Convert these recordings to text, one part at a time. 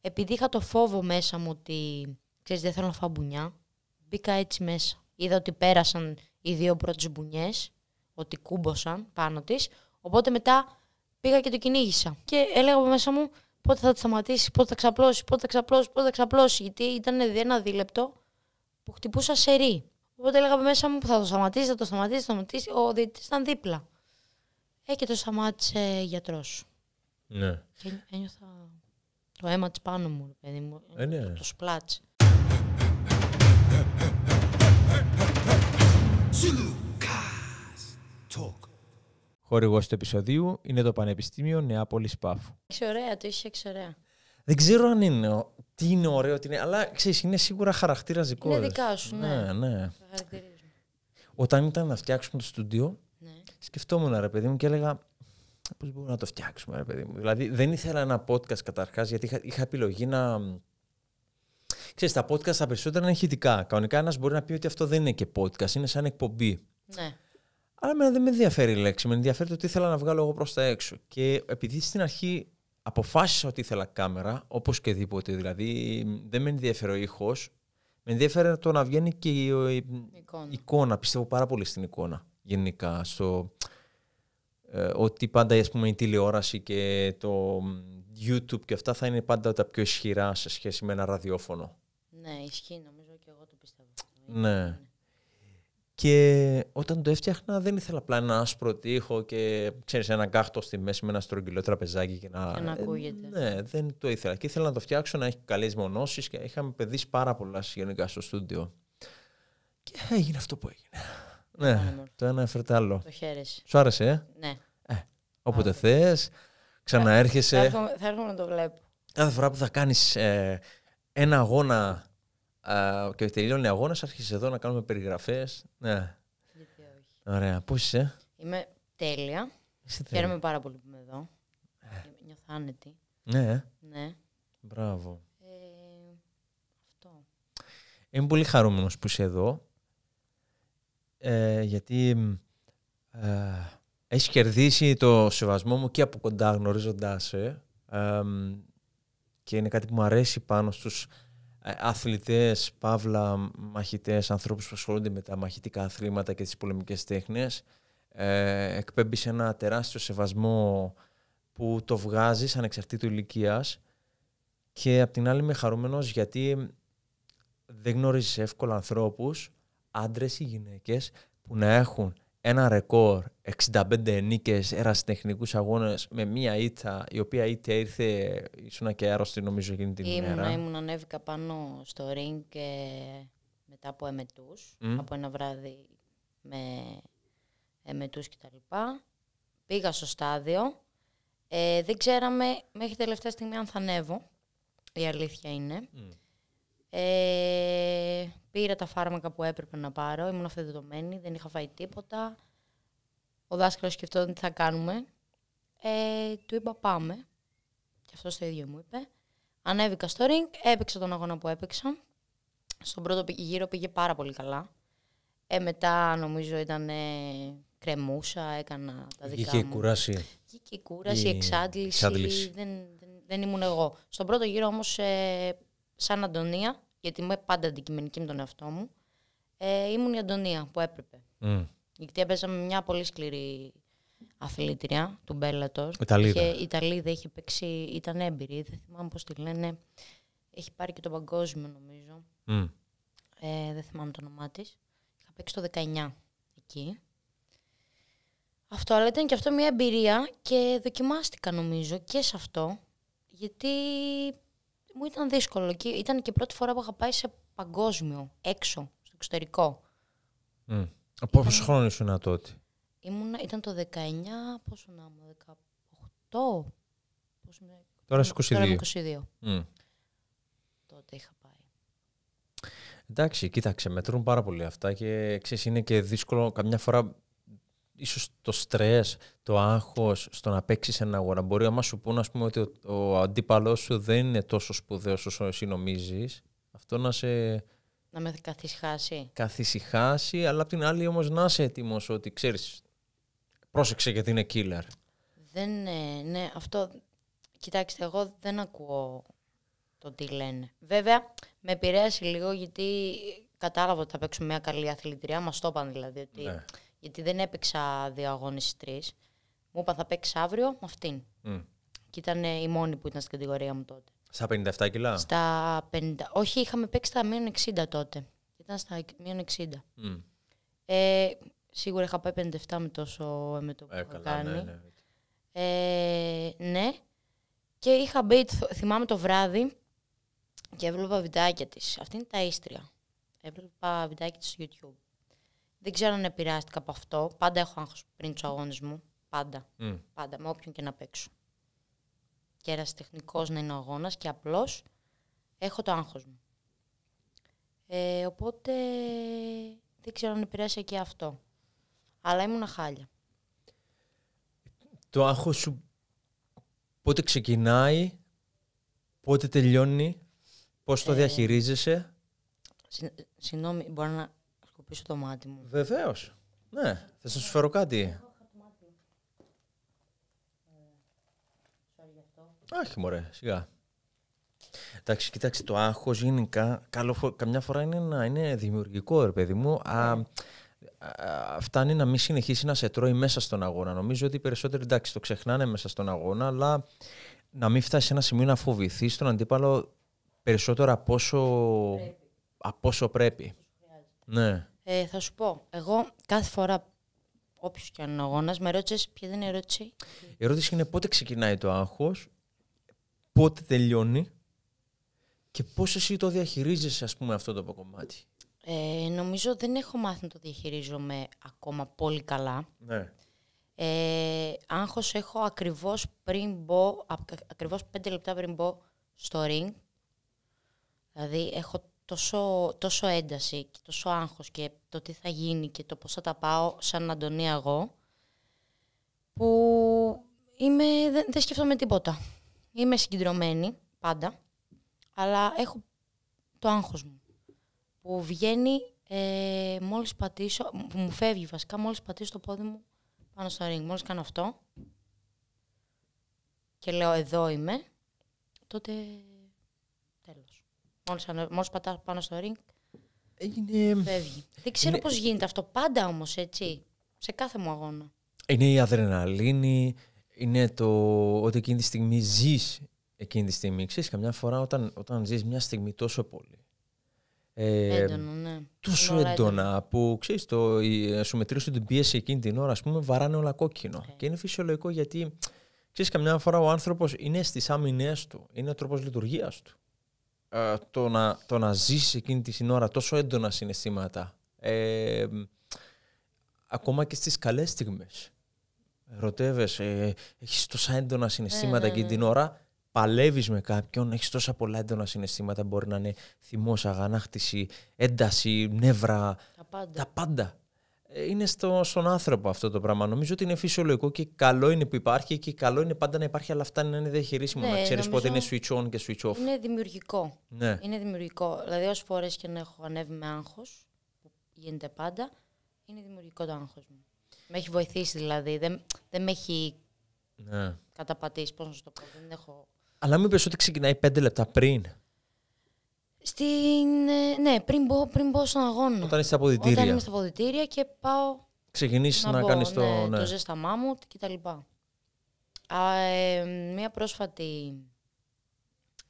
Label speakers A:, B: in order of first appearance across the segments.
A: επειδή είχα το φόβο μέσα μου ότι ξέρεις δεν θέλω να φάω μπουνιά, μπήκα έτσι μέσα. Είδα ότι πέρασαν οι δύο πρώτες μπουνιές, ότι κούμποσαν πάνω της, οπότε μετά πήγα και το κυνήγησα. Και έλεγα μέσα μου πότε θα το σταματήσεις, πότε θα ξαπλώσεις, πότε θα ξαπλώσεις, πότε θα ξαπλώσεις, γιατί ήταν ένα δίλεπτο που χτυπούσα σε ρί. Οπότε έλεγα μέσα μου που θα το σταματήσεις, θα το σταματήσεις, θα το σταματήσεις. Ο διαιτητής ήταν δίπλα. Ε, και το σταμάτησε γιατρός. Ναι. Και ένιωθα το αίμα της πάνω μου, παιδί μου. Ε, ναι. Το σπλάτσι.
B: Χορηγός του επεισοδίου είναι το Πανεπιστήμιο Νεάπολης Πάφου.
A: Έχει ωραία, το έχεις ωραία.
B: Δεν ξέρω αν είναι, τι είναι ωραίο, τι είναι, αλλά ξέρεις, είναι σίγουρα χαρακτήρα δικό Είναι δικά σου, ναι. ναι, ναι. Όταν ήταν να φτιάξουμε το στούντιο, ναι. σκεφτόμουν ρε παιδί μου και έλεγα πώς μπορούμε να το φτιάξουμε, ρε παιδί μου. Δηλαδή, δεν ήθελα ένα podcast καταρχάς, γιατί είχα, είχα επιλογή να. Ξέρεις, τα podcast τα περισσότερα είναι ηχητικά. Κανονικά ένας μπορεί να πει ότι αυτό δεν είναι και podcast, είναι σαν εκπομπή. Ναι. Αλλά δεν με ενδιαφέρει η λέξη. Με ενδιαφέρει το τι ήθελα να βγάλω εγώ προς τα έξω. Και επειδή στην αρχή αποφάσισα ότι ήθελα κάμερα, όπως και δίποτε, δηλαδή δεν με ενδιαφέρει ο ήχος, με ενδιαφέρει το να βγαίνει και η εικόνα. εικόνα. Πιστεύω πάρα πολύ στην εικόνα γενικά. Στο... Ε, ότι πάντα ας πούμε, η τηλεόραση και το YouTube και αυτά θα είναι πάντα τα πιο ισχυρά σε σχέση με ένα ραδιόφωνο.
A: Ναι, ισχύει νομίζω και εγώ το
B: πιστεύω. Ναι. Και όταν το έφτιαχνα δεν ήθελα απλά ένα άσπρο τοίχο και ξέρεις ένα κάχτο στη μέση με ένα στρογγυλό τραπεζάκι και να... Και να ε, ακούγεται. ναι, δεν το ήθελα. Και ήθελα να το φτιάξω να έχει καλές μονώσεις και είχαμε παιδίσει πάρα πολλά γενικά στο στούντιο. Και έγινε αυτό που έγινε. Ναι, το ένα έφερε το άλλο. Το χαίρεσαι. Σου άρεσε, ε? Ναι. Ε, όποτε θες, ξαναέρχεσαι.
A: Θα έρχομαι, να το βλέπω.
B: Κάθε φορά που θα κάνεις ε, ένα αγώνα ε, και τελειώνει ο αγώνας, άρχισες εδώ να κάνουμε περιγραφές. Ναι. Γιατί όχι. Ωραία. που είσαι,
A: Είμαι τέλεια. Είσαι τέλεια. Χαίρομαι πάρα πολύ που είμαι εδώ. Ε. ε νιώθω άνετη. Ναι. Ε. ναι.
B: Μπράβο. αυτό. Είμαι πολύ χαρούμενος που είσαι εδώ. Ε, γιατί ε, έχεις κερδίσει το σεβασμό μου και από κοντά γνωρίζοντάς ε, και είναι κάτι που μου αρέσει πάνω στους ε, αθλητές, παύλα μαχητές, ανθρώπους που ασχολούνται με τα μαχητικά αθλήματα και τις πολεμικές τέχνες ε, εκπέμπεις ένα τεράστιο σεβασμό που το βγάζεις ανεξαρτήτου ηλικίας. και απ' την άλλη είμαι χαρούμενος γιατί δεν γνωρίζεις εύκολα ανθρώπους άντρες ή γυναίκες που να έχουν ένα ρεκόρ 65 νίκες τεχνικούς αγώνες με μία ήττα η οποία είτε ήρθε ήσουν και άρρωστη νομίζω εκείνη την ημέρα. Ήμουν,
A: ανέβηκα πάνω στο ring και μετά από εμετούς, από ένα βράδυ με εμετούς και Πήγα στο στάδιο, ε, δεν ξέραμε μέχρι τελευταία στιγμή αν θα ανέβω, η αλήθεια είναι. Ε, πήρα τα φάρμακα που έπρεπε να πάρω, ήμουν αυτοδεδομένη, δεν είχα φάει τίποτα. Ο δάσκαλος σκεφτόταν τι θα κάνουμε. Ε, του είπα πάμε. Και αυτός το ίδιο μου είπε. Ανέβηκα στο ring, έπαιξα τον αγώνα που έπαιξα. Στον πρώτο γύρο πήγε πάρα πολύ καλά. Ε, μετά νομίζω ήταν κρεμούσα, έκανα τα δικά Είχε μου. Είχε κούραση. Είχε κούραση, η... εξάντληση. Δεν, δεν, δεν, ήμουν εγώ. Στον πρώτο γύρο όμως ε, σαν Αντωνία, γιατί είμαι πάντα αντικειμενική με τον εαυτό μου, ε, ήμουν η Αντωνία που έπρεπε. Mm. Γιατί έπαιζα με μια πολύ σκληρή αθλήτρια του Μπέλατο. Ιταλίδα. η Ιταλίδα είχε παίξει, ήταν έμπειρη, δεν θυμάμαι πώς τη λένε. Έχει πάρει και τον παγκόσμιο νομίζω. Mm. Ε, δεν θυμάμαι το όνομά της. Είχα παίξει το 19 εκεί. Αυτό, αλλά ήταν και αυτό μια εμπειρία και δοκιμάστηκα νομίζω και σε αυτό. Γιατί μου ήταν δύσκολο. Και ήταν και πρώτη φορά που είχα πάει σε παγκόσμιο, έξω, στο εξωτερικό.
B: Mm. Από πόσο χρόνο ήσουν τότε.
A: Ήμουν, ήταν το 19, πόσο να είμαι, 18.
B: Πόσο, τώρα είσαι 22. Τώρα είμαι 22. Mm.
A: Τότε είχα πάει.
B: Εντάξει, κοίταξε, μετρούν πάρα πολύ αυτά και ξέρεις είναι και δύσκολο καμιά φορά ίσως το στρες, το άγχος στο να παίξεις ένα αγορά. Μπορεί να σου πούνε ας πούμε, ότι ο, ο σου δεν είναι τόσο σπουδαίος όσο εσύ νομίζεις. Αυτό να σε...
A: Να με καθυσυχάσει.
B: Καθυσυχάσει, αλλά απ' την άλλη όμως να είσαι έτοιμος ότι ξέρεις, πρόσεξε γιατί είναι killer.
A: Δεν, ναι, ναι, αυτό, κοιτάξτε, εγώ δεν ακούω το τι λένε. Βέβαια, με επηρέασε λίγο γιατί κατάλαβα ότι θα παίξουμε μια καλή αθλητριά, μας το είπαν δηλαδή, ότι ναι γιατί δεν έπαιξα δύο αγώνες τρεις. Μου είπα θα παίξεις αύριο με αυτήν. Mm. Και ήταν ε, η μόνη που ήταν στην κατηγορία μου τότε.
B: Στα 57 κιλά.
A: Στα 50. Όχι, είχαμε παίξει στα μείον 60 τότε. Ήταν στα μείον 60. Mm. Ε, σίγουρα είχα πάει 57 με τόσο ε, με το ε, που ε, είχα κάνει. Ναι, ναι. Ε, ναι. Και είχα μπει, θυμάμαι το βράδυ, και έβλεπα βιντεάκια της. Αυτή είναι τα ίστρια. Έβλεπα βιντεάκια της στο YouTube. Δεν ξέρω αν επηρεάστηκα από αυτό. Πάντα έχω άγχος πριν του αγώνες μου. Πάντα. Πάντα. Με όποιον και να παίξω. Και ένας τεχνικός να είναι ο αγώνας και απλώς έχω το άγχος μου. Ε, οπότε δεν ξέρω αν επηρέασε και αυτό. Αλλά ήμουν χάλια.
B: Το άγχος σου πότε ξεκινάει, πότε τελειώνει, πώς το ε, διαχειρίζεσαι.
A: Συγγνώμη, μπορώ να πίσω το μάτι μου.
B: Βεβαίως. Ναι, θα σα φέρω κάτι. Όχι, ε, μωρέ, σιγά. Εντάξει, κοιτάξτε, το άγχος γενικά, καλό, καμιά φορά είναι, ένα, είναι δημιουργικό, ρε παιδί μου. Α, ναι. α, φτάνει να μην συνεχίσει να σε τρώει μέσα στον αγώνα. Νομίζω ότι οι περισσότεροι, εντάξει, το ξεχνάνε μέσα στον αγώνα, αλλά να μην φτάσει σε ένα σημείο να φοβηθείς τον αντίπαλο περισσότερο από όσο, από όσο πρέπει. Ναι.
A: Ε, θα σου πω, εγώ κάθε φορά όποιος και αν είναι ο αγώνας, με ρώτησες ποια είναι η ερώτηση.
B: Η ερώτηση είναι πότε ξεκινάει το άγχος, πότε τελειώνει και πώς εσύ το διαχειρίζεσαι, ας πούμε, αυτό το κομμάτι.
A: Ε, νομίζω δεν έχω μάθει να το διαχειρίζομαι ακόμα πολύ καλά. Ναι. Ε, άγχος έχω ακριβώς πριν μπω, ακριβώς πέντε λεπτά πριν μπω στο ring. Δηλαδή έχω τόσο, τόσο ένταση και τόσο άγχος και το τι θα γίνει και το πώς θα τα πάω σαν Αντωνία εγώ, που είμαι, δεν, σκέφτομαι τίποτα. Είμαι συγκεντρωμένη πάντα, αλλά έχω το άγχος μου που βγαίνει ε, μόλις πατήσω, που μου φεύγει βασικά μόλις πατήσω το πόδι μου πάνω στο ring. Μόλις κάνω αυτό και λέω εδώ είμαι, τότε Μόλις, πατά πάνω στο ring, είναι... φεύγει. Δεν ξέρω είναι... πώς γίνεται αυτό πάντα όμως, έτσι, σε κάθε μου αγώνα.
B: Είναι η αδρεναλίνη, είναι το ότι εκείνη τη στιγμή ζεις εκείνη τη στιγμή. Ξέρεις, καμιά φορά όταν, όταν ζεις μια στιγμή τόσο πολύ, ε, έντονο, ναι. Τόσο έντονα, που ξέρεις, το η μετρήσει την πίεση εκείνη την ώρα, ας πούμε, βαράνε όλα κόκκινο. Okay. Ναι. Και είναι φυσιολογικό γιατί ξέρεις, καμιά φορά ο άνθρωπος είναι στις άμυνε του, είναι ο τρόπος λειτουργίας του. Ε, το να, το να ζήσεις εκείνη τη ώρα τόσο έντονα συναισθήματα, ε, ακόμα και στις καλές στιγμές. Ρωτεύεσαι, ε, έχεις τόσα έντονα συναισθήματα ε, ναι, εκείνη ναι, την ναι. ώρα, παλεύεις με κάποιον, έχεις τόσα πολλά έντονα συναισθήματα, μπορεί να είναι θυμός, αγανάκτηση, ένταση, νεύρα, Τα πάντα. Ε, είναι στο, στον άνθρωπο αυτό το πράγμα. Νομίζω ότι είναι φυσιολογικό και καλό είναι που υπάρχει και καλό είναι πάντα να υπάρχει, αλλά αυτά να είναι διαχειρίσιμο. Ναι, να ξέρεις πότε είναι switch on και switch off.
A: Είναι δημιουργικό. Ναι. Είναι δημιουργικό. Δηλαδή, όσες φορές και να έχω ανέβει με άγχος, που γίνεται πάντα, είναι δημιουργικό το άγχος μου. Με έχει βοηθήσει δηλαδή. Δεν, δεν με έχει ναι. καταπατήσει. Πώς να σου το πω. Δεν έχω...
B: Αλλά μην πεις ότι ξεκινάει πέντε λεπτά πριν.
A: Στην, ε, ναι, πριν μπω, πριν μπω στον αγώνα. Όταν είσαι στα αποδητήρια. Όταν είμαι στα αποδητήρια και πάω.
B: Ξεκινήσεις να, να κάνει ναι, το. Ναι. Το
A: ζέσταμά μου κτλ. ε, μία πρόσφατη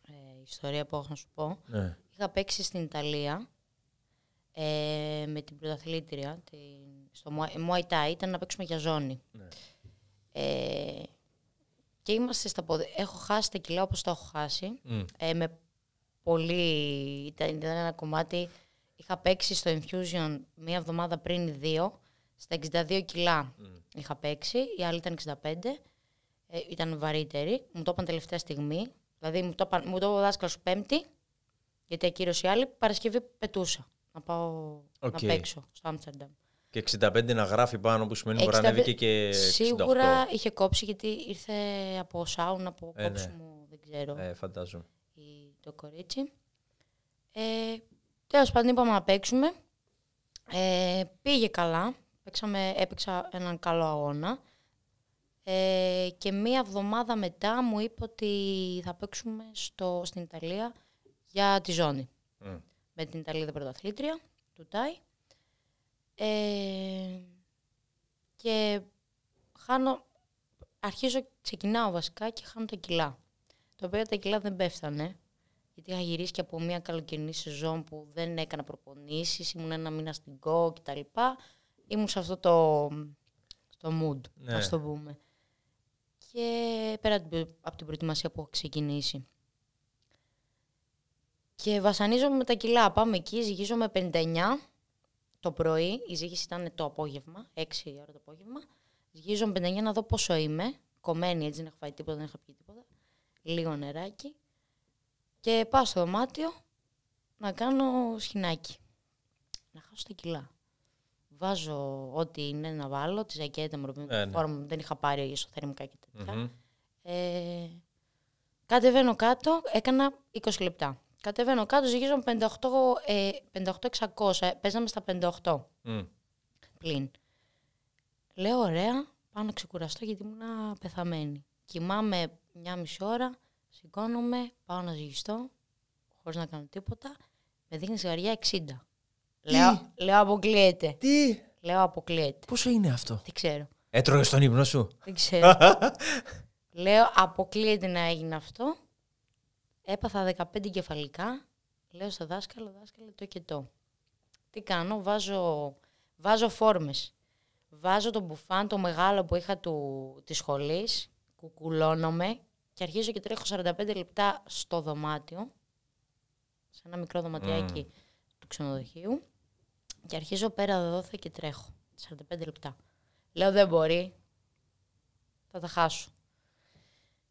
A: ε, ιστορία που έχω να σου πω. Ναι. Είχα παίξει στην Ιταλία ε, με την πρωταθλήτρια την, στο Muay Thai. Ήταν να παίξουμε για ζώνη. Ναι. Ε, και είμαστε στα Έχω χάσει τα κιλά όπως τα έχω χάσει. Ε, με πολύ, ήταν, ήταν ένα κομμάτι. Είχα παίξει στο Infusion μία εβδομάδα πριν δύο, στα 62 κιλά mm. είχα παίξει, η άλλη ήταν 65, ε, ήταν βαρύτερη, μου το είπαν τελευταία στιγμή, δηλαδή μου το, μου το ο δάσκαλος πέμπτη, γιατί ακύρωσε η άλλη, Παρασκευή πετούσα να πάω okay. να παίξω στο Άμστερνταμ.
B: Και 65 να γράφει πάνω που σημαίνει ότι 65... ανέβηκε και 68. Σίγουρα
A: είχε κόψει γιατί ήρθε από σάουν, από ε, κόψιμο,
B: ναι. δεν ξέρω. Ε, φαντάζομαι
A: το κορίτσι. Ε, Τέλος πάντων, είπαμε να παίξουμε. Ε, πήγε καλά. Παίξαμε, έπαιξα έναν καλό αγώνα. Ε, και μία εβδομάδα μετά μου είπε ότι θα παίξουμε στο, στην Ιταλία για τη ζώνη. Με την Ιταλίδα πρωταθλήτρια, του Τάι. Ε, και χάνω, αρχίζω, ξεκινάω βασικά και χάνω τα κιλά. Το οποίο τα κιλά δεν πέφτανε γιατί είχα γυρίσει και από μια καλοκαιρινή σεζόν που δεν έκανα προπονήσεις, ήμουν ένα μήνα στην Go κτλ. Ήμουν σε αυτό το, το mood, ναι. ας το πούμε. Και πέρα από την προετοιμασία που έχω ξεκινήσει. Και βασανίζομαι με τα κιλά. Πάμε εκεί, ζυγίζομαι 59 το πρωί. Η ζύγηση ήταν το απόγευμα, 6 η ώρα το απόγευμα. Ζυγίζομαι 59 να δω πόσο είμαι. Κομμένη έτσι, δεν έχω φάει τίποτα, δεν έχω πει τίποτα. Λίγο νεράκι. Και πάω στο δωμάτιο να κάνω σχοινάκι. Να χάσω τα κιλά. Βάζω ό,τι είναι να βάλω, τη ζακέτα μου, ε, ναι. δεν είχα πάρει ισοθερμικά και τετοια mm ε, κατεβαίνω κάτω, έκανα 20 λεπτά. Κατεβαίνω κάτω, ζυγίζω 58, 58-600, ε, ε, παίζαμε στα 58 mm. πλην. Λέω ωραία, πάω να ξεκουραστώ γιατί ήμουν πεθαμένη. Κοιμάμαι μια μισή ώρα, Σηκώνομαι, πάω να ζυγιστώ, χωρίς να κάνω τίποτα. Με δείχνει σιγαριά 60. Λέω, λέω αποκλείεται. Τι? Λέω αποκλείεται. Πόσο είναι αυτό? Δεν ξέρω.
B: Έτρωγες τον ύπνο σου. Δεν ξέρω.
A: λέω αποκλείεται να έγινε αυτό. Έπαθα 15 κεφαλικά. Λέω στο δάσκαλο, δάσκαλο το και το. Τι κάνω, βάζω, βάζω φόρμες. Βάζω τον μπουφάν το μεγάλο που είχα του, της σχολής, κουκουλώνομαι και αρχίζω και τρέχω 45 λεπτά στο δωμάτιο, σε ένα μικρό δωματιάκι του ξενοδοχείου και αρχίζω πέρα εδώ και τρέχω 45 λεπτά. Λέω δεν μπορεί, θα τα χάσω.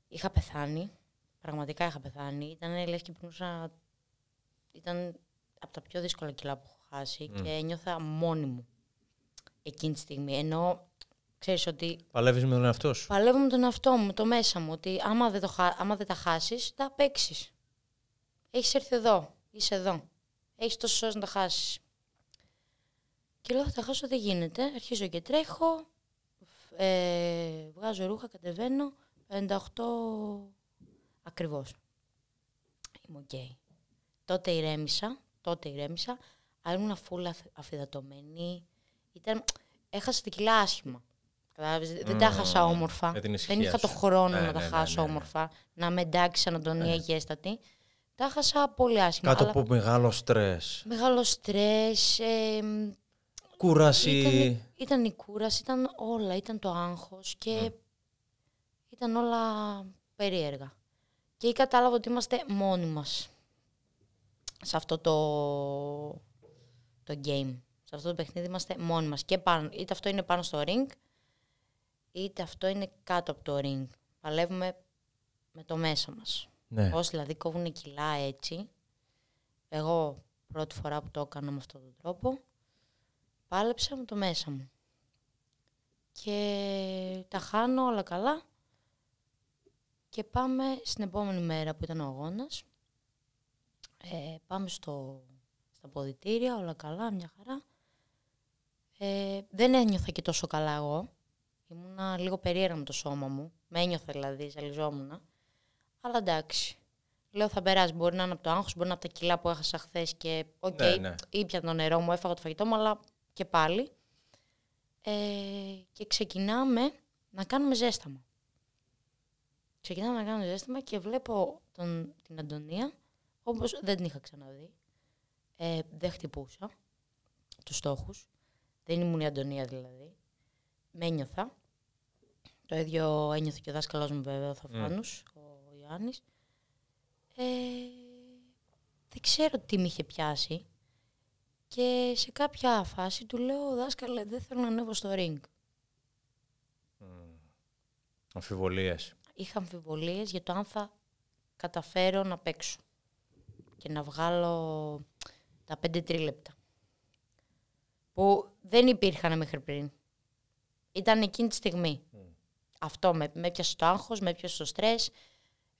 A: Είχα πεθάνει, πραγματικά είχα πεθάνει. Ήταν λες και πνούσα, ήταν από τα πιο δύσκολα κιλά που έχω χάσει mm. και νιώθα μόνη μου εκείνη τη στιγμή. Ενώ Ξέρεις ότι...
B: Παλεύεις με τον εαυτό σου.
A: Παλεύω με τον εαυτό μου, το μέσα μου. Ότι άμα δεν, το άμα δεν τα χάσεις, τα παίξεις. Έχεις έρθει εδώ, είσαι εδώ. Έχεις τόσο σώσεις να τα χάσεις. Και λέω θα τα χάσω, δεν γίνεται. Αρχίζω και τρέχω. Ε, βγάζω ρούχα, κατεβαίνω. 58 ακριβώς. Είμαι οκ. Τότε ηρέμησα, τότε ηρέμησα. Αλλά ήμουν αφιδατωμένη. Ήταν... Έχασα την κιλά άσχημα. Δεν τα χάσα όμορφα. δεν είχα το χρόνο ναι, να τα ναι, ναι, χάσω όμορφα. Να με εντάξει σαν Αντωνία Γέστατη. Τα χάσα πολύ άσχημα. Κάτω από
B: μεγάλο στρες.
A: Μεγάλο στρες. Ε, κούραση. Ήταν, η κούραση, ήταν όλα. Ήταν το άγχος και ήταν όλα περίεργα. Και κατάλαβα ότι είμαστε μόνοι μας σε αυτό το, το game. Σε αυτό το παιχνίδι είμαστε μόνοι μας. Και πάνω, είτε αυτό είναι πάνω στο ring, είτε αυτό είναι κάτω από το ring. Παλεύουμε με το μέσα μας. Ναι. Όσοι δηλαδή κόβουν κιλά έτσι, εγώ πρώτη φορά που το έκανα με αυτόν τον τρόπο, πάλεψα με το μέσα μου. Και τα χάνω όλα καλά και πάμε στην επόμενη μέρα που ήταν ο αγώνας. Ε, πάμε στο, στα ποδητήρια, όλα καλά, μια χαρά. Ε, δεν ένιωθα και τόσο καλά εγώ, Ήμουνα λίγο περίεργα με το σώμα μου. Με ένιωθε δηλαδή, ζαλιζόμουν. Αλλά εντάξει. Λέω θα περάσει. Μπορεί να είναι από το άγχος, μπορεί να είναι από τα κιλά που έχασα χθες και. Οκ, okay, ναι, ναι. ήπια το νερό μου, έφαγα το φαγητό μου, αλλά και πάλι. Ε, και ξεκινάμε να κάνουμε ζέσταμα. Ξεκινάμε να κάνουμε ζέσταμα και βλέπω τον, την Αντωνία, όπως δεν την είχα ξαναδεί. Ε, δεν χτυπούσα τους στόχους. Δεν ήμουν η Αντωνία δηλαδή με ένιωθα. Το ίδιο ένιωθε και ο δάσκαλός μου βέβαια, ο mm. Θαφάνου, ο Ιωάννης, ε, δεν ξέρω τι με είχε πιάσει. Και σε κάποια φάση του λέω, δάσκαλε, δεν θέλω να ανέβω στο ring.
B: Mm. Αμφιβολίες.
A: Είχα αμφιβολίες για το αν θα καταφέρω να παίξω και να βγάλω τα πέντε τρίλεπτα που δεν υπήρχαν μέχρι πριν ήταν εκείνη τη στιγμή. Mm. Αυτό με, με πιάσε το άγχος, με πιάσε το στρέ.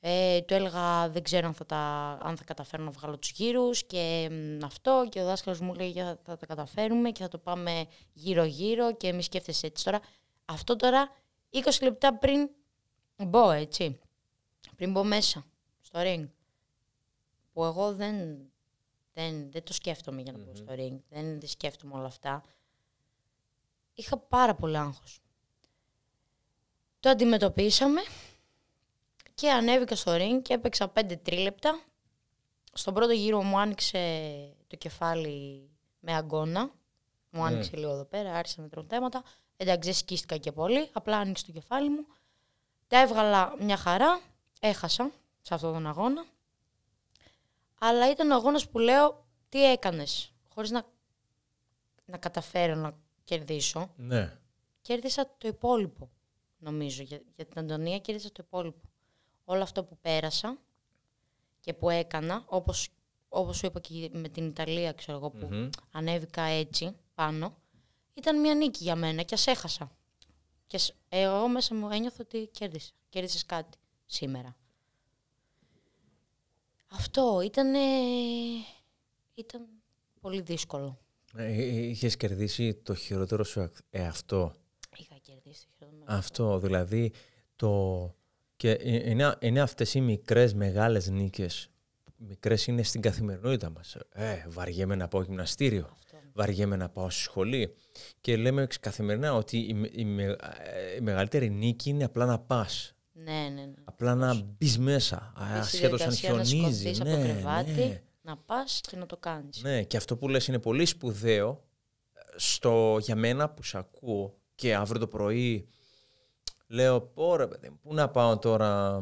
A: Ε, του έλεγα δεν ξέρω αν θα, τα, αν θα καταφέρω να βγάλω τους γύρους και αυτό και ο δάσκαλος μου λέει θα, θα τα καταφέρουμε και θα το πάμε γύρω γύρω και μη σκέφτεσαι έτσι τώρα. Αυτό τώρα 20 λεπτά πριν μπω έτσι, πριν μπω μέσα στο ring που εγώ δεν, δεν, δεν το σκέφτομαι για να mm στο ring, δεν, δεν σκέφτομαι όλα αυτά είχα πάρα πολύ άγχος. Το αντιμετωπίσαμε και ανέβηκα στο ring και έπαιξα 5 τρίλεπτα. Στον πρώτο γύρο μου άνοιξε το κεφάλι με αγκώνα. Μου άνοιξε ναι. λίγο εδώ πέρα, άρχισα με θέματα. Εντάξει, σκίστηκα και πολύ, απλά άνοιξε το κεφάλι μου. Τα έβγαλα μια χαρά, έχασα σε αυτόν τον αγώνα. Αλλά ήταν ο αγώνας που λέω, τι έκανες, χωρίς να, να καταφέρω να κερδίσω. Ναι. Κέρδισα το υπόλοιπο, νομίζω. Για, την Αντωνία κέρδισα το υπόλοιπο. Όλο αυτό που πέρασα και που έκανα, όπως, όπως σου είπα και με την Ιταλία, ξέρω εγώ, που ανέβηκα έτσι πάνω, ήταν μια νίκη για μένα και ας έχασα. Και εγώ μέσα μου ένιωθα ότι κέρδισα. Κέρδισες κάτι σήμερα. Αυτό ήταν, ήταν πολύ δύσκολο.
B: Ε, ε, ε, Είχες κερδίσει το χειρότερο σου εαυτό. Είχα κερδίσει το χειρότερο. Αυτό, δηλαδή το. Και είναι, είναι αυτές οι μικρές, μεγάλες νίκες. Μικρές είναι στην καθημερινότητά μας. Ε, βαριέμαι να πάω γυμναστήριο. Αυτό. Βαριέμαι να πάω στη σχολή. Και λέμε καθημερινά ότι η, μεγαλύτερη νίκη είναι απλά να πας. Ναι, ναι, ναι. Απλά να μπεις μέσα. Ασχέτως αν χιονίζει. Να ναι, από κρεβάτι. Ναι
A: να πας και να το κάνεις.
B: Ναι, και αυτό που λες είναι πολύ σπουδαίο ε, στο, για μένα που σε ακούω και αύριο το πρωί λέω πόρα παιδί πού να πάω τώρα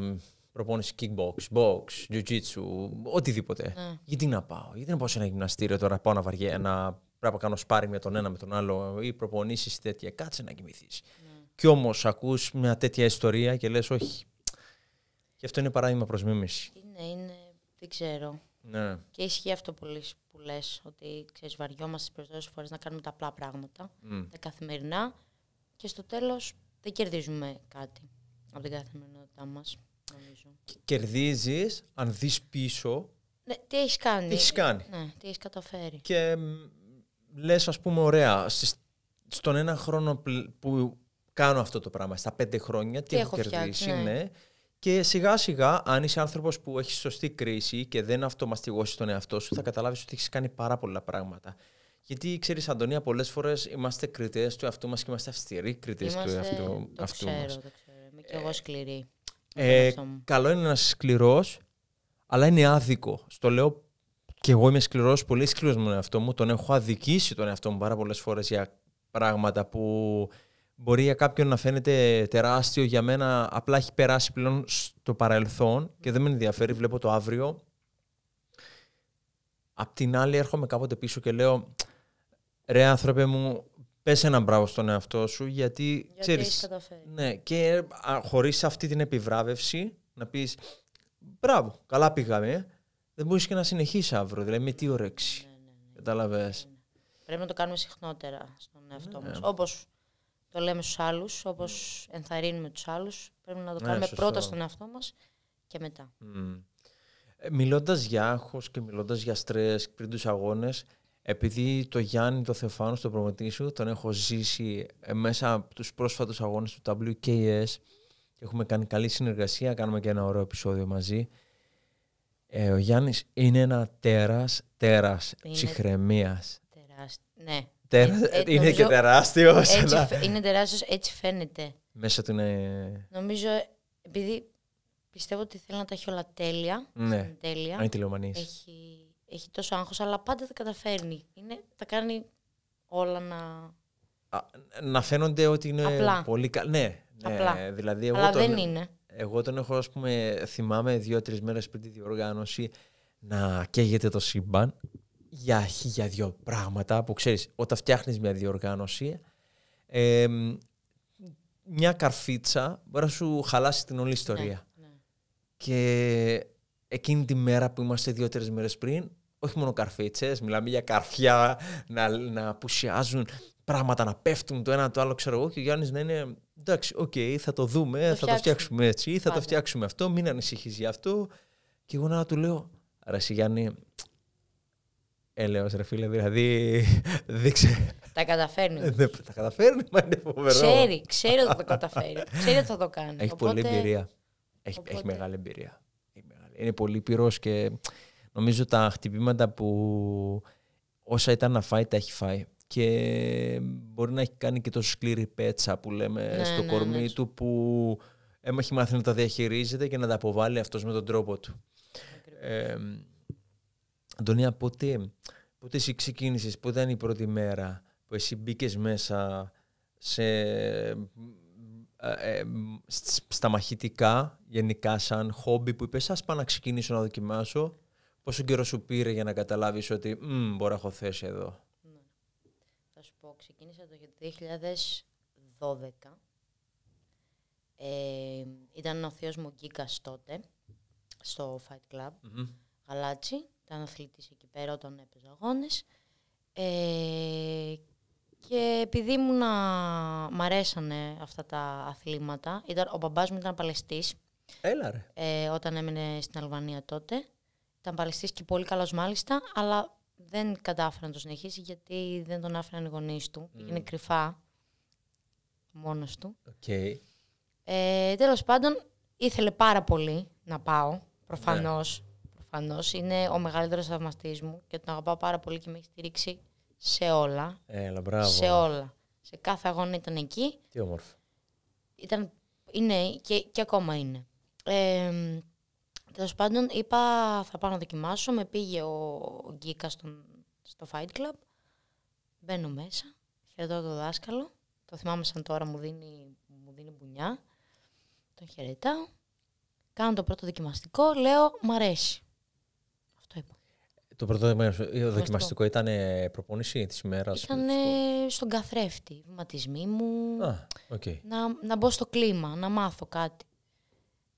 B: προπόνηση kickbox, box, jiu-jitsu, οτιδήποτε. Ναι. Γιατί να πάω, γιατί να πάω σε ένα γυμναστήριο τώρα, πάω να βαριέ, να πρέπει να κάνω σπάρι με τον ένα με τον άλλο ή προπονήσεις τέτοια, κάτσε να κοιμηθείς. Ναι. Κι όμως ακούς μια τέτοια ιστορία και λες όχι. Και αυτό είναι παράδειγμα προς μίμηση.
A: Είναι, είναι, δεν ξέρω. Ναι. Και ισχύει αυτό πολύ που λες, ότι ξέρεις, βαριόμαστε τις περισσότερες φορές να κάνουμε τα απλά πράγματα, τα καθημερινά, και στο τέλος δεν κερδίζουμε κάτι από την καθημερινότητά μας.
B: Κερδίζεις αν δεις πίσω.
A: Ναι, τι έχεις κάνει. Τι έχεις Ναι, καταφέρει.
B: Και λες, ας πούμε, ωραία, στον ένα χρόνο που κάνω αυτό το πράγμα, στα πέντε χρόνια, τι, τι έχω, κερδίσει, ναι, ναι. Και σιγά σιγά, αν είσαι άνθρωπος που έχεις σωστή κρίση και δεν αυτομαστιγώσεις τον εαυτό σου, θα καταλάβεις ότι έχεις κάνει πάρα πολλά πράγματα. Γιατί ξέρεις, Αντωνία, πολλές φορές είμαστε κριτές του εαυτού μας και είμαστε αυστηροί κριτές του εαυτού, το ξέρω, μας. Το ξέρω,
A: είμαι εγώ ε, σκληρή.
B: Ε, καλό είναι να είσαι σκληρός, αλλά είναι άδικο. Στο λέω και εγώ είμαι σκληρός, πολύ σκληρός με τον εαυτό μου. Τον έχω αδικήσει τον εαυτό μου πάρα πολλές φορές για πράγματα που μπορεί για κάποιον να φαίνεται τεράστιο, για μένα απλά έχει περάσει πλέον στο παρελθόν και δεν με ενδιαφέρει, βλέπω το αύριο. Απ' την άλλη έρχομαι κάποτε πίσω και λέω «Ρε άνθρωπε μου, πες ένα μπράβο στον εαυτό σου, γιατί, γιατί ξέρεις...» καταφέρει. Ναι, και χωρίς αυτή την επιβράβευση να πεις «Μπράβο, καλά πήγαμε, ε. δεν μπορείς και να συνεχίσεις αύριο, δηλαδή με τι όρεξη». Ναι, ναι, ναι. ναι,
A: Πρέπει να το κάνουμε συχνότερα στον εαυτό μας. Όπως το λέμε στους άλλους, όπως mm. ενθαρρύνουμε τους άλλους. Πρέπει να το ναι, κάνουμε πρώτα στον εαυτό μας και μετά.
B: Mm. Ε, μιλώντας για άγχος και μιλώντας για στρες πριν τους αγώνες, επειδή το Γιάννη το Θεφάνω το προμετή τον έχω ζήσει ε, μέσα από τους πρόσφατους αγώνες του WKS και έχουμε κάνει καλή συνεργασία, κάνουμε και ένα ωραίο επεισόδιο μαζί. Ε, ο Γιάννης είναι ένα τέρας, τέρας ψυχραιμίας. Ναι, ε, ε, είναι και τεράστιο.
A: Είναι τεράστιος, έτσι φαίνεται. Μέσα του Νομίζω, επειδή πιστεύω ότι θέλει να τα έχει όλα τέλεια. Ναι, τέλεια. Έχει, έχει τόσο άγχος, αλλά πάντα τα καταφέρνει. Είναι, τα κάνει όλα να.
B: να φαίνονται ότι είναι πολύ καλά. Ναι, ναι Δηλαδή, εγώ αλλά δεν είναι. Εγώ τον έχω, ας πούμε, θυμάμαι δύο-τρει μέρες πριν τη διοργάνωση να καίγεται το σύμπαν για χίλια δυο πράγματα που ξέρεις όταν φτιάχνεις μια διοργάνωση ε, μια καρφίτσα μπορεί να σου χαλάσει την όλη ιστορία. Ναι, ναι. Και εκείνη τη μέρα που είμαστε δύο-τρει μέρες πριν, όχι μόνο καρφίτσες, μιλάμε για καρφιά να, να πουσιάζουν πράγματα να πέφτουν το ένα το άλλο, ξέρω εγώ. Και ο Γιάννης να είναι εντάξει, οκ, θα το δούμε, θα το φτιάξουμε έτσι, θα το φτιάξουμε αυτό, μην ανησυχείς για αυτό. Και εγώ να του λέω, Ρε Γιάννη, έλεος ρε φίλε, δηλαδή δείξε. Τα καταφέρνει. Ε, τα καταφέρνει, μα είναι φοβερό. Ξέρει, ξέρει ότι θα το καταφέρει. ξέρει ότι θα το κάνει. Έχει πολλή εμπειρία. Έχει, έχει μεγάλη εμπειρία. Είναι πολύ πυρός και νομίζω τα χτυπήματα που όσα ήταν να φάει τα έχει φάει. Και μπορεί να έχει κάνει και τόσο σκληρή πέτσα που λέμε ναι, στο ναι, ναι. κορμί του που έχει μάθει να τα διαχειρίζεται και να τα αποβάλει αυτός με τον τρόπο του. Ε, Αντωνία, πότε, πότε εσύ ξεκίνησες, πότε ήταν η πρώτη μέρα που εσύ μπηκε μέσα σε, ε, ε στα μαχητικά, γενικά σαν χόμπι που είπες, ας πάω να ξεκινήσω να δοκιμάσω. Πόσο καιρό σου πήρε για να καταλάβεις ότι μπορώ να έχω θέση εδώ. Ναι.
A: Θα σου πω, ξεκίνησα το 2012. Ε, ήταν ο θείος μου Γκίκας τότε, στο Fight Club, mm ήταν αθλητής εκεί πέρα όταν έπαιζε αγώνες. Ε, και επειδή να μ' αρέσανε αυτά τα αθλήματα, ήταν, ο μπαμπάς μου ήταν παλαιστής. Έλα Ε, όταν έμεινε στην Αλβανία τότε. Ήταν παλαιστής και πολύ καλός μάλιστα, αλλά δεν κατάφερε να το συνεχίσει γιατί δεν τον άφηναν οι γονείς του. Είναι κρυφά μόνος του. Okay. Ε, τέλος πάντων, ήθελε πάρα πολύ να πάω, προφανώς. Είναι ο μεγαλύτερος θαυμαστής μου και τον αγαπάω πάρα πολύ και με έχει στηρίξει σε όλα. Σε όλα. Σε κάθε αγώνα ήταν εκεί. Τι όμορφο. Ήταν, είναι και, και ακόμα είναι. Ε, Τέλος πάντων, είπα θα πάω να δοκιμάσω. Με πήγε ο, ο Γκίκα στο Fight Club. Μπαίνω μέσα. Χαιρετώ το δάσκαλο. Το θυμάμαι σαν τώρα μου δίνει, μου δίνει μπουνιά. Τον χαιρετάω. Κάνω το πρώτο δοκιμαστικό. Λέω, μ' αρέσει.
B: Το πρώτο ε, δοκιμαστικό, ήταν προπόνηση της ημέρας. Ήταν
A: στον καθρέφτη, βηματισμοί μου. Α, okay. να, να μπω στο κλίμα, να μάθω κάτι.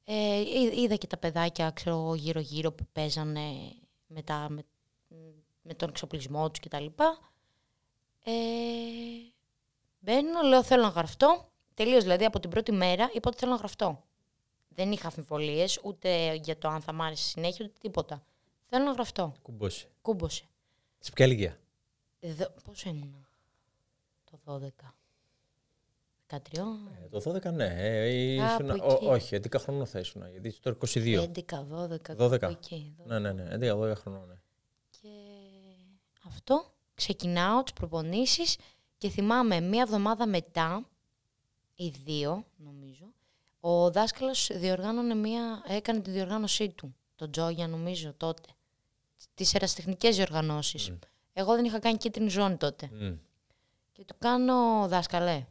A: Ε, είδα και τα παιδάκια ξέρω, γύρω-γύρω που παίζανε με, τα, με, τον εξοπλισμό τους κτλ. Ε, μπαίνω, λέω θέλω να γραφτώ. Τελείως δηλαδή από την πρώτη μέρα είπα ότι θέλω να γραφτώ. Δεν είχα αμφιβολίες ούτε για το αν θα μ' άρεσε συνέχεια ούτε τίποτα. Θέλω να γραφτώ.
B: Κούμποσε. Σε ποια ηλικία.
A: Πόσο ήμουν. Το 12. 13. Ε,
B: το 12 ναι. Ε, ήσουν, ό, όχι, 11 χρονών θα ήσουν. Γιατί τώρα 22.
A: 11, 12. 12. Εκεί,
B: 12. Ναι, ναι, ναι. 11, 12 χρονών. Ναι. Και
A: αυτό. Ξεκινάω τις προπονήσεις και θυμάμαι μία εβδομάδα μετά, οι δύο νομίζω, ο δάσκαλος διοργάνωνε μία, έκανε τη διοργάνωσή του. το Τζόγια νομίζω τότε τις ερασιτεχνικές διοργανώσεις. Εγώ δεν είχα κάνει κίτρινη ζώνη τότε. Και του κάνω δάσκαλε.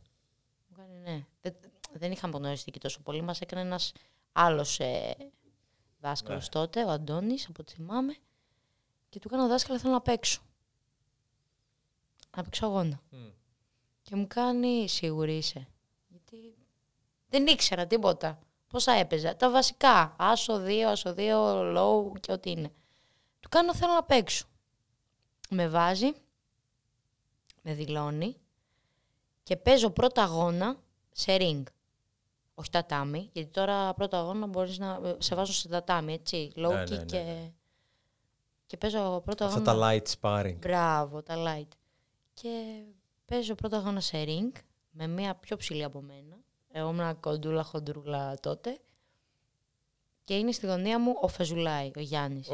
A: Μου κάνει ναι. Δεν, δεν είχαμε γνωριστεί και τόσο πολύ. Μας έκανε ένας άλλος ε, δάσκαλος ναι. τότε, ο Αντώνης, από ό,τι θυμάμαι. Και του κάνω δάσκαλε, θέλω να παίξω. Να παίξω αγώνα. Και μου κάνει σίγουρη είσαι. Γιατί δεν ήξερα τίποτα. πόσα έπαιζα. Τα βασικά. Άσο δύο, άσο δύο, low και ό,τι είναι. Του κάνω θέλω να παίξω. Με βάζει, με δηλώνει και παίζω πρώτα αγώνα σε ring. Όχι τατάμι, γιατί τώρα πρώτα αγώνα μπορείς να ε, σε βάζω σε τατάμι, έτσι, ναι, low ναι, ναι, και... Και παίζω πρώτα Αυτά τα light sparring. Μπράβο, τα light. Και παίζω πρώτα αγώνα σε ring, με μία πιο ψηλή από μένα. Εγώ ήμουν κοντούλα χοντρούλα τότε. Και είναι στη γωνία μου ο φεζουλάι, ο Γιάννης.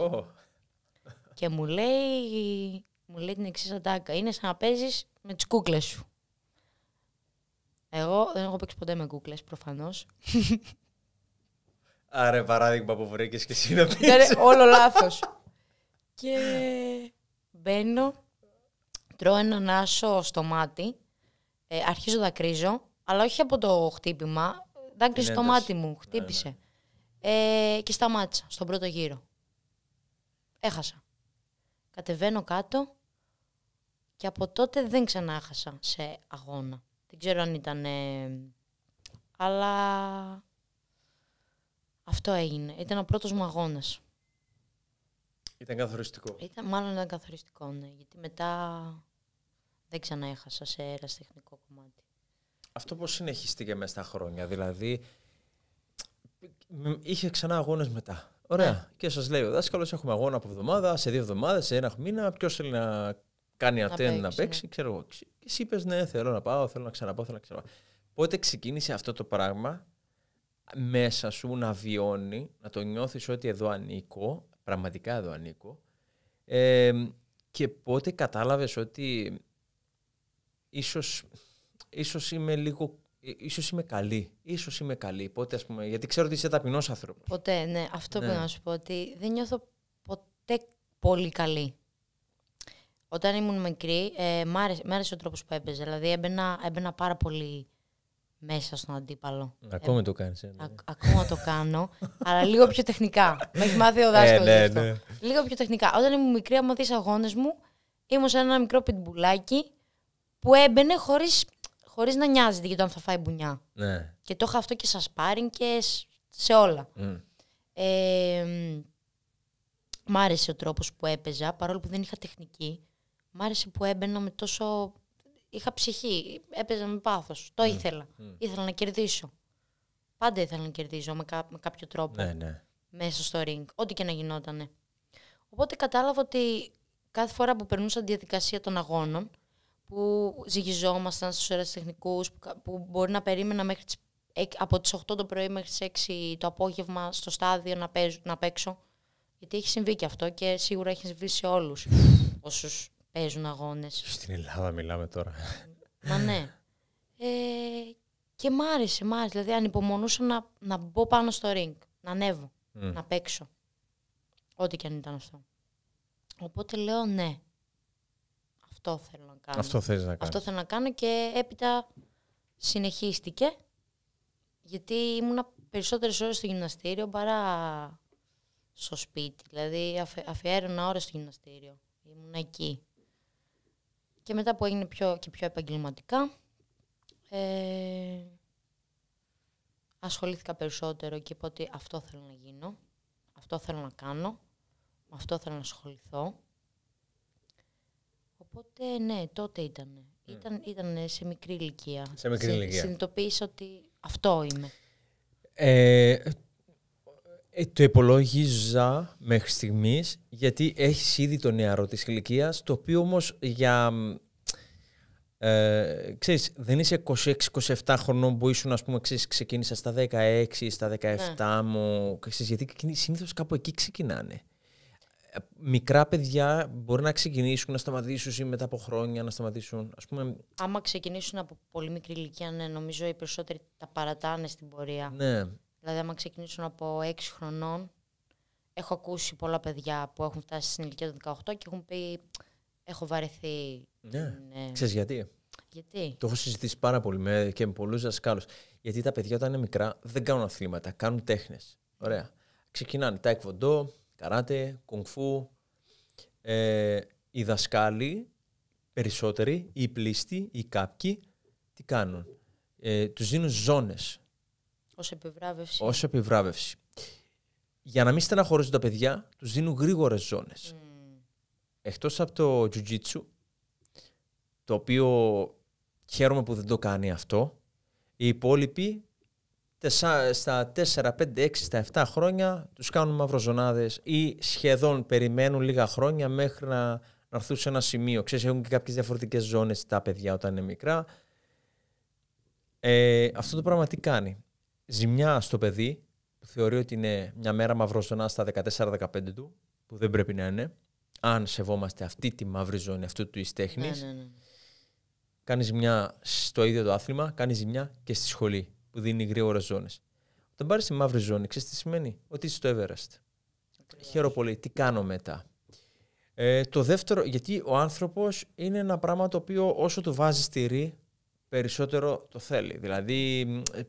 A: Και μου λέει, μου λέει την εξής αντάκα. Είναι σαν να παίζεις με τις κούκλες σου. Εγώ δεν έχω παίξει ποτέ με κούκλες, προφανώς.
B: Άρα, παράδειγμα που βρήκες και εσύ να ναι, ναι,
A: όλο λάθος. και μπαίνω, τρώω έναν άσο στο μάτι, ε, αρχίζω κρίζω. αλλά όχι από το χτύπημα. Δάκρυσε το μάτι μου, χτύπησε. Ναι, ναι. Ε, και σταμάτησα στον πρώτο γύρο. Έχασα κατεβαίνω κάτω και από τότε δεν ξανάχασα σε αγώνα. Δεν ξέρω αν ήταν... Ε, αλλά αυτό έγινε. Ήταν ο πρώτος μου αγώνας.
B: Ήταν καθοριστικό.
C: Ήταν,
A: μάλλον ήταν καθοριστικό, ναι. Γιατί μετά δεν ξαναέχασα σε
B: τεχνικό κομμάτι. Αυτό πώς συνεχίστηκε μέσα στα χρόνια. Δηλαδή, είχε ξανά αγώνες μετά. Ωραία. Ναι. Και σας λέει ο δάσκαλος: Έχουμε αγώνα από εβδομάδα, σε δύο εβδομάδες, σε ένα μήνα. Ποιος θέλει να κάνει ατέν να παίξει, ναι. ξέρω εγώ. Και εσύ είπες: Ναι, θέλω να πάω, θέλω να ξαναπάω, θέλω να ξαναπάω. Πότε ξεκίνησε αυτό το πράγμα μέσα σου να βιώνει, να το νιώθεις ότι εδώ ανήκω, πραγματικά εδώ ανήκω ε, και πότε κατάλαβες ότι ίσως, ίσως είμαι λίγο ε, σω είμαι καλή. σω είμαι καλή. Πότε, ας πούμε, γιατί ξέρω ότι είσαι ταπεινός άνθρωπος.
A: Ποτέ, ναι. Αυτό ναι. που να σου πω ότι δεν νιώθω ποτέ πολύ καλή. Όταν ήμουν μικρή, ε, μ, άρεσε, μ άρεσε ο τρόπος που έπαιζε. Δηλαδή, έμπαινα, έμπαινα πάρα πολύ μέσα στον αντίπαλο. Mm. Ακόμα ε, το κάνεις. Ε, ναι. ακόμα το κάνω, αλλά λίγο πιο τεχνικά. Με έχει μάθει ο δάσκαλο. Ε, ναι, ναι. Λίγο πιο τεχνικά. Όταν ήμουν μικρή, άμα δεις αγώνες μου, ήμουν σαν ένα μικρό πιντμπουλάκι που έμπαινε χωρίς χωρίς να νοιάζεται για το αν θα φάει μπουνιά. Ναι. Και το είχα αυτό και σε σπάριν και σε όλα. Mm. μ' άρεσε ο τρόπος που έπαιζα, παρόλο που δεν είχα τεχνική. Μ' άρεσε που έμπαινα με τόσο. Είχα ψυχή. Έπαιζα με πάθος. Το mm. ήθελα. Mm. Ήθελα να κερδίσω. Πάντα ήθελα να κερδίζω με, κάποιο τρόπο. Ναι, ναι. Μέσα στο ring. Ό,τι και να γινότανε. Οπότε κατάλαβα ότι κάθε φορά που περνούσα τη διαδικασία των αγώνων, που ζυγιζόμασταν στους ώρες που, που μπορεί να περίμενα μέχρι τις, από τις 8 το πρωί μέχρι τις 6 το απόγευμα στο στάδιο να, να παίξω. Γιατί έχει συμβεί και αυτό και σίγουρα έχει συμβεί σε όλους όσους παίζουν αγώνες. Στην
B: Ελλάδα μιλάμε τώρα. Μα ναι.
A: Ε, και μ' άρεσε, μ' άρεσε. Δηλαδή ανυπομονούσα να, να μπω πάνω στο ring, να ανέβω, να παίξω. Ό,τι και αν ήταν αυτό. Οπότε λέω ναι. Αυτό θέλω αυτό θες να κάνω. Αυτό θέλω να κάνω και έπειτα συνεχίστηκε γιατί ήμουν περισσότερες ώρες στο γυμναστήριο παρά στο σπίτι. Δηλαδή αφι, αφιέρωνα ώρες στο γυμναστήριο. Ήμουν εκεί. Και μετά που έγινε πιο, και πιο επαγγελματικά, ε, ασχολήθηκα περισσότερο και είπα ότι αυτό θέλω να γίνω, αυτό θέλω να κάνω, αυτό θέλω να ασχοληθώ. Πότε ναι, τότε ήταν. Ήταν, ήταν σε μικρή ηλικία. Σε μικρή σε, ότι αυτό είμαι. Ε,
B: ε το υπολόγιζα μέχρι στιγμής γιατί έχεις ήδη το νεαρό της ηλικίας, το οποίο όμως για. Ε, δεν είσαι 26-27 χρονών που ήσουν, ας πούμε, ξέρεις, ξεκίνησα στα 16, στα 17 ναι. μου, ξέρεις, γιατί συνήθως κάπου εκεί ξεκινάνε μικρά παιδιά μπορεί να ξεκινήσουν να σταματήσουν ή μετά από χρόνια να σταματήσουν. Ας πούμε...
A: Άμα ξεκινήσουν από πολύ μικρή ηλικία, ναι, νομίζω οι περισσότεροι τα παρατάνε στην πορεία. Ναι. Δηλαδή, άμα ξεκινήσουν από 6 χρονών, έχω ακούσει πολλά παιδιά που έχουν φτάσει στην ηλικία των 18 και έχουν πει έχω βαρεθεί. Ναι. ναι. Ξέρεις γιατί. Γιατί.
B: Το έχω συζητήσει πάρα πολύ και με πολλούς δασκάλους. Γιατί τα παιδιά όταν είναι μικρά δεν κάνουν αθλήματα, κάνουν τέχνες. Ωραία. Ξεκινάνε τα εκβοντό, καράτε, κουνφού. Ε, οι δασκάλοι, περισσότεροι, οι πλήστοι, οι κάποιοι, τι κάνουν. Ε, τους δίνουν ζώνες.
A: Ως επιβράβευση. Ως
B: επιβράβευση. Για να μην στεναχωρίζουν τα παιδιά, τους δίνουν γρήγορες ζώνες. Mm. Εκτός από το jiu το οποίο χαίρομαι που δεν το κάνει αυτό, οι υπόλοιποι στα 4, 5, 6, στα 7 χρόνια τους κάνουν μαυροζωνάδες ή σχεδόν περιμένουν λίγα χρόνια μέχρι να, να έρθουν σε ένα σημείο. Ξέρεις, έχουν και κάποιες διαφορετικές ζώνες τα παιδιά όταν είναι μικρά. Ε, αυτό το πράγμα τι κάνει. Ζημιά στο παιδί που θεωρεί ότι είναι μια μέρα μαυροζωνά στα 14-15 του, που δεν πρέπει να είναι, αν σεβόμαστε αυτή τη μαύρη ζώνη αυτού του τέχνης. Ναι, ναι, ναι, κάνει ζημιά στο ίδιο το άθλημα, κάνει ζημιά και στη σχολή που δίνει γρήγορε ζώνε. Όταν πάρεις τη μαύρη ζώνη, ξέρεις τι σημαίνει. Ότι είσαι στο Everest. Χαίρομαι πολύ. Τι κάνω μετά. Ε, το δεύτερο, γιατί ο άνθρωπος είναι ένα πράγμα το οποίο όσο του βάζεις ρή, περισσότερο το θέλει. Δηλαδή, ε,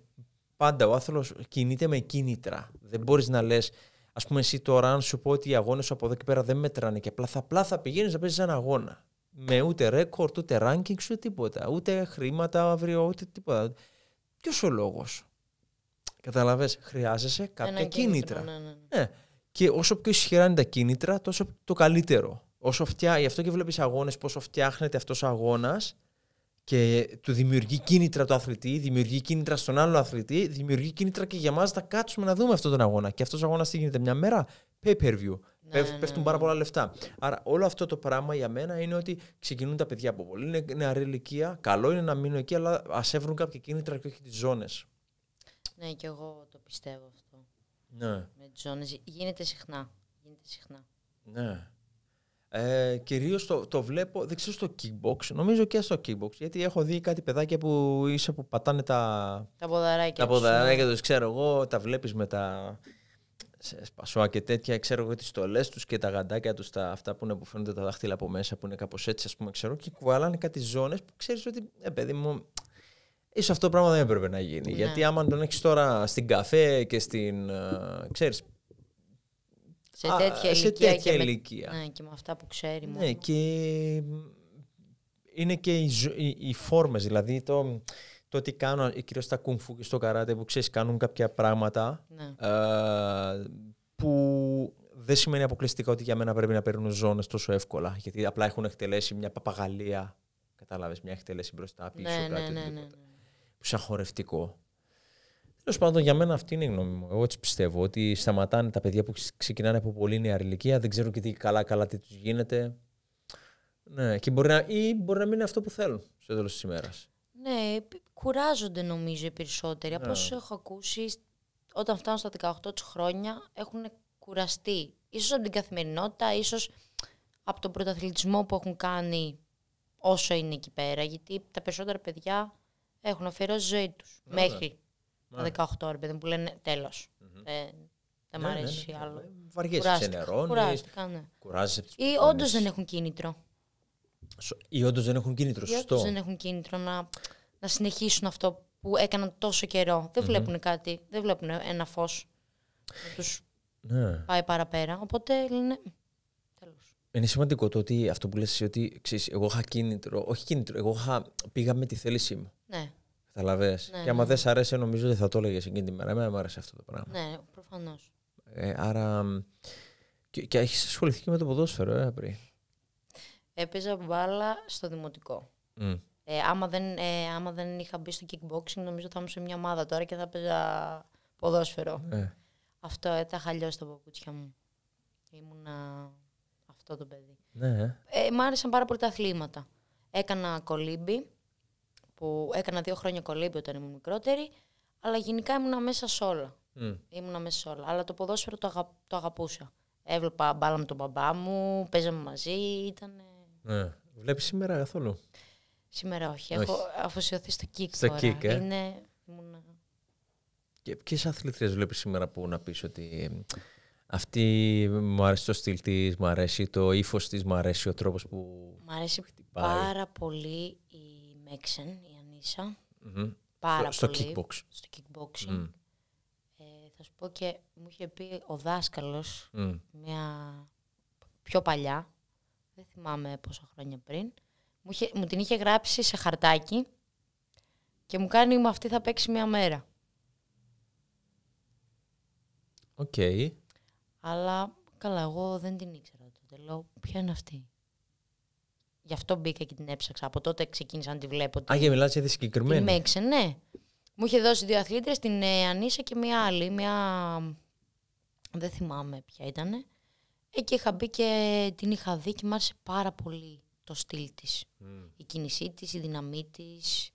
B: πάντα ο άνθρωπος κινείται με κίνητρα. Δεν μπορείς να λες, ας πούμε, εσύ τώρα, αν σου πω ότι οι αγώνες από εδώ και πέρα δεν μετράνε και απλά θα, απλά θα πηγαίνεις να παίζεις ένα αγώνα. Με ούτε ρέκορτ, ούτε ranking, ούτε τίποτα. Ούτε χρήματα αύριο, ούτε τίποτα. Ποιος ο λόγος. Καταλαβέ, χρειάζεσαι κάποια κίνητρα. Ναι, ναι, ναι. Ε, Και όσο πιο ισχυρά είναι τα κίνητρα, τόσο το καλύτερο. Όσο φτιά... Γι' αυτό και βλέπεις αγώνες, πόσο φτιάχνεται αυτός ο αγώνας και του δημιουργεί κίνητρα το αθλητή, δημιουργεί κίνητρα στον άλλο αθλητή, δημιουργεί κίνητρα και για εμά να κάτσουμε να δούμε αυτόν τον αγώνα. Και αυτός ο αγώνας τι γίνεται, μια μέρα pay per view. Ναι, ναι, πέφτουν ναι, πάρα πολλά λεφτά. Άρα όλο αυτό το πράγμα για μένα είναι ότι ξεκινούν τα παιδιά από πολύ είναι νεαρή ηλικία. Καλό είναι να μείνουν εκεί, αλλά ας έβρουν κάποια κίνητρα και όχι τις ζώνες.
A: Ναι, και εγώ το πιστεύω αυτό. Ναι. Με τις ζώνες γίνεται συχνά. Γίνεται συχνά.
B: Ναι. Ε, Κυρίως το, το, βλέπω, δεν ξέρω στο kickbox, νομίζω και στο kickbox, γιατί έχω δει κάτι παιδάκια που είσαι που πατάνε τα, τα ποδαράκια, τα ποδαράκια ναι. τους, ξέρω εγώ, τα βλέπεις με τα σε σπασόα και τέτοια, ξέρω εγώ τις στολές τους και τα γαντάκια τους, τα αυτά που, είναι, που φαίνονται τα δάχτυλα από μέσα, που είναι κάπως έτσι, ας πούμε, ξέρω, και κουβαλάνε κάτι ζώνες που ξέρεις ότι, ε, παιδί μου, ίσως αυτό το πράγμα δεν έπρεπε να γίνει. Ναι. Γιατί άμα τον έχεις τώρα στην καφέ και στην. Ε, ξέρεις, σε τέτοια, α, σε τέτοια και ηλικία. Με,
A: ναι, και με αυτά που ξέρει. Ναι,
B: και είναι και οι, οι, οι φόρμες, δηλαδή το, το τι κάνω, ε, κυρίως στα κουνφού και στο καράτε που ξέρεις, κάνουν κάποια πράγματα ναι. ε, που δεν σημαίνει αποκλειστικά ότι για μένα πρέπει να παίρνουν ζώνες τόσο εύκολα. Γιατί απλά έχουν εκτελέσει μια παπαγαλία. Κατάλαβες, μια εκτελέση μπροστά, πίσω, ναι, κάτι ναι, ναι, ναι, ναι. Που σαν χορευτικό. Τέλος πάντων, για μένα αυτή είναι η γνώμη μου. Εγώ έτσι πιστεύω ότι σταματάνε τα παιδιά που ξεκινάνε από πολύ νεαρή ηλικία, δεν ξέρουν και τι καλά-καλά τι τους γίνεται. Ναι, και μπορεί να, ή μπορεί να μην είναι αυτό που θέλουν στο τέλος της ημέρας.
A: Ναι, κουράζονται νομίζω οι περισσότεροι. Από ναι. όσο έχω ακούσει, όταν φτάνουν στα 18 χρόνια έχουν κουραστεί. Ίσως από την καθημερινότητα, ίσως από τον πρωταθλητισμό που έχουν κάνει όσο είναι εκεί πέρα. Γιατί τα περισσότερα παιδιά έχουν αφιερώσει ζωή τους. Μέχρι τα 18 ναι. ρε Δεν που λένε δεν ναι, μ' αρέσει άλλο. Βαριέσαι, Ή όντως δεν έχουν κίνητρο.
B: Ή όντως δεν έχουν κίνητρο, σωστό. δεν
A: έχουν κίνητρο να να συνεχίσουν αυτό που έκαναν τόσο καιρό. Δεν mm βλέπουν κάτι, δεν βλέπουν ένα φως. που
C: τους ναι.
A: πάει παραπέρα. Οπότε λένε
B: τέλος. Είναι σημαντικό το ότι αυτό που λες ότι εγώ είχα κίνητρο, όχι κίνητρο, εγώ είχα, πήγα με τη θέλησή μου. Ναι. Καταλαβέ. Ναι, και άμα ναι. δεν σ' αρέσει, νομίζω ότι θα το έλεγες εκείνη τη μέρα. Εμένα μου άρεσε αυτό το πράγμα.
A: Ναι, προφανώς.
B: Ε, άρα. Και, και έχεις ασχοληθεί και με το ποδόσφαιρο, ε, πριν.
A: Έπαιζα μπάλα στο δημοτικό. Mm. Ε, άμα, δεν, ε, άμα δεν είχα μπει στο kickboxing, νομίζω θα ήμουν σε μια ομάδα τώρα και θα παίζα ποδόσφαιρο. Ε. Αυτό ε, τα είχα λιώσει τα παπούτσια μου. Ήμουνα αυτό το παιδί. Ναι. Ε. ε, μ' άρεσαν πάρα πολύ τα αθλήματα. Έκανα κολύμπι, που έκανα δύο χρόνια κολύμπι όταν ήμουν μικρότερη, αλλά γενικά ήμουνα μέσα σε όλα. Mm. Ήμουνα μέσα σε όλα. Αλλά το ποδόσφαιρο το, αγαπούσα. Έβλεπα μπάλα με τον μπαμπά μου, παίζαμε μαζί, ήταν.
B: Ναι. Βλέπεις σήμερα καθόλου.
A: Σήμερα όχι. Έχω αφοσιωθεί στο κικ Στο τώρα. Κικ, ε? Είναι...
B: Και ποιες αθλητρίες βλέπεις σήμερα που να πεις ότι ε, αυτή μου αρέσει το στυλ της, μου αρέσει το ύφος της, μου αρέσει ο τρόπος που Μου αρέσει πάρα
A: πολύ η Μέξεν, η ανισα mm-hmm. Πάρα στο, πολύ. Στο kickbox. Στο kickboxing. Ε, θα σου πω και μου είχε πει ο δάσκαλος, μια πιο παλιά, δεν θυμάμαι πόσα χρόνια πριν, μου, μου την είχε γράψει σε χαρτάκι και μου κάνει με αυτή θα παίξει μια μέρα. Οκ. Αλλά καλά, εγώ δεν την ήξερα το Λέω, ποια είναι αυτή. Γι' αυτό μπήκα και την έψαξα. Από τότε ξεκίνησα να τη βλέπω. Α, για μιλάς για
B: συγκεκριμένη.
A: ναι. Μου είχε δώσει δύο αθλήτρες, την ε, Ανίσα και μια άλλη. Μια... Δεν θυμάμαι ποια ήταν. Εκεί είχα μπει και την είχα δει και μ' άρεσε πάρα πολύ το στυλ της. Mm. Η κίνησή της, η δύναμή της,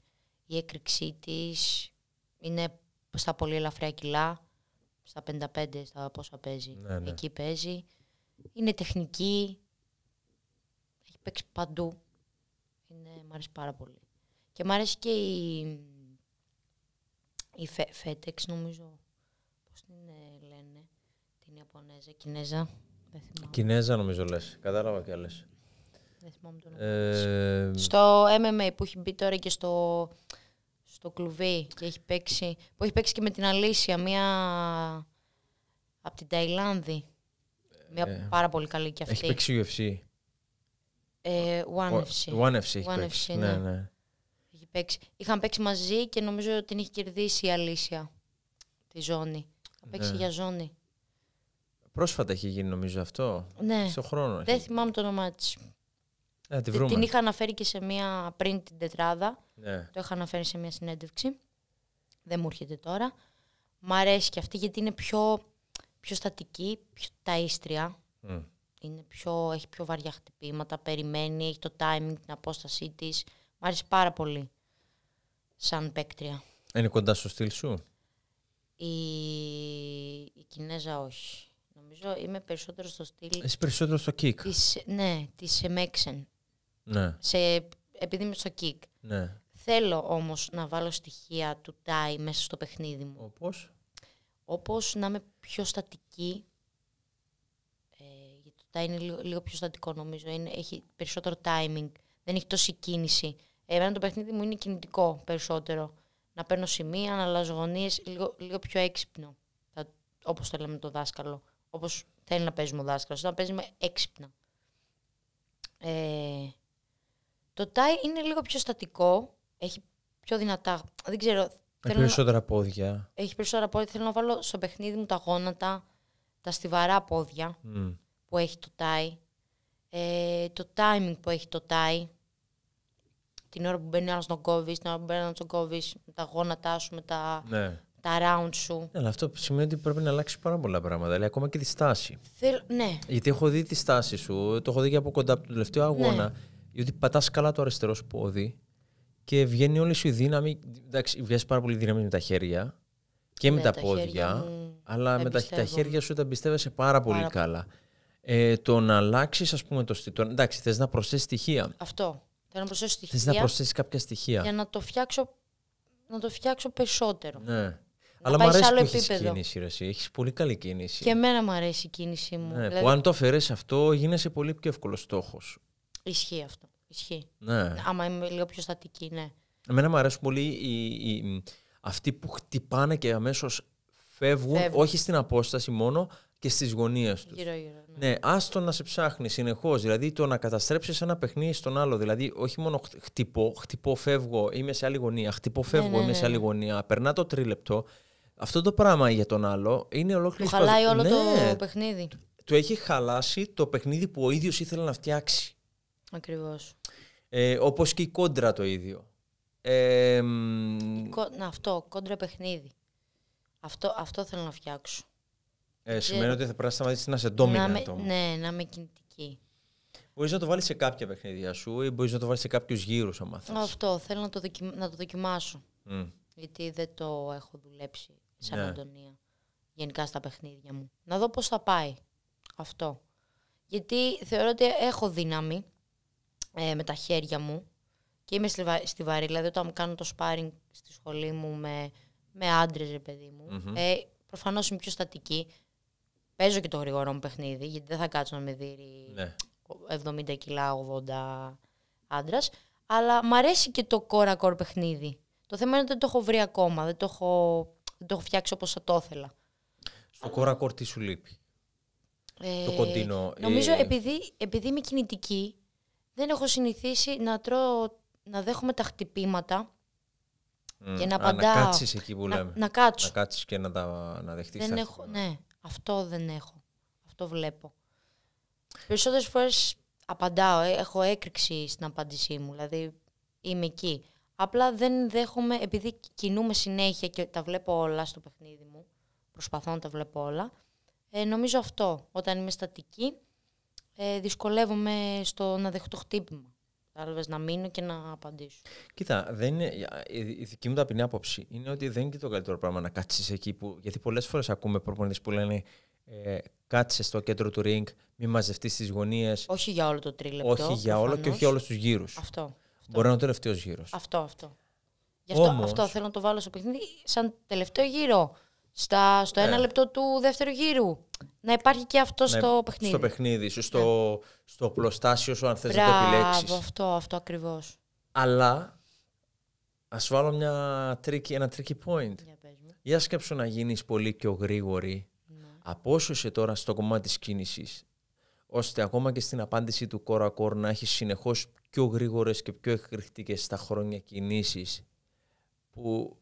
A: η έκρηξή της είναι στα πολύ ελαφριά κιλά, στα 55, στα πόσα παίζει. Ναι, ναι. Εκεί παίζει. Είναι τεχνική, έχει παίξει παντού. Είναι, μ' αρέσει πάρα πολύ. Και μ' αρέσει και η, η Φέτεξ, νομίζω, πώς την ε, λένε, την Ιαπωνέζα, Κινέζα.
B: Κινέζα νομίζω λες, κατάλαβα και λες. Ε, στο
A: MMA που έχει μπει τώρα και στο, στο κλουβί και έχει παίξει. Που έχει παίξει και με την Αλήσια, μία από την Ταϊλάνδη. Μια ε, πάρα πολύ καλή και αυτή. Έχει παίξει UFC. Ε, One FC. One One FC ναι. ναι. ναι. Έχει παίξει. Είχαν παίξει μαζί και νομίζω ότι την έχει κερδίσει η Αλήσια. Τη ζώνη. Θα ναι. παίξει για ζώνη.
B: Πρόσφατα έχει γίνει νομίζω αυτό. Ναι. Στον χρόνο. Δεν
A: θυμάμαι το όνομά της. Την είχα αναφέρει και σε μία πριν την τετράδα. Ναι. Το είχα αναφέρει σε μία συνέντευξη. Δεν μου έρχεται τώρα. Μ' αρέσει και αυτή γιατί είναι πιο, πιο στατική, πιο ταΐστρια. Είναι πιο, έχει πιο βαριά χτυπήματα, περιμένει, έχει το timing, την απόστασή της. Μ' αρέσει πάρα πολύ σαν παίκτρια.
B: Είναι κοντά στο στυλ σου?
A: Η, η Κινέζα όχι. Νομίζω είμαι περισσότερο στο στυλ. Εσύ περισσότερο στο kick. Της, ναι, της Μέξεν ναι. σε, επειδή είμαι στο kick Ναι. Θέλω όμως να βάλω στοιχεία του τάι μέσα στο παιχνίδι μου. Όπως? Όπως να είμαι πιο στατική. Ε, γιατί το τάι είναι λίγο, πιο στατικό νομίζω. Είναι, έχει περισσότερο timing. Δεν έχει τόση κίνηση. Εμένα το παιχνίδι μου είναι κινητικό περισσότερο. Να παίρνω σημεία, να αλλάζω γωνίες, λίγο, λίγο πιο έξυπνο. Όπω όπως το το δάσκαλο. Όπως θέλει να παίζουμε ο δάσκαλος. Να παίζουμε έξυπνα. Ε, το τάι είναι λίγο πιο στατικό, έχει πιο δυνατά. Δεν ξέρω. Έχει περισσότερα πόδια. Έχει περισσότερα πόδια. Θέλω να βάλω στο παιχνίδι μου τα γόνατα, τα στιβαρά πόδια mm. που έχει το τάι. Ε, το timing που έχει το τάι. Την ώρα που μπαίνει ένα τον κόβεις, την ώρα που μπαίνει ένα τον κόβεις, τα γόνατά σου, με τα, ναι. τα round σου. Ναι,
B: αλλά αυτό σημαίνει ότι πρέπει να αλλάξει πάρα πολλά πράγματα. Δηλαδή ακόμα και τη στάση. Θέλ... Ναι. Γιατί έχω δει τη στάση σου, το έχω δει και από κοντά από τον τελευταίο ναι. αγώνα διότι πατάς καλά το αριστερό σου πόδι και βγαίνει όλη σου η δύναμη. Εντάξει, βγαίνει πάρα πολύ δύναμη με τα χέρια και με, ναι, τα, πόδια, ναι. αλλά με τα, τα χέρια σου τα πιστεύεσαι πάρα πολύ καλά. Ε, το να αλλάξεις, ας πούμε, το στυλ. Εντάξει, θες να προσθέσεις στοιχεία.
A: Αυτό. Θέλω να προσθέσει στοιχεία. Θες να προσθέσεις κάποια στοιχεία. Για να το φτιάξω, να το φτιάξω περισσότερο. Ναι. Αλλά μου αρέσει που έχεις κίνηση,
B: ρε, Έχεις πολύ καλή κίνηση. Και εμένα
A: μου αρέσει η κίνησή μου. Ναι, δηλαδή... που αν το
B: αφαιρέσεις αυτό, γίνεσαι πολύ πιο εύκολος στόχος.
A: Ισχύει αυτό. Ισχύει. Ναι. Άμα είμαι λίγο πιο στατική, ναι.
B: Εμένα μου αρέσουν πολύ οι, οι, αυτοί που χτυπάνε και αμέσως φεύγουν, φεύγουν, όχι στην απόσταση μόνο, και στις γωνίες τους. Ναι, άστο ναι, να σε ψάχνει συνεχώς. Δηλαδή το να καταστρέψεις ένα παιχνίδι στον άλλο. Δηλαδή, όχι μόνο χτυπώ, χτυπώ, φεύγω, είμαι σε άλλη γωνία. Χτυπώ, ναι, φεύγω, ναι, ναι, είμαι σε ναι, άλλη γωνία. Περνά το τρίλεπτο. Αυτό το πράγμα για τον άλλο είναι ολόκληρος. Του χαλάει όλο το παιχνίδι. Του έχει χαλάσει το παιχνίδι που ο ίδιος ήθελε να φτιάξει.
A: Ακριβώς.
B: Ε, όπως και η κόντρα το ίδιο. Ε,
A: να, αυτό, κόντρα παιχνίδι. Αυτό, αυτό θέλω να φτιάξω.
B: Ε, σημαίνει ότι θα πρέπει να σταματήσεις να σε ντόμινα με...
A: Ναι, να είμαι κινητική.
B: Μπορείς να το βάλεις σε κάποια παιχνίδια σου ή μπορείς να το βάλεις σε κάποιους γύρους, αν θες.
A: Αυτό. Θέλω να το, δοκιμάσω. Γιατί δεν το έχω δουλέψει σαν ναι. Αντωνία. Γενικά στα παιχνίδια μου. Να δω πώς θα πάει αυτό. Γιατί θεωρώ ότι έχω δύναμη ε, με τα χέρια μου και είμαι στη βαρύλα, δηλαδή όταν κάνω το sparring στη σχολή μου με, με άντρες, ρε παιδί μου, mm-hmm. ε, προφανώς είμαι πιο στατική. Παίζω και το γρήγορο μου παιχνίδι, γιατί δεν θα κάτσω να με δει 70 ναι. κιλά, 80 άντρας. Αλλά μου αρέσει και το κορακόρ παιχνίδι. Το θέμα είναι ότι δεν το έχω βρει ακόμα, δεν το έχω, το έχω φτιάξει όπως θα το ήθελα.
B: Στο Αλλά... κορακόρ τι σου λείπει.
A: Ε, το κοντινό. Ε, νομίζω ε... επειδή, επειδή είμαι κινητική, δεν έχω συνηθίσει να τρώω, να δέχομαι τα χτυπήματα
B: και να απαντάω. να κάτσεις εκεί που να, λέμε. Να, κάτσω. κάτσεις και να, τα, να δεχτείς. Δεν έχω,
A: ναι, αυτό δεν έχω. Αυτό βλέπω. Περισσότερες φορές απαντάω, ε, έχω έκρηξη στην απάντησή μου, δηλαδή είμαι εκεί. Απλά δεν δέχομαι, επειδή κινούμε συνέχεια και τα βλέπω όλα στο παιχνίδι μου, προσπαθώ να τα βλέπω όλα, ε, νομίζω αυτό, όταν είμαι στατική, ε, δυσκολεύομαι στο να δεχτώ χτύπημα. Κατάλαβε να μείνω και να απαντήσω.
B: Κοίτα, δεν είναι, η δική μου ταπεινή άποψη είναι ότι δεν είναι και το καλύτερο πράγμα να κάτσεις εκεί. Που, γιατί πολλές φορές ακούμε προπονητές που λένε ε, κάτσε στο κέντρο του ρίγκ, μη μαζευτείς τις γωνίες.
A: Όχι για όλο το τρίλεπτο. Όχι για όλο και όχι για όλους τους γύρους. Αυτό, αυτό, Μπορεί να είναι ο τελευταίος γύρος. Αυτό, αυτό. Γι' αυτό, αυτό θέλω να το βάλω στο παιχνίδι σαν τελευταίο γύρο στα, στο ένα ναι. λεπτό του δεύτερου γύρου. Να υπάρχει και αυτό ναι, στο παιχνίδι. Στο
B: παιχνίδι σου, στο, ναι. στο πλωστάσιο σου, αν θες να το επιλέξεις.
A: αυτό, αυτό ακριβώς.
B: Αλλά, ας βάλω μια tricky, ένα tricky point. Για, σκέψου να γίνεις πολύ πιο γρήγορη. Ναι. είσαι τώρα στο κομμάτι της κίνησης, ώστε ακόμα και στην απάντηση του κορακόρ να έχεις συνεχώς πιο γρήγορες και πιο εκρηκτικές στα χρόνια κινήσεις. που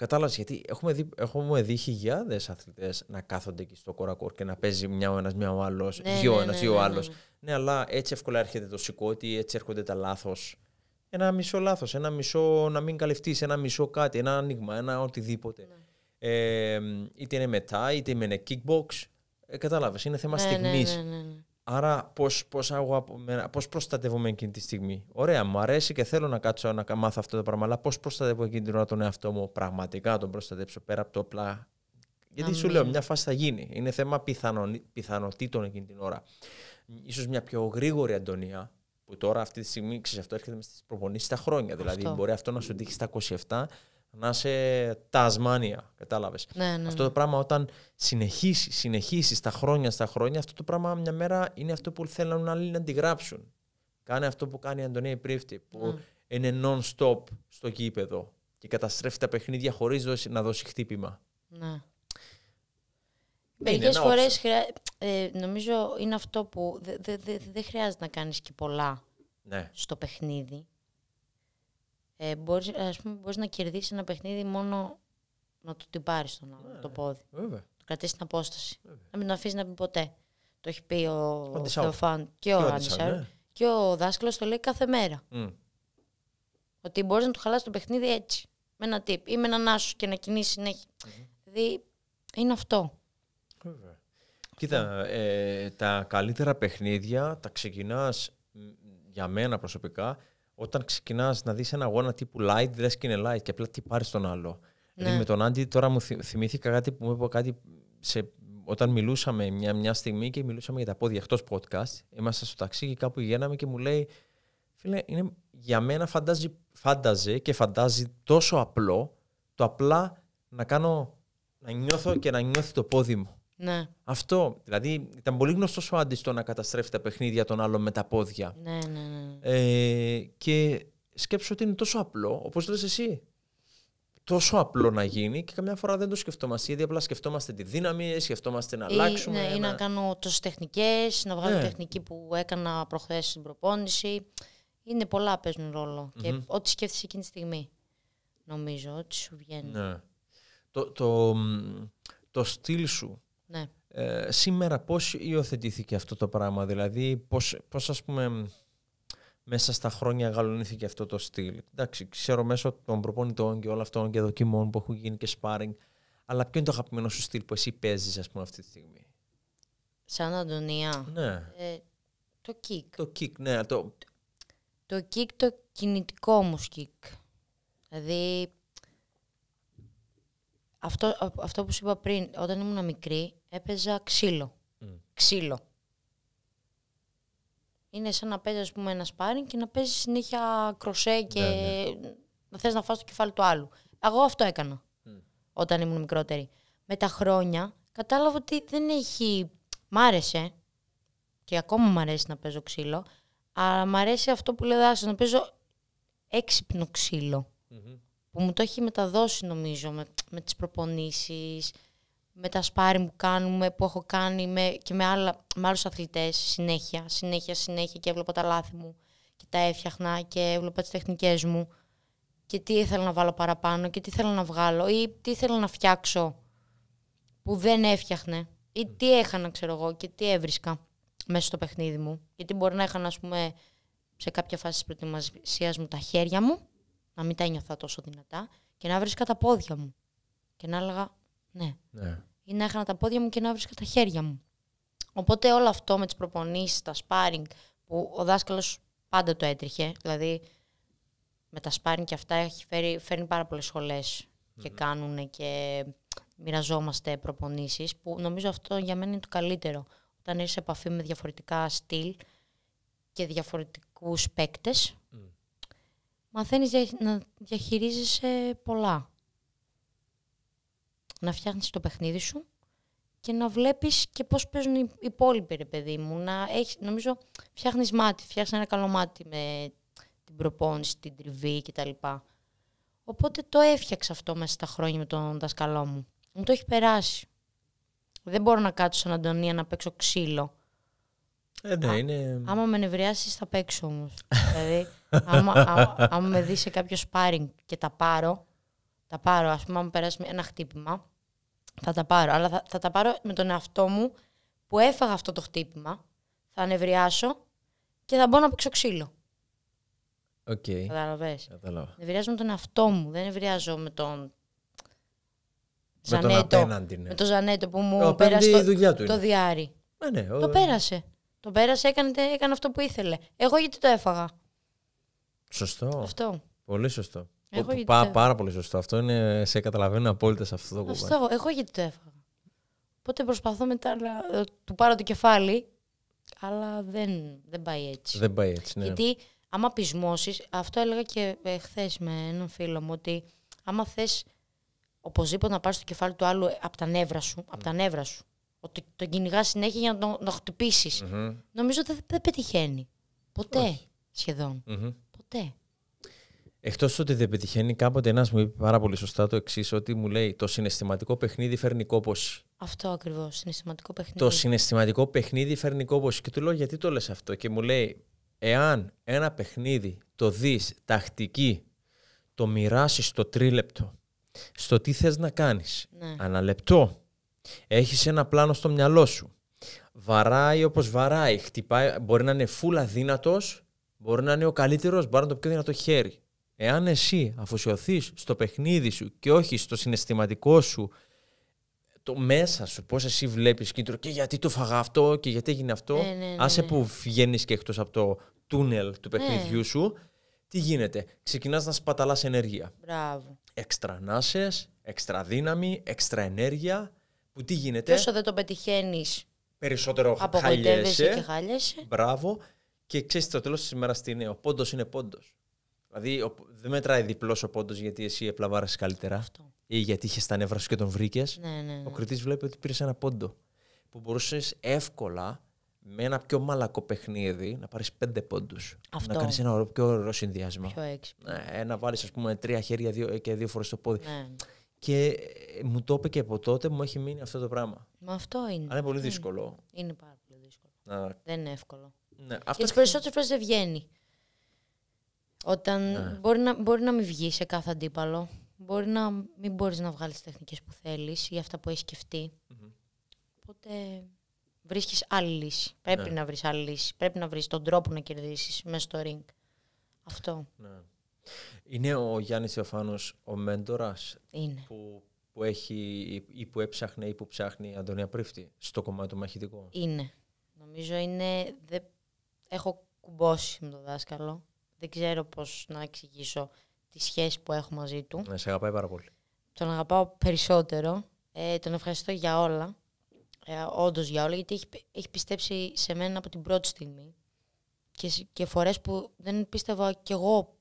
B: Κατάλαβες γιατί έχουμε δει, έχουμε δει χιλιάδες αθλητές να κάθονται εκεί στο κορακόρ και να παίζει μια ο ένας, μια ο άλλος, ναι, δύο ένας, ναι, δύο ναι, ναι, ναι. άλλος. Ναι, αλλά έτσι εύκολα έρχεται το σηκώτη, έτσι έρχονται τα λάθος. Ένα μισό λάθος, ένα μισό να μην καλυφθείς, ένα μισό κάτι, ένα άνοιγμα, ένα οτιδήποτε. Ναι. Ε, είτε είναι μετά, είτε είναι kickbox. Ε, Κατάλαβες, είναι θέμα στιγμή. Άρα πώς πώς, προστατεύομαι εκείνη τη στιγμή. Ωραία, μου αρέσει και θέλω να κάτσω να μάθω αυτό το πράγμα, αλλά πώς προστατεύω εκείνη την ώρα τον εαυτό μου πραγματικά τον προστατέψω πέρα από το απλά...
C: Γιατί σου λέω, μια
B: φάση θα γίνει. Είναι θέμα πιθανοτήτων εκείνη την ώρα. σω μια πιο γρήγορη αντωνία, που τώρα αυτή τη στιγμή, ξέρεις, αυτό έρχεται μες στις προπονήσεις τα χρόνια. Δηλαδή μπορεί αυτό να σου τύχει στα 27 να είσαι Τασμάνια, κατάλαβες. Ναι, ναι, αυτό το ναι. πράγμα όταν συνεχίσεις, συνεχίσεις τα χρόνια στα χρόνια, αυτό το πράγμα μια μέρα είναι αυτό που θέλουν άλλοι να αντιγράψουν. Κάνει αυτό που κάνει η Αντωνία Πρίφτη, που είναι non-stop στο γήπεδο και καταστρέφει τα παιχνίδια χωρίς να δώσει χτύπημα.
A: Ναι. Μερικέ φορέ ε, νομίζω είναι αυτό που δεν χρειάζεται να κάνεις και πολλά ναι. στο παιχνίδι. Ε, μπορείς, ας πούμε, μπορείς να κερδίσεις ένα παιχνίδι μόνο να το την πάρεις τον το ε, πόδι. Βέβαια. Το κρατήσεις την απόσταση. Να μην το αφήσεις να πει ποτέ. Το έχει πει ο, Θεοφάν και ο Άνισαρ. Ναι. Και ο δάσκαλος το λέει κάθε μέρα. Mm. Ότι μπορείς να του χαλάσει το παιχνίδι έτσι. Με ένα τύπ ή με έναν άσο και να κινήσεις συνεχεια Δηλαδή είναι αυτό.
B: Κοίτα, ε, τα καλύτερα παιχνίδια τα ξεκινάς για μένα προσωπικά όταν ξεκινάς να δεις ένα αγώνα τύπου light, δεν και είναι light και απλά τι πάρει τον άλλο. Δηλαδή με τον Άντι τώρα μου θυμήθηκα κάτι που μου είπε κάτι σε, όταν μιλούσαμε μια, μια στιγμή και μιλούσαμε για τα πόδια εκτός podcast. Είμαστε στο ταξί και κάπου γίναμε και μου λέει, φίλε, είναι, για μένα φαντάζει, φάνταζε και φαντάζει τόσο απλό το απλά να κάνω να νιώθω και να νιώθει το πόδι μου. Ναι. Αυτό. Δηλαδή ήταν πολύ γνωστός ο Άντιστο να καταστρέφει τα παιχνίδια των άλλων με τα πόδια. Ναι,
A: ναι, ναι. ναι.
B: Ε, και σκέψω ότι είναι τόσο απλό, όπως λες εσύ. Τόσο απλό να γίνει και καμιά φορά δεν το σκεφτόμαστε. ήδη απλά σκεφτόμαστε τη δύναμη, σκεφτόμαστε να ή, αλλάξουμε. Ναι, ένα... να
A: κάνω τόσες τεχνικές, να βγάλω ναι. τεχνική που έκανα προχθές στην προπόνηση. Είναι πολλά παίζουν Και ό,τι σκέφτεσαι εκείνη τη στιγμή. Νομίζω ότι σου βγαίνει.
B: Ναι. Το, το, το στυλ σου ναι. Ε, σήμερα πώς υιοθετήθηκε αυτό το πράγμα, δηλαδή πώς, πώς ας πούμε μέσα στα χρόνια γαλονίθηκε αυτό το στυλ. Εντάξει, ξέρω μέσω των προπονητών και όλων αυτών και δοκιμών που έχουν γίνει και sparring, αλλά ποιο είναι το αγαπημένο σου στυλ που εσύ παίζεις ας πούμε αυτή τη στιγμή.
A: Σαν Αντωνία. Ναι. Ε, το
B: κικ Το kick, ναι. Το...
A: το το κινητικό μου kick. Δηλαδή, αυτό, αυτό που σου είπα πριν, όταν ήμουν μικρή, έπαιζα ξύλο. Mm. Ξύλο. Είναι σαν να παίζεις, ας ένα σπάρινγκ και να παίζεις συνέχεια κροσέ και ναι, ναι. να θες να φας το κεφάλι του άλλου. Εγώ αυτό έκανα mm. όταν ήμουν μικρότερη. Με τα χρόνια κατάλαβα ότι δεν έχει... Μ' άρεσε και ακόμα μ' αρέσει να παίζω ξύλο, αλλά μ' αρέσει αυτό που λέει δάσος, να παίζω έξυπνο mm-hmm. που μου το έχει μεταδώσει νομίζω με, με τις προπονήσεις, με τα σπάρι που κάνουμε, που έχω κάνει με, και με, άλλα, με άλλους αθλητές συνέχεια, συνέχεια, συνέχεια και έβλεπα τα λάθη μου και τα έφτιαχνα και έβλεπα τις τεχνικές μου και τι ήθελα να βάλω παραπάνω και τι ήθελα να βγάλω ή τι ήθελα να φτιάξω που δεν έφτιαχνε ή τι έχανα ξέρω εγώ και τι έβρισκα μέσα στο παιχνίδι μου γιατί μπορεί να έχανα ας πούμε σε κάποια φάση της προετοιμασίας μου τα χέρια μου να μην τα ένιωθα τόσο δυνατά και να βρίσκα τα πόδια μου και να έλεγα ναι. ναι ή να έχανα τα πόδια μου και να βρίσκα τα χέρια μου. Οπότε όλο αυτό με τις προπονήσεις, τα σπάρινγκ, που ο δάσκαλος πάντα το έτριχε, δηλαδή με τα σπάρινγκ και αυτά έχει φέρει, φέρνει πάρα πολλές και κάνουν και μοιραζόμαστε προπονήσεις που νομίζω αυτό για μένα είναι το καλύτερο. Όταν είσαι σε επαφή με διαφορετικά στυλ και διαφορετικούς παίκτες, Μαθαίνει να διαχειρίζεσαι πολλά να φτιάχνεις το παιχνίδι σου και να βλέπεις και πώς παίζουν οι υπόλοιποι, ρε παιδί μου. Να έχεις, νομίζω φτιάχνεις μάτι, φτιάχνεις ένα καλό μάτι με την προπόνηση, την τριβή κτλ. Οπότε το έφτιαξα αυτό μέσα στα χρόνια με τον δασκαλό μου. Μου το έχει περάσει. Δεν μπορώ να κάτσω σαν Αντωνία να παίξω ξύλο. Ε, ναι, Α, Άμα με νευριάσεις θα παίξω όμως. δηλαδή, άμα, άμα, με δει σε κάποιο σπάρινγκ και τα πάρω, τα πάρω, ας πούμε, άμα περάσει ένα χτύπημα, θα τα πάρω. Αλλά θα, τα πάρω με τον εαυτό μου που έφαγα αυτό το χτύπημα. Θα ανεβριάσω και θα μπω να παίξω ξύλο. Οκ. Okay. Κατάλαβες. με τον εαυτό μου. Δεν ευριάζω με τον. Με τον απέναντι, ναι. Με τον Ζανέτο που μου ε, πέρασε το, το διάρι. Ε, ναι, το πέρασε. Το πέρασε, έκανε, έκανε αυτό που ήθελε. Εγώ γιατί το έφαγα.
B: Σωστό. Αυτό. Πολύ σωστό που πάρα πολύ σωστό. Αυτό είναι. Σε καταλαβαίνω απόλυτα σε αυτό το κομμάτι. Αυτό.
A: Εγώ γιατί το έφαγα. Οπότε προσπαθώ μετά να ε, του πάρω το κεφάλι, αλλά δεν, δεν πάει έτσι. Δεν πάει έτσι, ναι. Γιατί άμα πεισμώσεις, αυτό έλεγα και ε, χθες με έναν φίλο μου, ότι άμα θες οπωσδήποτε να πάρεις το κεφάλι του άλλου ε, από τα νεύρα σου, από τα νεύρα σου ότι τον κυνηγάς συνέχεια για να τον να χτυπησει Νομίζω ότι δεν, δεν πετυχαίνει. Ποτέ Όχι. Ποτέ.
B: Εκτός ότι δεν πετυχαίνει, κάποτε ένας μου είπε πάρα πολύ σωστά το εξής, ότι μου λέει το συναισθηματικό παιχνίδι φέρνει κόποση
A: Αυτό ακριβώς. Συναισθηματικό παιχνίδι. Το
B: συναισθηματικό παιχνίδι φέρνει κόποση Και του λέω γιατί το λες αυτό. Και μου λέει, εάν ένα παιχνίδι το δεις τακτική, το μοιράσεις στο τρίλεπτο, στο τι θες να κάνεις, ναι. αναλεπτό, έχεις ένα πλάνο στο μυαλό σου. Βαράει όπως βαράει. μπορεί να είναι φούλα δύνατο, μπορεί να είναι ο καλύτερος, μπορεί να το πιο δυνατό χέρι. Εάν εσύ αφοσιωθείς στο παιχνίδι σου και όχι στο συναισθηματικό σου, το μέσα σου, πώς εσύ βλέπεις κίνητρο και γιατί το φαγα αυτό και γιατί έγινε αυτό, ναι, ναι, ναι άσε ναι. που βγαίνεις και εκτός από το τούνελ του ναι. παιχνιδιού σου, τι γίνεται. Ξεκινάς να σπαταλάς ενέργεια. Μπράβο. Έξτρα νάσες, έξτρα δύναμη, έξτρα ενέργεια. Που τι γίνεται. Και όσο δεν
A: το πετυχαίνεις.
B: Περισσότερο χαλιέσαι. και χαλιέσαι. Μπράβο. Και ξέρεις, το τέλος της ημέρας τι είναι. Ο πόντος είναι πόντος. Δηλαδή δεν μετράει διπλός ο πόντος γιατί εσύ βάρασε καλύτερα. Αυτό. Ή γιατί είχες τα νεύρα σου και τον βρήκες. Ναι, ναι, ναι, Ο κριτή βλέπει ότι πήρες ένα πόντο. Που μπορούσες εύκολα με ένα πιο μαλακό παιχνίδι να πάρεις πέντε πόντους. Να κάνεις ένα πιο ωραίο συνδυασμό. Πιο έξυπνο. Ναι, ε, να βάλεις, ας πούμε, τρία χέρια δύο, ε, και δύο φορές το πόδι. Ναι. Και ε, μου το είπε και από τότε μου έχει μείνει αυτό το πράγμα.
A: Μα αυτό είναι. Αλλά είναι πολύ δύσκολο. Είναι, είναι πάρα πολύ
B: δύσκολο.
A: Δεν είναι εύκολο.
B: Ναι. Και τι περισσότερες
A: φορές δεν βγαίνει. Όταν ναι. μπορεί, να, μπορεί να μην βγει σε κάθε αντίπαλο. Μπορεί να μην μπορείς να βγάλεις τις τεχνικές που θέλεις ή αυτά που έχεις σκεφτεί. Mm-hmm. Οπότε βρίσκεις ναι. άλλη λύση. Πρέπει να βρεις άλλη λύση. Πρέπει να βρεις τον τρόπο να κερδίσεις μέσα στο ring. Αυτό. Ναι.
B: Είναι ο Γιάννης Θεοφάνο ο μέντορας Που, που έχει ή που έψαχνε ή που ψάχνει η Αντωνία Πρίφτη στο κομμάτι του μαχητικού.
A: Είναι. Νομίζω είναι... Δε, έχω κουμπώσει με τον δάσκαλο δεν ξέρω πώς να εξηγήσω τη σχέση που έχω μαζί του.
B: Ναι, σε αγαπάει πάρα πολύ.
A: Τον αγαπάω περισσότερο. Ε, τον ευχαριστώ για όλα. Ε, Όντως για όλα, γιατί έχει, πιστέψει σε μένα από την πρώτη στιγμή. Και, και φορές που δεν πίστευα κι εγώ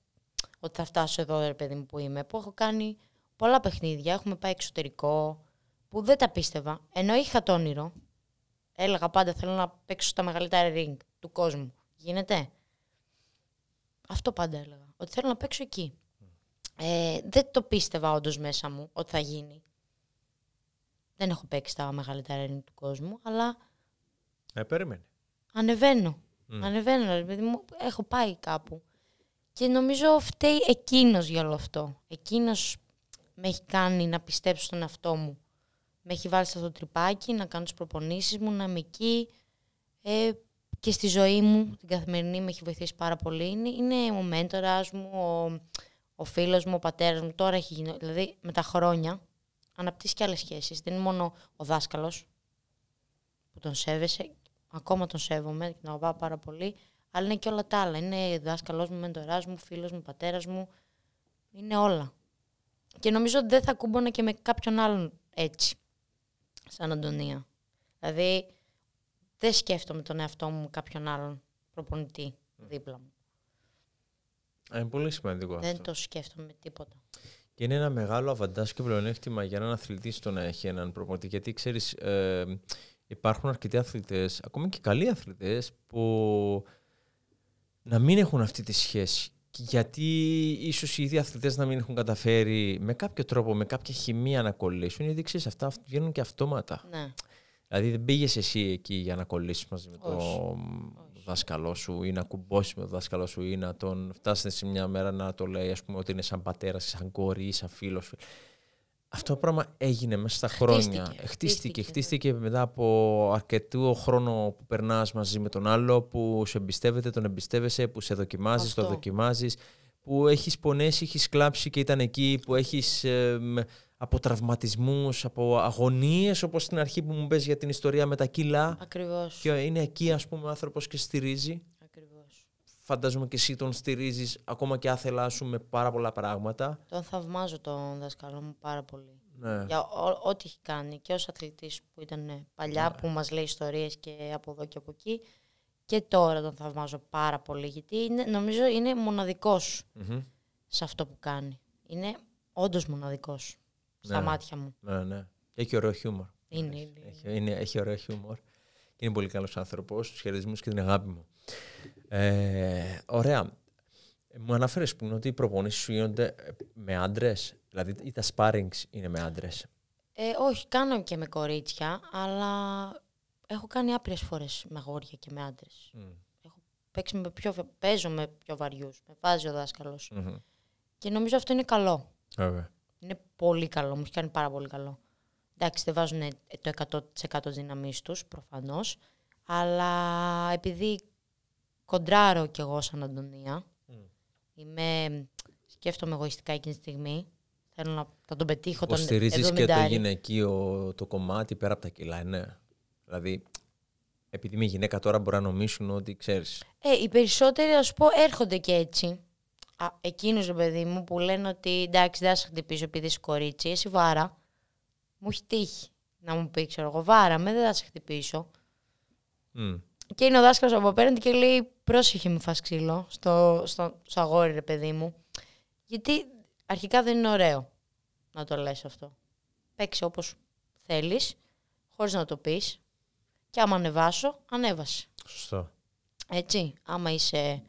A: ότι θα φτάσω εδώ, ρε παιδί μου, που είμαι. Που έχω κάνει πολλά παιχνίδια. Έχουμε πάει εξωτερικό, που δεν τα πίστευα. Ενώ είχα το όνειρο. Έλεγα πάντα θέλω να παίξω στα μεγαλύτερα ring του κόσμου. Γίνεται. Αυτό πάντα έλεγα. Ότι θέλω να παίξω εκεί. Ε, δεν το πίστευα όντως μέσα μου ότι θα γίνει. Δεν έχω παίξει τα μεγαλύτερα έννοια του κόσμου, αλλά. Ε, περίμενε. Ανεβαίνω. Mm. Ανεβαίνω, Δηλαδή, μου. Έχω πάει κάπου. Και νομίζω φταίει εκείνος για όλο αυτό. Εκείνος με έχει κάνει να πιστέψω στον εαυτό μου. Με έχει βάλει σε αυτό το τρυπάκι, να κάνω τις προπονήσεις μου, να είμαι εκεί. Ε, και στη ζωή μου, την καθημερινή, με έχει βοηθήσει πάρα πολύ. Είναι, είναι ο μέντορας μου, ο, ο φίλος μου, ο πατέρας μου. Τώρα έχει γίνει, δηλαδή με τα χρόνια αναπτύσσει και άλλες σχέσεις. Δεν είναι μόνο ο δάσκαλος που τον σέβεσαι, ακόμα τον σέβομαι και τον αγαπάω πάρα πολύ, αλλά είναι και όλα τα άλλα. Είναι δάσκαλός μου, μέντοράς μου, φίλος μου, πατέρας μου. Είναι όλα. Και νομίζω ότι δεν θα κούμπονα και με κάποιον άλλον έτσι, σαν Αντωνία. Δηλαδή, δεν σκέφτομαι τον εαυτό μου κάποιον άλλον προπονητή δίπλα μου.
B: Είναι πολύ σημαντικό δεν αυτό. Δεν το
A: σκέφτομαι τίποτα.
B: Και είναι ένα μεγάλο αβαντάζ και πλεονέκτημα για έναν αθλητή στο να έχει έναν προπονητή. Γιατί ξέρεις, ε, υπάρχουν αρκετοί αθλητές, ακόμη και καλοί αθλητές, που να μην έχουν αυτή τη σχέση. Γιατί ίσως οι ίδιοι αθλητές να μην έχουν καταφέρει με κάποιο τρόπο, με κάποια χημεία να κολλήσουν. γιατί ξέρεις, αυτά βγαίνουν και αυτόματα. Ναι. Δηλαδή δεν πήγες εσύ εκεί για να κολλήσεις μαζί με τον δάσκαλό σου ή να κουμπώσεις με τον δάσκαλό σου ή να τον φτάσεις σε μια μέρα να το λέει ας πούμε, ότι είναι σαν πατέρας, σαν κόρη ή σαν φίλος Αυτό το πράγμα έγινε μέσα στα χρόνια. Ε, χτίστηκε, χτίστηκε, ναι. χτίστηκε μετά από αρκετό χρόνο που περνάς μαζί με τον άλλο, που σου εμπιστεύεται, τον εμπιστεύεσαι, που σε δοκιμάζεις, το δοκιμάζεις, που έχεις πονέσει, έχεις κλάψει και ήταν εκεί, που έχεις από τραυματισμούς, από αγωνίες, όπως στην αρχή που μου πες για την ιστορία με τα κιλά. Ακριβώς. Και είναι εκεί, ας πούμε, ο άνθρωπος και στηρίζει. Ακριβώς. Φαντάζομαι και εσύ τον στηρίζεις, ακόμα και άθελά σου με πάρα πολλά πράγματα.
A: Τον θαυμάζω τον δάσκαλό μου πάρα πολύ. Ναι. Για ό,τι έχει κάνει και ως αθλητής που ήταν ε, παλιά, ναι. που μας λέει ιστορίες και από εδώ και από εκεί. Και τώρα τον θαυμάζω πάρα πολύ, γιατί είναι, νομίζω μοναδικό μοναδικός mm-hmm. σε αυτό που κάνει. Είναι όντως μοναδικός στα ναι. μάτια μου.
B: Ναι, ναι. Έχει ωραίο χιούμορ. Είναι, έχει, είναι. έχει ωραίο χιούμορ. είναι πολύ καλός άνθρωπος, τους χαιρετισμούς και την αγάπη μου. Ε, ωραία. Μου αναφέρεις πριν ότι οι προπονήσεις σου γίνονται ε, με άντρες, δηλαδή ή τα sparrings είναι με άντρες.
A: Ε, όχι, κάνω και με κορίτσια, αλλά έχω κάνει άπειρες φορές με αγόρια και με άντρες.
B: Mm. Έχω
A: παίξει πιο, παίζω με πιο βαριούς. Με βάζει ο δασκαλο Και νομίζω αυτό είναι καλό. Είναι πολύ καλό, μου έχει κάνει πάρα πολύ καλό. Εντάξει, δεν βάζουν το 100% τη δύναμή τους προφανώς, αλλά επειδή κοντράρω κι εγώ σαν Αντωνία, mm. είμαι, σκέφτομαι εγωιστικά εκείνη τη στιγμή, θέλω να θα τον πετύχω τον Υποστηρίζεις και το
B: γυναικείο το κομμάτι πέρα από τα κιλά, ε, ναι. Δηλαδή, επειδή είμαι γυναίκα τώρα μπορεί να νομίσουν ότι ξέρεις.
A: Ε, οι περισσότεροι, ας πω, έρχονται και έτσι εκείνου ρε παιδί μου που λένε ότι εντάξει, δεν θα σε χτυπήσω επειδή είσαι κορίτσι, εσύ βάρα. Μου έχει τύχει να μου πει, ξέρω εγώ, βάρα με, δεν θα σε χτυπήσω. Και είναι ο δάσκαλος από απέναντι και λέει: Πρόσεχε, μου φά στο, στο, στο αγόρι, ρε παιδί μου. Γιατί αρχικά δεν είναι ωραίο να το λες αυτό. Παίξε όπως θέλεις, χωρίς να το πεις. Και άμα ανεβάσω, ανέβασε. Σωστό. Έτσι, άμα είσαι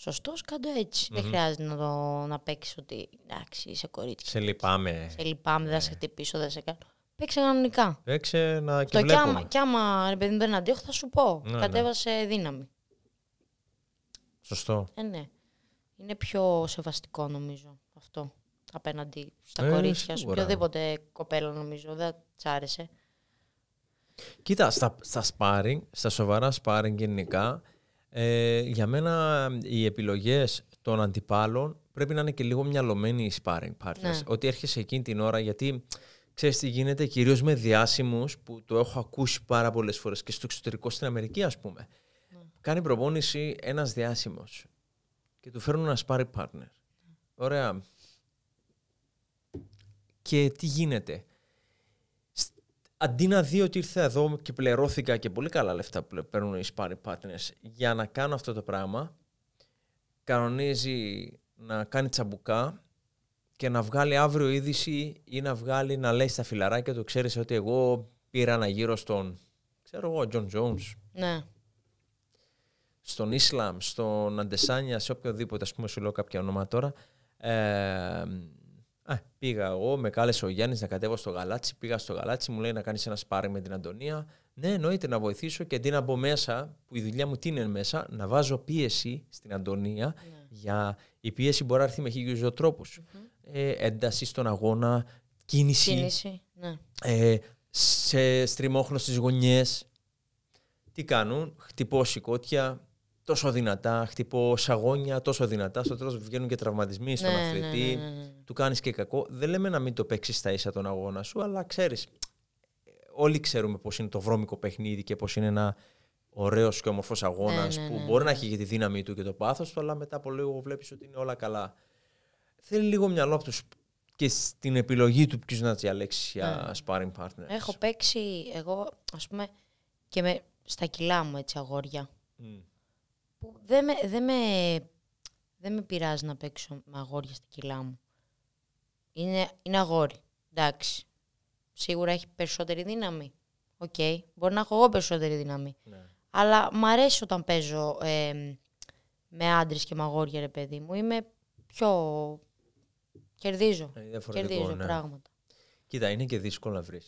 A: σωστό, κάντο Δεν χρειάζεται να, το, παίξεις ότι εντάξει, είσαι κορίτσι.
B: Σε λυπάμαι. Σε
A: λυπάμαι, δεν σε ναι. χτυπήσω, δεν σε κάνω. Παίξε κανονικά.
B: Παίξε να και
A: Κι άμα, επειδή δεν αντέχω, θα σου πω. Ναι, ναι. Κατέβασε δύναμη. Σωστό. Ε, ναι. Είναι πιο σεβαστικό νομίζω αυτό απέναντι
B: στα ε, κορίτσια σου. Οποιοδήποτε
A: κοπέλα νομίζω δεν τσάρεσε. άρεσε.
B: Κοίτα, στα, στα στα σοβαρά σπάρινγκ γενικά, ε, για μένα οι επιλογές των αντιπάλων πρέπει να είναι και λίγο μυαλωμένοι οι sparring partners. Ναι. Ότι έρχεσαι εκείνη την ώρα γιατί ξέρεις τι γίνεται κυρίως με διάσημους που το έχω ακούσει πάρα πολλές φορές και στο εξωτερικό στην Αμερική ας πούμε. Ναι. Κάνει προπόνηση ένας διάσημος και του φέρνουν ένα sparring partner. Ωραία. Και τι γίνεται αντί να δει ότι ήρθε εδώ και πληρώθηκα και πολύ καλά λεφτά που παίρνουν οι σπάρι Partners για να κάνω αυτό το πράγμα, κανονίζει να κάνει τσαμπουκά και να βγάλει αύριο είδηση ή να βγάλει να λέει στα φιλαράκια του ξέρεις ότι εγώ πήρα ένα γύρο στον ξέρω εγώ, John Jones ναι. στον Ισλαμ, στον Αντεσάνια σε οποιοδήποτε ας πούμε σου λέω κάποια όνομα τώρα ε, Πήγα εγώ, με κάλεσε ο Γιάννης να κατέβω στο γαλάτσι. Πήγα στο γαλάτσι, μου λέει να κάνεις ένα σπάρι με την Αντωνία. Ναι, εννοείται να βοηθήσω και αντί να μπω μέσα, που η δουλειά μου τι είναι μέσα, να βάζω πίεση στην Αντωνία. Ναι. Για... Η πίεση μπορεί να έρθει με χίλιους τρόπου. Ε, ένταση στον αγώνα, κίνηση. Κίνηση, ναι. Ε, σε στριμώχνω στις γωνιές. Τι κάνουν, χτυπώ σηκώτια, τόσο δυνατά, χτυπώ σαγόνια τόσο δυνατά. Στο τέλος βγαίνουν και τραυματισμοί στον ναι, αθλητή, ναι, ναι, ναι, του κάνεις και κακό. Δεν λέμε να μην το παίξεις στα ίσα τον αγώνα σου, αλλά ξέρεις. Όλοι ξέρουμε πώς είναι το βρώμικο παιχνίδι και πώς είναι ένα ωραίος και όμορφος αγώνας που μπορεί να έχει και τη δύναμη του και το πάθος του, αλλά μετά από λίγο βλέπεις ότι είναι όλα καλά. Θέλει λίγο μυαλό από τους και στην επιλογή του ποιου να διαλέξει για sparring partners.
A: Έχω παίξει εγώ, ας πούμε, και με, στα κιλά μου έτσι αγόρια που δεν με, δεν με, δεν με πειράζει να παίξω με αγόρια στην κοιλά μου. Είναι, είναι αγόρι. Εντάξει. Σίγουρα έχει περισσότερη δύναμη. Οκ. Μπορεί να έχω εγώ περισσότερη δύναμη. Ναι. Αλλά μ' αρέσει όταν παίζω με άντρες και με αγόρια, ρε παιδί μου. Είμαι πιο. Κερδίζω. Ε,
B: κερδίζω ναι. πράγματα. Κοίτα, είναι και δύσκολο να βρεις.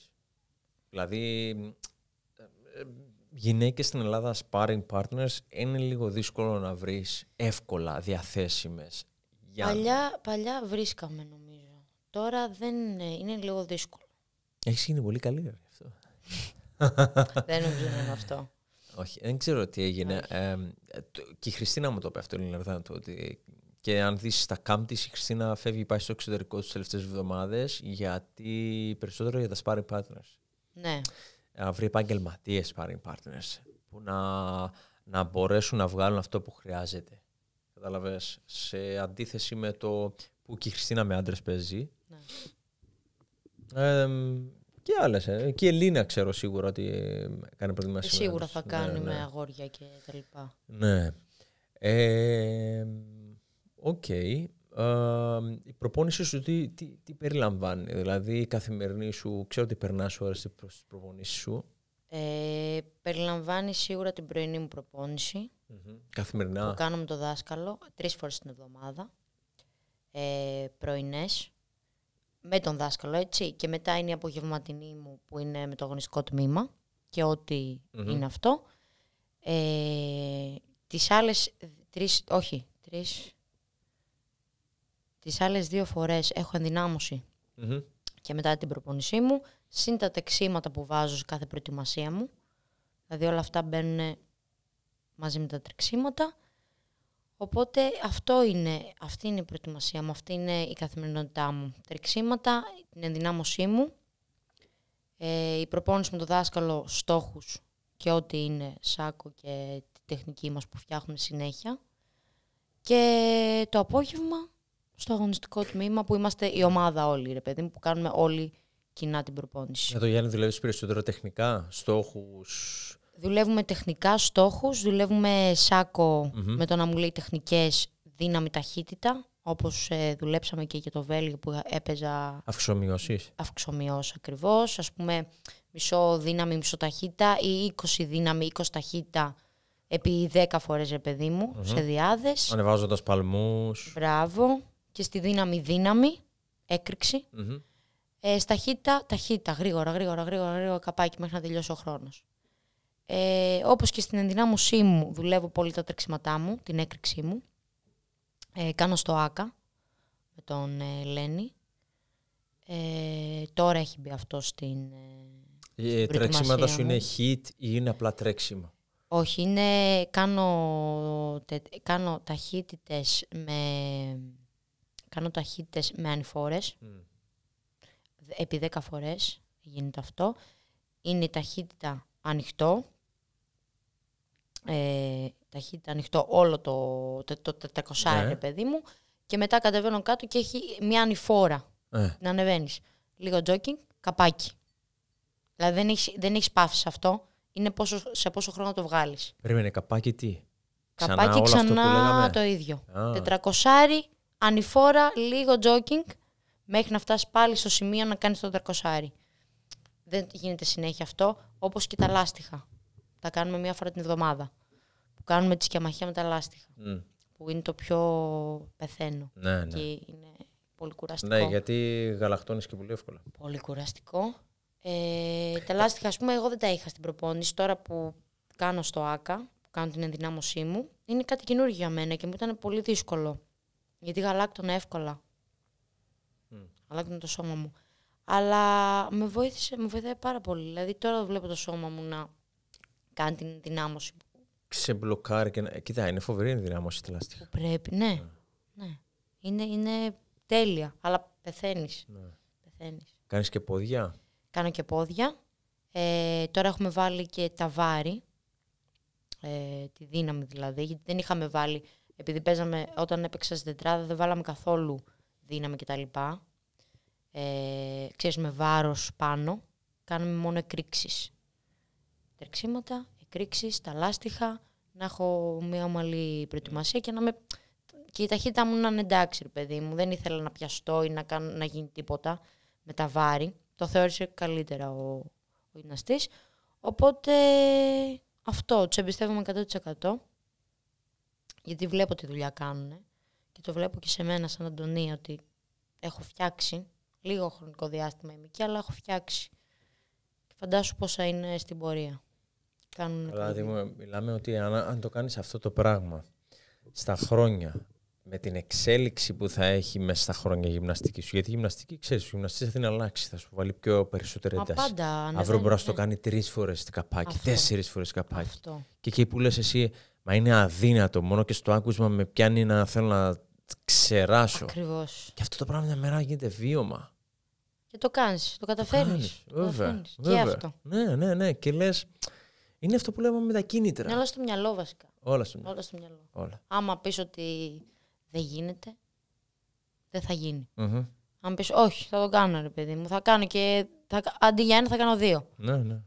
B: Δηλαδή, ε, γυναίκες στην Ελλάδα sparring partners είναι λίγο δύσκολο να βρεις εύκολα διαθέσιμες. Για... Παλιά,
A: παλιά βρίσκαμε νομίζω. Τώρα δεν είναι, λίγο δύσκολο.
B: Έχεις γίνει πολύ καλή γι' αυτό.
C: δεν νομίζω
B: αυτό. Όχι, δεν ξέρω τι έγινε. Ε, και η Χριστίνα μου το είπε αυτό, η Λιναρδάντου, ότι και αν δεις τα κάμπ της, η Χριστίνα φεύγει πάει στο εξωτερικό τις τελευταίες εβδομάδες γιατί περισσότερο για τα sparring partners. Ναι να βρει επαγγελματίες sparring partners που να, να μπορέσουν να βγάλουν αυτό που χρειάζεται. Κατάλαβες. Σε αντίθεση με το που και η Χριστίνα με άντρες παίζει. Ναι. και άλλες. Ε. Και η Ελίνα ξέρω σίγουρα ότι κάνει προετοιμασία. Σίγουρα θα ναι, ναι. κάνει με
A: αγόρια και τα λοιπά. Ναι.
B: Οκ. okay η προπόνησή σου τι, τι, περιλαμβάνει, δηλαδή η καθημερινή σου, ξέρω ότι περνάς ώρες στις στις προπονήσεις σου.
A: Ε, περιλαμβάνει σίγουρα την πρωινή μου προπονηση
B: Καθημερινά. Που
A: κάνω με το δάσκαλο τρεις φορές την εβδομάδα. Ε, πρωινές με τον δάσκαλο, έτσι. Και μετά είναι η απογευματινή μου που είναι με το αγωνιστικό τμήμα και οτι είναι αυτό. Ε, τις άλλες τρεις, όχι, τρεις, Τις άλλες δύο φορές έχω και μετά την προπονησή μου, συν τα τεξίματα που βάζω σε κάθε προετοιμασία μου. Δηλαδή όλα αυτά μπαίνουν μαζί με τα τρεξίματα. Οπότε αυτό είναι, αυτή είναι η προετοιμασία μου, αυτή είναι η καθημερινότητά μου. Τρεξίματα, την ενδυνάμωσή μου, ε, η προπόνηση με το δάσκαλο στόχους και ό,τι είναι σάκο και τη τεχνική μας που φτιάχνουμε συνέχεια. Και το απόγευμα στο αγωνιστικό τμήμα που είμαστε η ομάδα όλοι, ρε παιδί μου, που κάνουμε όλοι κοινά την προπόνηση.
B: Με το Γιάννη δουλεύεις περισσότερο τεχνικά, στόχους.
A: Δουλεύουμε τεχνικά στόχους, δουλεύουμε με το να μου λέει τεχνικές δύναμη ταχύτητα. Όπως ε, δουλέψαμε και για το Βέλγιο που έπαιζα.
B: Αυξομοιώσεις.
A: Αυξομοιώσεις ακριβώς. Ας πούμε, μισό δύναμη, μισό ταχύτητα ή 20 δύναμη, 20 ταχύτητα επί 10 φορές, ρε παιδί μου, mm-hmm. σε διάδες. Ανεβάζοντας
B: παλμούς.
A: Μπράβο και στη δύναμη δύναμη, έκρηξη. Mm-hmm. Ε, ταχύτητα, γρήγορα, γρήγορα, γρήγορα, γρήγορα, καπάκι μέχρι να τελειώσει ο χρόνος. Ε, όπως και στην ενδυνάμωσή μου, δουλεύω πολύ τα τρεξιματά μου, την έκρηξή μου. Ε, κάνω στο ΆΚΑ με τον ε, ε, τώρα έχει μπει αυτό στην, ε, τρεξίματα σου είναι
B: hit ή είναι απλά τρέξιμα.
A: Όχι, είναι, κάνω, τε, κάνω ταχύτητες με κάνω ταχύτητες με ανηφόρες. Mm. Επί 10 φορές γίνεται αυτό. Είναι η ταχύτητα ανοιχτό. Ε, ταχύτητα ανοιχτό όλο το, το, το 400 yeah. Ναι. παιδί μου. Και μετά κατεβαίνω κάτω και έχει μια ανηφόρα. Ε. Να ανεβαίνεις. Λίγο τζόκινγκ, καπάκι. Δηλαδή δεν έχεις δεν έχεις αυτό. Είναι πόσο, σε πόσο χρόνο το βγάλεις;
B: Περίμενε, καπάκι τι. Καπάκι ξανά, το ίδιο. Ah
A: ανηφόρα, λίγο τζόκινγκ, μέχρι να φτάσεις πάλι στο σημείο να κάνεις το τερκοσάρι. Δεν γίνεται συνέχεια αυτό, όπως και τα λάστιχα. Τα κάνουμε μία φορά την εβδομάδα. Που κάνουμε τη σκιαμαχία με τα λάστιχα. Που είναι το πιο πεθαίνω. Ναι, ναι. Και είναι πολύ κουραστικό. Ναι,
B: γιατί γαλακτώνεις και πολύ εύκολα.
A: Πολύ κουραστικό. Ε, τα λάστιχα, ας πούμε, εγώ δεν τα είχα στην προπόνηση. Τώρα που κάνω στο ΑΚΑ, που κάνω την ενδυνάμωσή μου, είναι κάτι καινούργιο για μένα και μου ήταν πολύ δύσκολο γιατί γαλάκτωνα εύκολα. Mm. Γαλάκτωνα το σώμα μου. Αλλά με βοήθησε, με βοηθάει πάρα πολύ. Δηλαδή τώρα βλέπω το σώμα μου να κάνει την δυνάμωση.
B: Ξεμπλοκάρει και να... Κοίτα, είναι φοβερή η δυνάμωση τη
A: Πρέπει, ναι, ναι. ναι. Είναι, είναι τέλεια, αλλά πεθαίνεις. Ναι. Πεθαίνεις.
B: Κάνεις και πόδια.
A: Κάνω και πόδια. Ε, τώρα έχουμε βάλει και τα βάρη. Ε, τη δύναμη δηλαδή, γιατί δεν είχαμε βάλει επειδή παίζαμε, όταν έπαιξα στην τετράδα δεν βάλαμε καθόλου δύναμη κτλ. Ε, ξέρεις, με βάρος πάνω, κάνουμε μόνο εκρήξεις. Τερξίματα, εκρήξεις, τα λάστιχα, να έχω μια ομαλή προετοιμασία και να με... Και η ταχύτητά μου να είναι εντάξει, ρε παιδί μου. Δεν ήθελα να πιαστώ ή να, κάνω, να γίνει τίποτα με τα βάρη. Το θεώρησε καλύτερα ο, ο Οπότε αυτό, τους εμπιστεύομαι 100% γιατί βλέπω τη δουλειά κάνουν και το βλέπω και σε μένα σαν Αντωνία ότι έχω φτιάξει λίγο χρονικό διάστημα είμαι εκεί, αλλά έχω φτιάξει. φαντάσου πόσα είναι στην πορεία. Κάνουν δηλαδή,
B: μιλάμε ότι αν, αν το κάνεις αυτό το πράγμα στα χρόνια, με την εξέλιξη που θα έχει μέσα στα χρόνια γυμναστική σου. Γιατί η γυμναστική, ξέρεις, ο γυμναστή θα την αλλάξει, θα σου βάλει πιο περισσότερη ένταση. Πάντα. Ναι, Αύριο ναι, μπορείς να ναι. το κάνει τρεις φορές καπάκι, τέσσερις φορές καπάκι. Αυτό. Και εκεί που λες εσύ, Μα είναι αδύνατο. Μόνο και στο άκουσμα με πιάνει να θέλω να ξεράσω. Ακριβώς. Και αυτό το πράγμα μια μέρα γίνεται βίωμα.
A: Και το κάνεις, το καταφέρνεις. Βέβαια. Και αυτό.
B: Ναι, ναι, ναι. Και λες. Είναι αυτό που λέμε με τα κίνητρα. Ναι, όλα
A: στο μυαλό βασικά. Όλα στο μυαλό. Όλα στο μυαλό. Άμα πεις ότι δεν γίνεται, δεν θα γινει Αν πεις, όχι, θα το κάνω, ρε παιδί μου. Θα κάνω και. Θα, αντί για ένα, θα κάνω δύο. Ναι, ναι.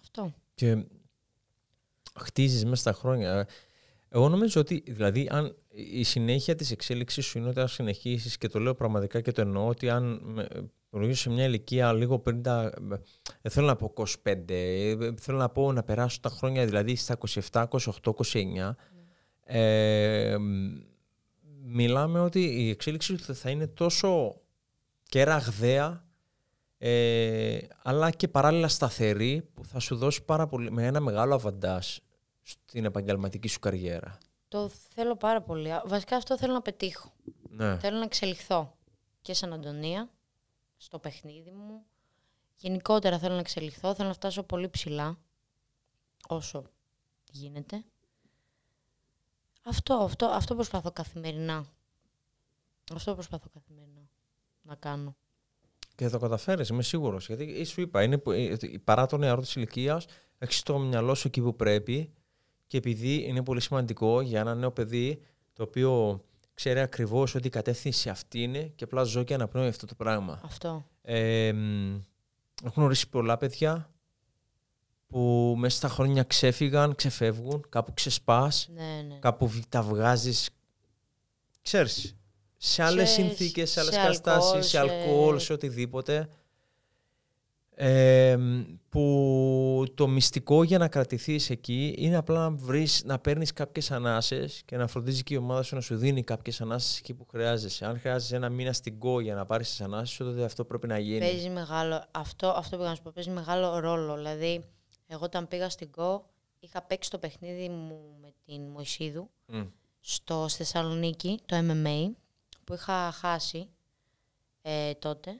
A: Αυτό.
B: Και Χτίζει μέσα στα χρόνια. Εγώ νομίζω ότι δηλαδή αν η συνέχεια της εξέλιξης σου είναι ότι αν και το λέω πραγματικά και το εννοώ ότι αν ε, προηγήσω σε μια ηλικία λίγο πριν τα... Ε, ε, θέλω να πω 25, θέλω να πω να περάσω τα χρόνια δηλαδή στα 27, 28, 29 ε, μιλάμε ότι η εξέλιξη σου θα είναι τόσο και ραγδαία ε, αλλά και παράλληλα σταθερή που θα σου δώσει πάρα πολύ, με ένα μεγάλο αβαντάς στην επαγγελματική σου καριέρα.
A: Το θέλω πάρα πολύ. Βασικά αυτό θέλω να πετύχω. Ναι. Θέλω να εξελιχθώ και σαν Αντωνία, στο παιχνίδι μου. Γενικότερα θέλω να εξελιχθώ, θέλω να φτάσω πολύ ψηλά, όσο γίνεται. Αυτό, αυτό, αυτό προσπαθώ καθημερινά. Αυτό προσπαθώ καθημερινά να κάνω.
B: Και θα το καταφέρεις είμαι σίγουρος. Γιατί σου είπα, είναι, ε, παρά τον νεαρό της ηλικίας, έχεις το μυαλό σου εκεί που πρέπει και επειδή είναι πολύ σημαντικό για ένα νέο παιδί το οποίο ξέρει ακριβώς ότι η κατεύθυνση αυτή είναι και απλά ζω και αναπνέω αυτό το πράγμα. Αυτό. Ε, έχω γνωρίσει πολλά παιδιά που μέσα στα χρόνια ξέφυγαν, ξεφεύγουν, κάπου ξεσπάς, ναι, ναι. κάπου τα βγάζεις. ξέρεις, σε άλλες συνθήκες, σε άλλες καταστάσεις, σε αλκοόλ, σε οτιδήποτε. Ε, που το μυστικό για να κρατηθείς εκεί είναι απλά να, βρεις, να παίρνεις κάποιες ανάσες και να φροντίζει και η ομάδα σου να σου δίνει κάποιες ανάσες εκεί που χρειάζεσαι. Αν χρειάζεσαι ένα μήνα στην κό για να πάρεις τις ανάσες, τότε αυτό πρέπει να γίνει.
A: μεγάλο, αυτό, αυτό που να σου πω, παίζει μεγάλο ρόλο. Δηλαδή, εγώ όταν πήγα στην κό, είχα παίξει το παιχνίδι μου με την Μωυσίδου στο Θεσσαλονίκη, το MMA, που είχα χάσει ε, τότε.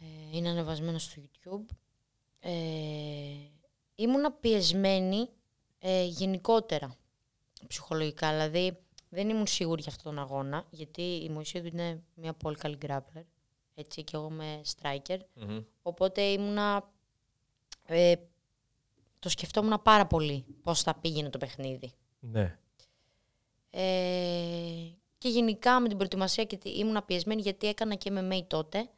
A: Ε, είναι ανεβασμένο στο YouTube. Ε, ήμουνα πιεσμένη ε, γενικότερα ψυχολογικά. Δηλαδή δεν ήμουν σίγουρη για αυτόν τον αγώνα, γιατί η Μωυσίδου είναι μια πολύ καλή grappler. Έτσι, και εγώ είμαι striker. Οπότε ήμουνα... Ε, το σκεφτόμουν πάρα πολύ πώς θα πήγαινε το παιχνίδι. Ναι. και γενικά με την προετοιμασία και ήμουν πιεσμένη γιατί έκανα και MMA τότε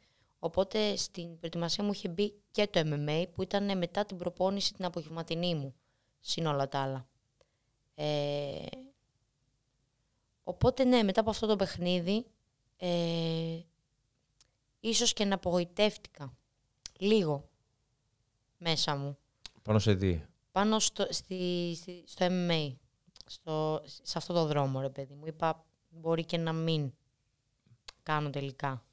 A: Οπότε στην προετοιμασία μου είχε μπει και το MMA που ήταν μετά την προπόνηση την απογευματινή μου, συν όλα τα άλλα. Ε, οπότε ναι, μετά από αυτό το παιχνίδι, ε, ίσως και να απογοητεύτηκα λίγο μέσα μου. Πάνω σε τι? Πάνω στο, στη, στο MMA, στο, σε αυτό το δρόμο ρε παιδί μου. Είπα μπορεί και να μην κάνω τελικά.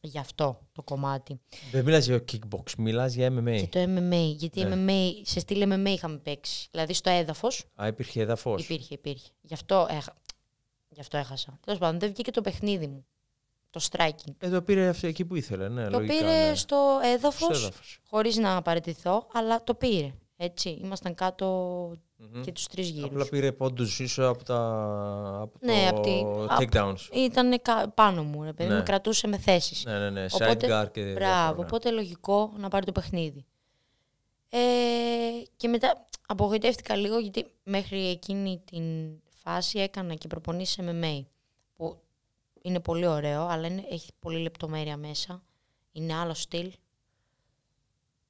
A: Γι' αυτό το κομμάτι.
B: Δεν μιλάς για kickbox, μιλάς για MMA. Για το
A: MMA, γιατί ναι. MMA, σε στήλη MMA είχαμε παίξει. Δηλαδή στο έδαφος.
B: Α, υπήρχε έδαφος.
A: Υπήρχε, υπήρχε. Γι' αυτό, έχα... Γι αυτό έχασα. Τέλος πάντων, δεν βγήκε το παιχνίδι μου.
B: Το striking. Ε, το πήρε αυτό εκεί που ήθελε, ναι. Το λογικά, πήρε ναι.
A: στο έδαφος, Χωρί χωρίς να παραιτηθώ, αλλά το πήρε. Έτσι, ήμασταν κάτω
B: Mm-hmm. και τους τρεις Απλά πήρε πόντους ίσως από τα από ναι, το... από
A: τη... Ήταν πάνω μου, ρε με ναι. κρατούσε με
B: θέσεις. Ναι, ναι, ναι, οπότε... και Μπράβο, ναι.
A: οπότε λογικό να πάρει το παιχνίδι. Ε, και μετά απογοητεύτηκα λίγο γιατί μέχρι εκείνη την φάση έκανα και προπονήσεις MMA που είναι πολύ ωραίο αλλά είναι, έχει πολύ λεπτομέρεια μέσα είναι άλλο στυλ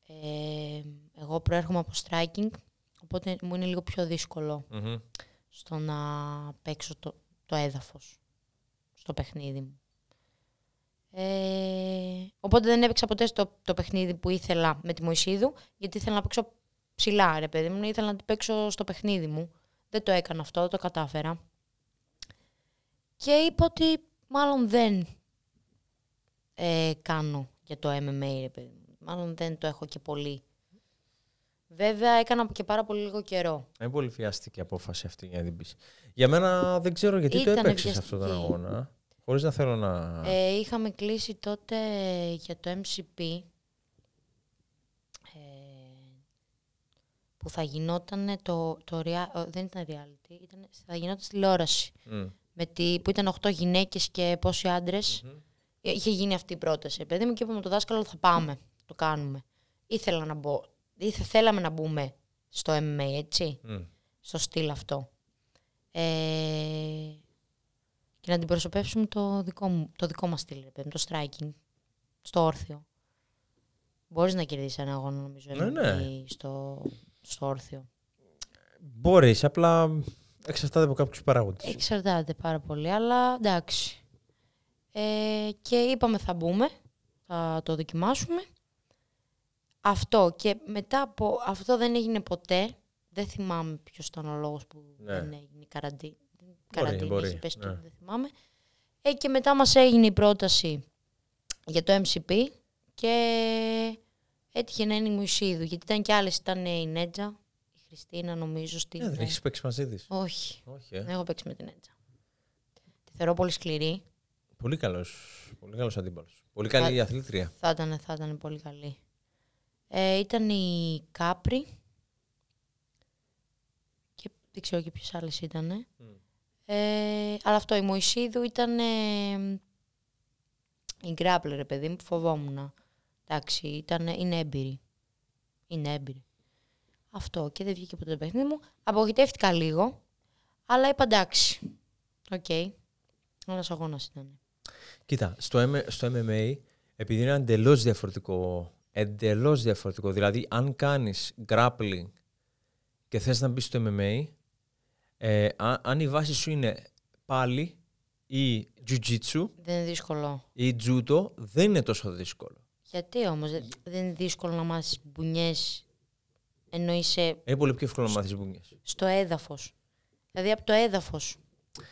A: ε, εγώ προέρχομαι από striking Οπότε μου είναι λίγο πιο δυσκολο στο να παίξω το, το έδαφος στο παιχνίδι μου. Ε, οπότε δεν έπαιξα ποτέ στο, το παιχνίδι που ήθελα με τη Μωυσίδου, γιατί ήθελα να παίξω ψηλά, ρε παιδί μου. Ήθελα να την παίξω στο παιχνίδι μου. Δεν το έκανα αυτό, δεν το κατάφερα. Και είπα ότι μάλλον δεν ε, κάνω για το MMA, ρε παιδί μου. Μάλλον δεν το έχω και πολύ Βέβαια, έκανα και πάρα πολύ λίγο καιρό.
B: Είναι πολύ φιάστηκε απόφαση αυτή για την πίση. Για μένα δεν ξέρω γιατί το έπαιξε αυτόν τον αγώνα. Χωρίς να θέλω να.
A: Ε, είχαμε κλείσει τότε για το MCP. Ε, που θα γινόταν το, το ε, δεν ήταν reality, ήταν, θα γινόταν τηλεόραση. Mm. που ήταν 8 γυναίκες και πόσοι άντρες. Mm-hmm. Είχε γίνει αυτή η πρόταση. Επειδή μου και είπαμε το δάσκαλο θα πάμε, το κάνουμε. Ήθελα να μπω Δηλαδή θα θέλαμε να μπούμε στο MMA, έτσι. Στο στυλ αυτό. Ε, και να αντιπροσωπεύσουμε το δικό, μου, το δικό μας στυλ, το striking, στο όρθιο. Μπορείς να κερδίσεις ένα αγώνα, νομίζω, ναι, ναι. Στο, στο όρθιο.
B: Μπορείς, απλά εξαρτάται από κάποιους παράγοντες.
A: Εξαρτάται πάρα πολύ, αλλά εντάξει. Ε, και είπαμε θα μπούμε, θα το δοκιμάσουμε αυτό και μετά από αυτό δεν έγινε ποτέ. Δεν θυμάμαι ποιος ήταν ο λόγος που ναι. δεν έγινε η καραντίνα. Μπορεί, ναι. δεν θυμάμαι. Ε, και μετά μας έγινε η πρόταση για το MCP και έτυχε να είναι η Μουσίδου. Γιατί ήταν και άλλες, ήταν η Νέτζα, η Χριστίνα, νομίζω. Στην... Ναι, δεν έχεις παίξει μαζί της. Όχι. Όχι ε. Έχω παίξει με την Νέτζα. Τη θεωρώ πολύ σκληρή.
B: Πολύ καλός. Πολύ καλός αντίπαλος. Πολύ καλή θα... αθλήτρια.
A: Θα ήταν, θα ήταν πολύ καλή. Ε, ήταν η Κάπρι. Και δεν ξέρω και ποιες άλλες ήτανε mm. Ε, αλλά αυτό, η Μωυσίδου ήταν ε, η γκράπλε, ρε παιδί μου, φοβόμουν. Εντάξει, ήταν, είναι έμπειρη. Είναι έμπειρη. Αυτό και δεν βγήκε ποτέ το παιχνίδι μου. Απογοητεύτηκα λίγο, αλλά είπα εντάξει. Οκ. Okay. Ένα αγώνα ήταν.
B: Κοίτα, στο, στο MMA, επειδή είναι ένα εντελώς διαφορετικό εντελώς διαφορετικό. Δηλαδή, αν κάνεις grappling και θες να μπεις στο MMA, ε, αν, η βάση σου είναι πάλι ή jiu-jitsu. ή judo, δεν είναι τόσο δύσκολο.
A: Γιατί όμως, δεν είναι δύσκολο να μάθεις μπουνιές ενώ είσαι.
B: Είναι πολύ πιο εύκολο να μάθεις μπουνιές.
A: Στο έδαφος. Δηλαδή από το έδαφος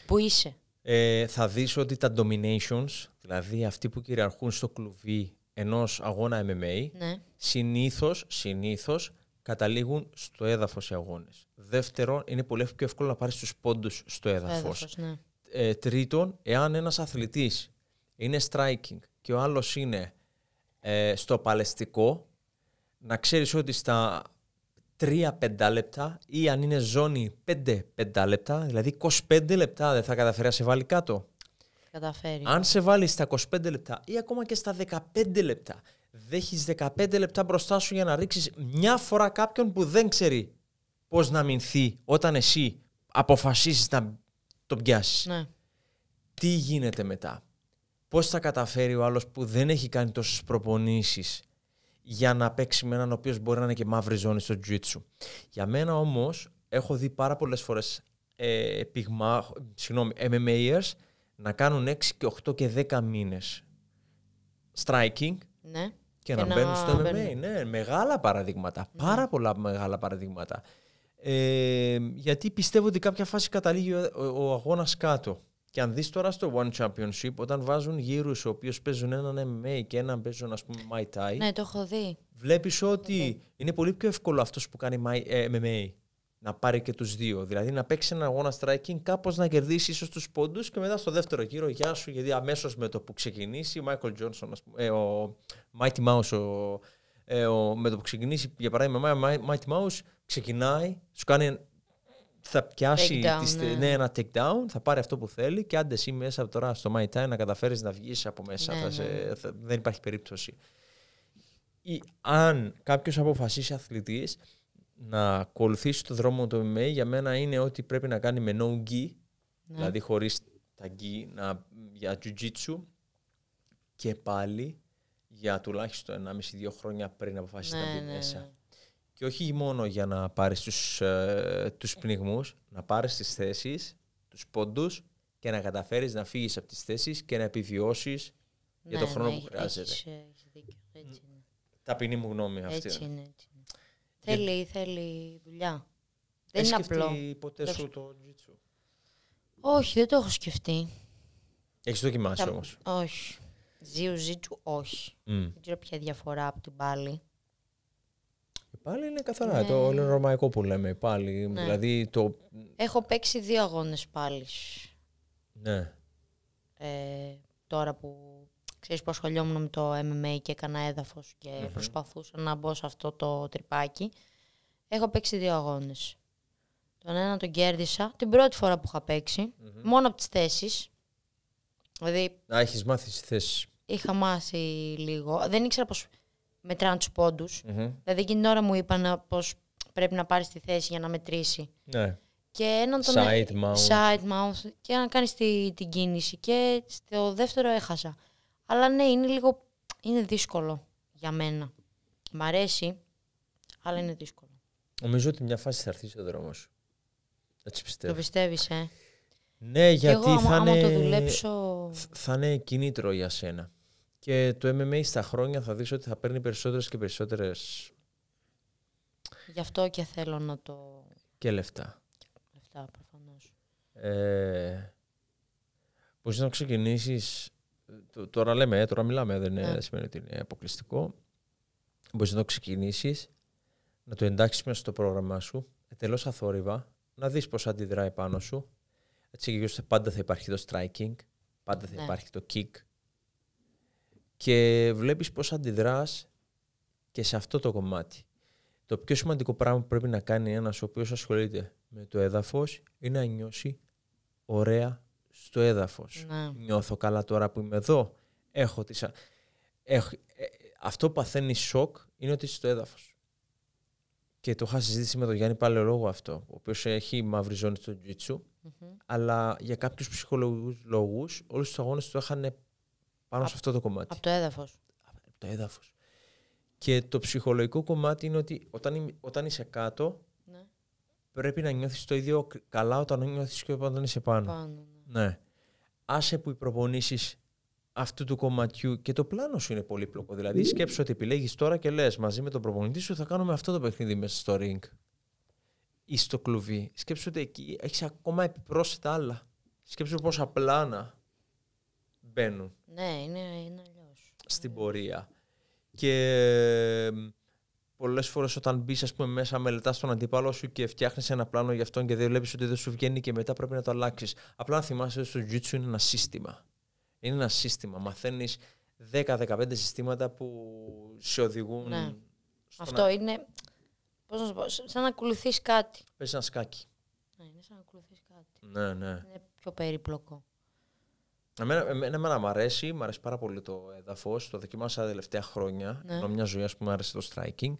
A: που είσαι.
B: Ε, θα δεις ότι τα dominations, δηλαδή αυτοί που κυριαρχούν στο κλουβί Ενός αγώνα MMA, ναι. συνήθως, συνήθως καταλήγουν στο έδαφος οι αγώνες. Δεύτερον, είναι πολύ πιο εύκολο να πάρεις τους πόντους στο έδαφος. ναι. ε, τρίτον, εάν ένας αθλητής είναι striking και ο άλλος είναι ε, στο παλαιστικό, να ξέρεις ότι στα 3-5 λεπτά ή αν είναι ζώνη 5-5 λεπτά, δηλαδή 25 λεπτά δεν θα καταφέρει να σε βάλει κάτω. Αν σε βάλεις στα 25 λεπτά ή ακόμα και στα 15 λεπτά, δέχεις 15 λεπτά μπροστά σου για να ρίξεις μια φορά κάποιον που δεν ξέρει πώς να μηνθεί όταν εσύ αποφασίσεις να τον πιάσεις. Ναι. Τι γίνεται μετά. Πώς θα καταφέρει ο άλλος που δεν έχει κάνει τόσες προπονήσεις για να παίξει με έναν ο οποίος μπορεί να είναι και μαύρη ζώνη στο τζουίτσου. Για μένα όμως, έχω δει πάρα πολλές φορές ε, MMAers να κάνουν 6 και 8 και 10 μήνες striking
A: ναι. και, να, μπαίνουν στο MMA.
B: Ναι, μεγάλα παραδείγματα, ναι. πάρα πολλά μεγάλα παραδείγματα. Ε, γιατί πιστεύω ότι κάποια φάση καταλήγει ο, ο, αγώνας κάτω. Και αν δεις τώρα στο One Championship, όταν βάζουν γύρους ο οποίος παίζουν έναν MMA και έναν παίζουν ας πούμε Muay Thai. Ναι,
A: το έχω δει.
B: Βλέπεις ότι είναι πολύ πιο εύκολο αυτός που κάνει MMA να πάρει και τους δύο. Δηλαδή να παίξει ένα αγώνα striking, κάπως να κερδίσει ίσως τους πόντους και μετά στο δεύτερο γύρο, γεια σου, γιατί αμέσως με το που ξεκινήσει ο Μάικλ Τζόνσον ο Mighty Mouse, ο, ε, ο, με το που ξεκινήσει, για παράδειγμα, Mighty Mouse ξεκινάει, σου κάνει θα πιάσει take down, ναι. Ναι, ένα θα πάρει αυτό που θέλει και άντε εσύ μέσα από τώρα στο My Time να καταφέρεις να βγεις από μέσα. Ναι, ναι. δεν υπάρχει περίπτωση. Ή, αν κάποιος αποφασίσει αθλητής να ακολουθήσει το δρόμο του MMA για μένα είναι ότι πρέπει να κάνει με no gi, ναι. δηλαδή χωρίς τα gi για jiu-jitsu και πάλι για τουλάχιστον 1,5-2 χρόνια πριν αποφάσεις ναι, να μπει ναι, μέσα. Ναι. Και όχι μόνο για να πάρεις τους ε, τους πνιγμούς, να πάρεις τις θέσεις, τους πόντους, και να καταφέρεις να φύγεις από τις θέσεις και να επιβιώσεις για τον ναι, χρόνο που χρειάζεται. Έχεις, έχεις δίκιο, Ταπεινή μου γνώμη αυτή. Έτσι είναι,
A: Θέλει, θέλει δουλειά. Δεν είναι απλό. σκεφτεί ποτέ σου
B: το τζιτσου.
A: Όχι, δεν το έχω
B: σκεφτεί. Έχεις δοκιμάσει Θα... όμως.
A: Όχι. Ζίου ζίτσου, όχι. Mm. Δεν ξέρω ποια διαφορά από την πάλι. Η πάλι είναι καθαρά. Ναι. Το όλο
B: ρωμαϊκό που λέμε. Πάλι, ναι. δηλαδή το...
A: Έχω παίξει δύο αγώνες πάλι. Ναι. Ε, τώρα που ξέρεις που ασχολιόμουν με το MMA και έκανα έδαφος και προσπαθούσα να μπω σε αυτό το τρυπάκι. Έχω παίξει δύο αγώνες. Τον ένα τον κέρδισα την πρώτη φορά που είχα μόνο από τις θέσεις. Δηλαδή,
B: Α, έχεις μάθει τις θέσεις.
A: Είχα μάθει λίγο. Δεν ήξερα πώς μετράνε τους ποντους Δηλαδή εκείνη την ώρα μου είπαν πώς πρέπει να πάρεις τη θέση για να μετρήσει. Ναι. Και έναν τον side mouth. Side και να κάνεις τη, την κίνηση. Και στο δεύτερο έχασα. Αλλά ναι, είναι λίγο. είναι δύσκολο για μένα. Μ' αρέσει, αλλά είναι
B: δύσκολο. Νομίζω ότι μια φάση θα έρθεις στο δρόμο σου. Έτσι πιστεύω. Το
A: πιστεύεις, ε.
B: Ναι, γιατί εγώ, θα, άμα είναι, το δουλέψω... θα είναι κινήτρο για σένα. Και το MMA στα χρόνια θα δεις ότι θα παίρνει περισσότερες και περισσότερες...
A: Γι' αυτό και θέλω να το...
B: Και λεφτά.
A: Λεφτά, προφανώς.
B: Ε, μπορείς να ξεκινήσεις ε, τώρα λέμε, ε, τώρα μιλάμε, ε, ναι. δεν σημαίνει ότι είναι αποκλειστικό. Μπορείς να το ξεκινήσεις, να το εντάξεις μέσα στο πρόγραμμά σου, εντελώς αθόρυβα, να δεις πώς αντιδράει πάνω σου. Έτσι και πάντα θα υπάρχει το striking, πάντα θα ναι. υπάρχει το kick. Και βλέπεις πώς αντιδράς και σε αυτό το κομμάτι. Το πιο σημαντικό πράγμα που πρέπει να κάνει ένας ο οποίος ασχολείται με το έδαφος είναι να νιώσει ωραία στο έδαφος. Ναι. Νιώθω καλά τώρα που είμαι εδώ. Έχω τις... Έχ... Ε, αυτό που παθαίνει σοκ είναι ότι είσαι στο έδαφος. Και το είχα συζητήσει με τον Γιάννη Παλαιολόγο αυτό, ο οποίος έχει μαύρη ζώνη στο τζιτσου αλλά για κάποιους ψυχολογικούς λόγους όλους τους αγώνες του είχαν πάνω σε αυτό το κομμάτι. Από το έδαφος. Από το έδαφος. Και το ψυχολογικό κομμάτι είναι ότι όταν, όταν είσαι κάτω, ναι. πρέπει να νιώθεις το ίδιο καλά όταν νιώθεις και όταν είσαι πάνω. πάνω. Ναι. Ναι. Άσε που οι προπονήσεις αυτού του κομματιού και το πλάνο σου είναι πολύπλοκο. Δηλαδή, σκέψου ότι επιλέγεις τώρα και λες μαζί με τον προπονητή σου θα κάνουμε αυτό το παιχνίδι μέσα στο ring ή στο κλουβί. Σκέψου ότι εκεί έχεις ακόμα επιπρόσθετα άλλα. Σκέψου πόσα πλάνα μπαίνουν.
A: Ναι, είναι, είναι αλλιώς.
B: Στην πορεία. Ναι. Και πολλές φορές όταν μπεις μέσα, μελετάς τον αντίπαλό σου και φτιάχνεις ένα πλάνο για αυτόν και δεν βλέπεις ότι δεν σου βγαίνει και μετά πρέπει να το αλλάξεις. Απλά να θυμάσαι ότι στο jiu-jitsu είναι ένα σύστημα. Είναι ένα σύστημα. Μαθαίνεις 10-15 συστήματα που σε οδηγούν. Ναι. Αυτό
A: είναι. Πώς να σου πω, σαν να ακολουθείς κάτι.
B: Παίζει ένα σκάκι. Ναι, είναι σαν να ακολουθείς κάτι. Ναι, ναι. Είναι
A: πιο περίπλοκο.
B: Εμένα, εμένα, μου αρέσει, μου αρέσει πάρα πολύ το έδαφος. Το δοκίμασα τα τελευταία χρόνια. Ναι. Ενώ μια ζωή, ας πούμε, άρεσε το striking.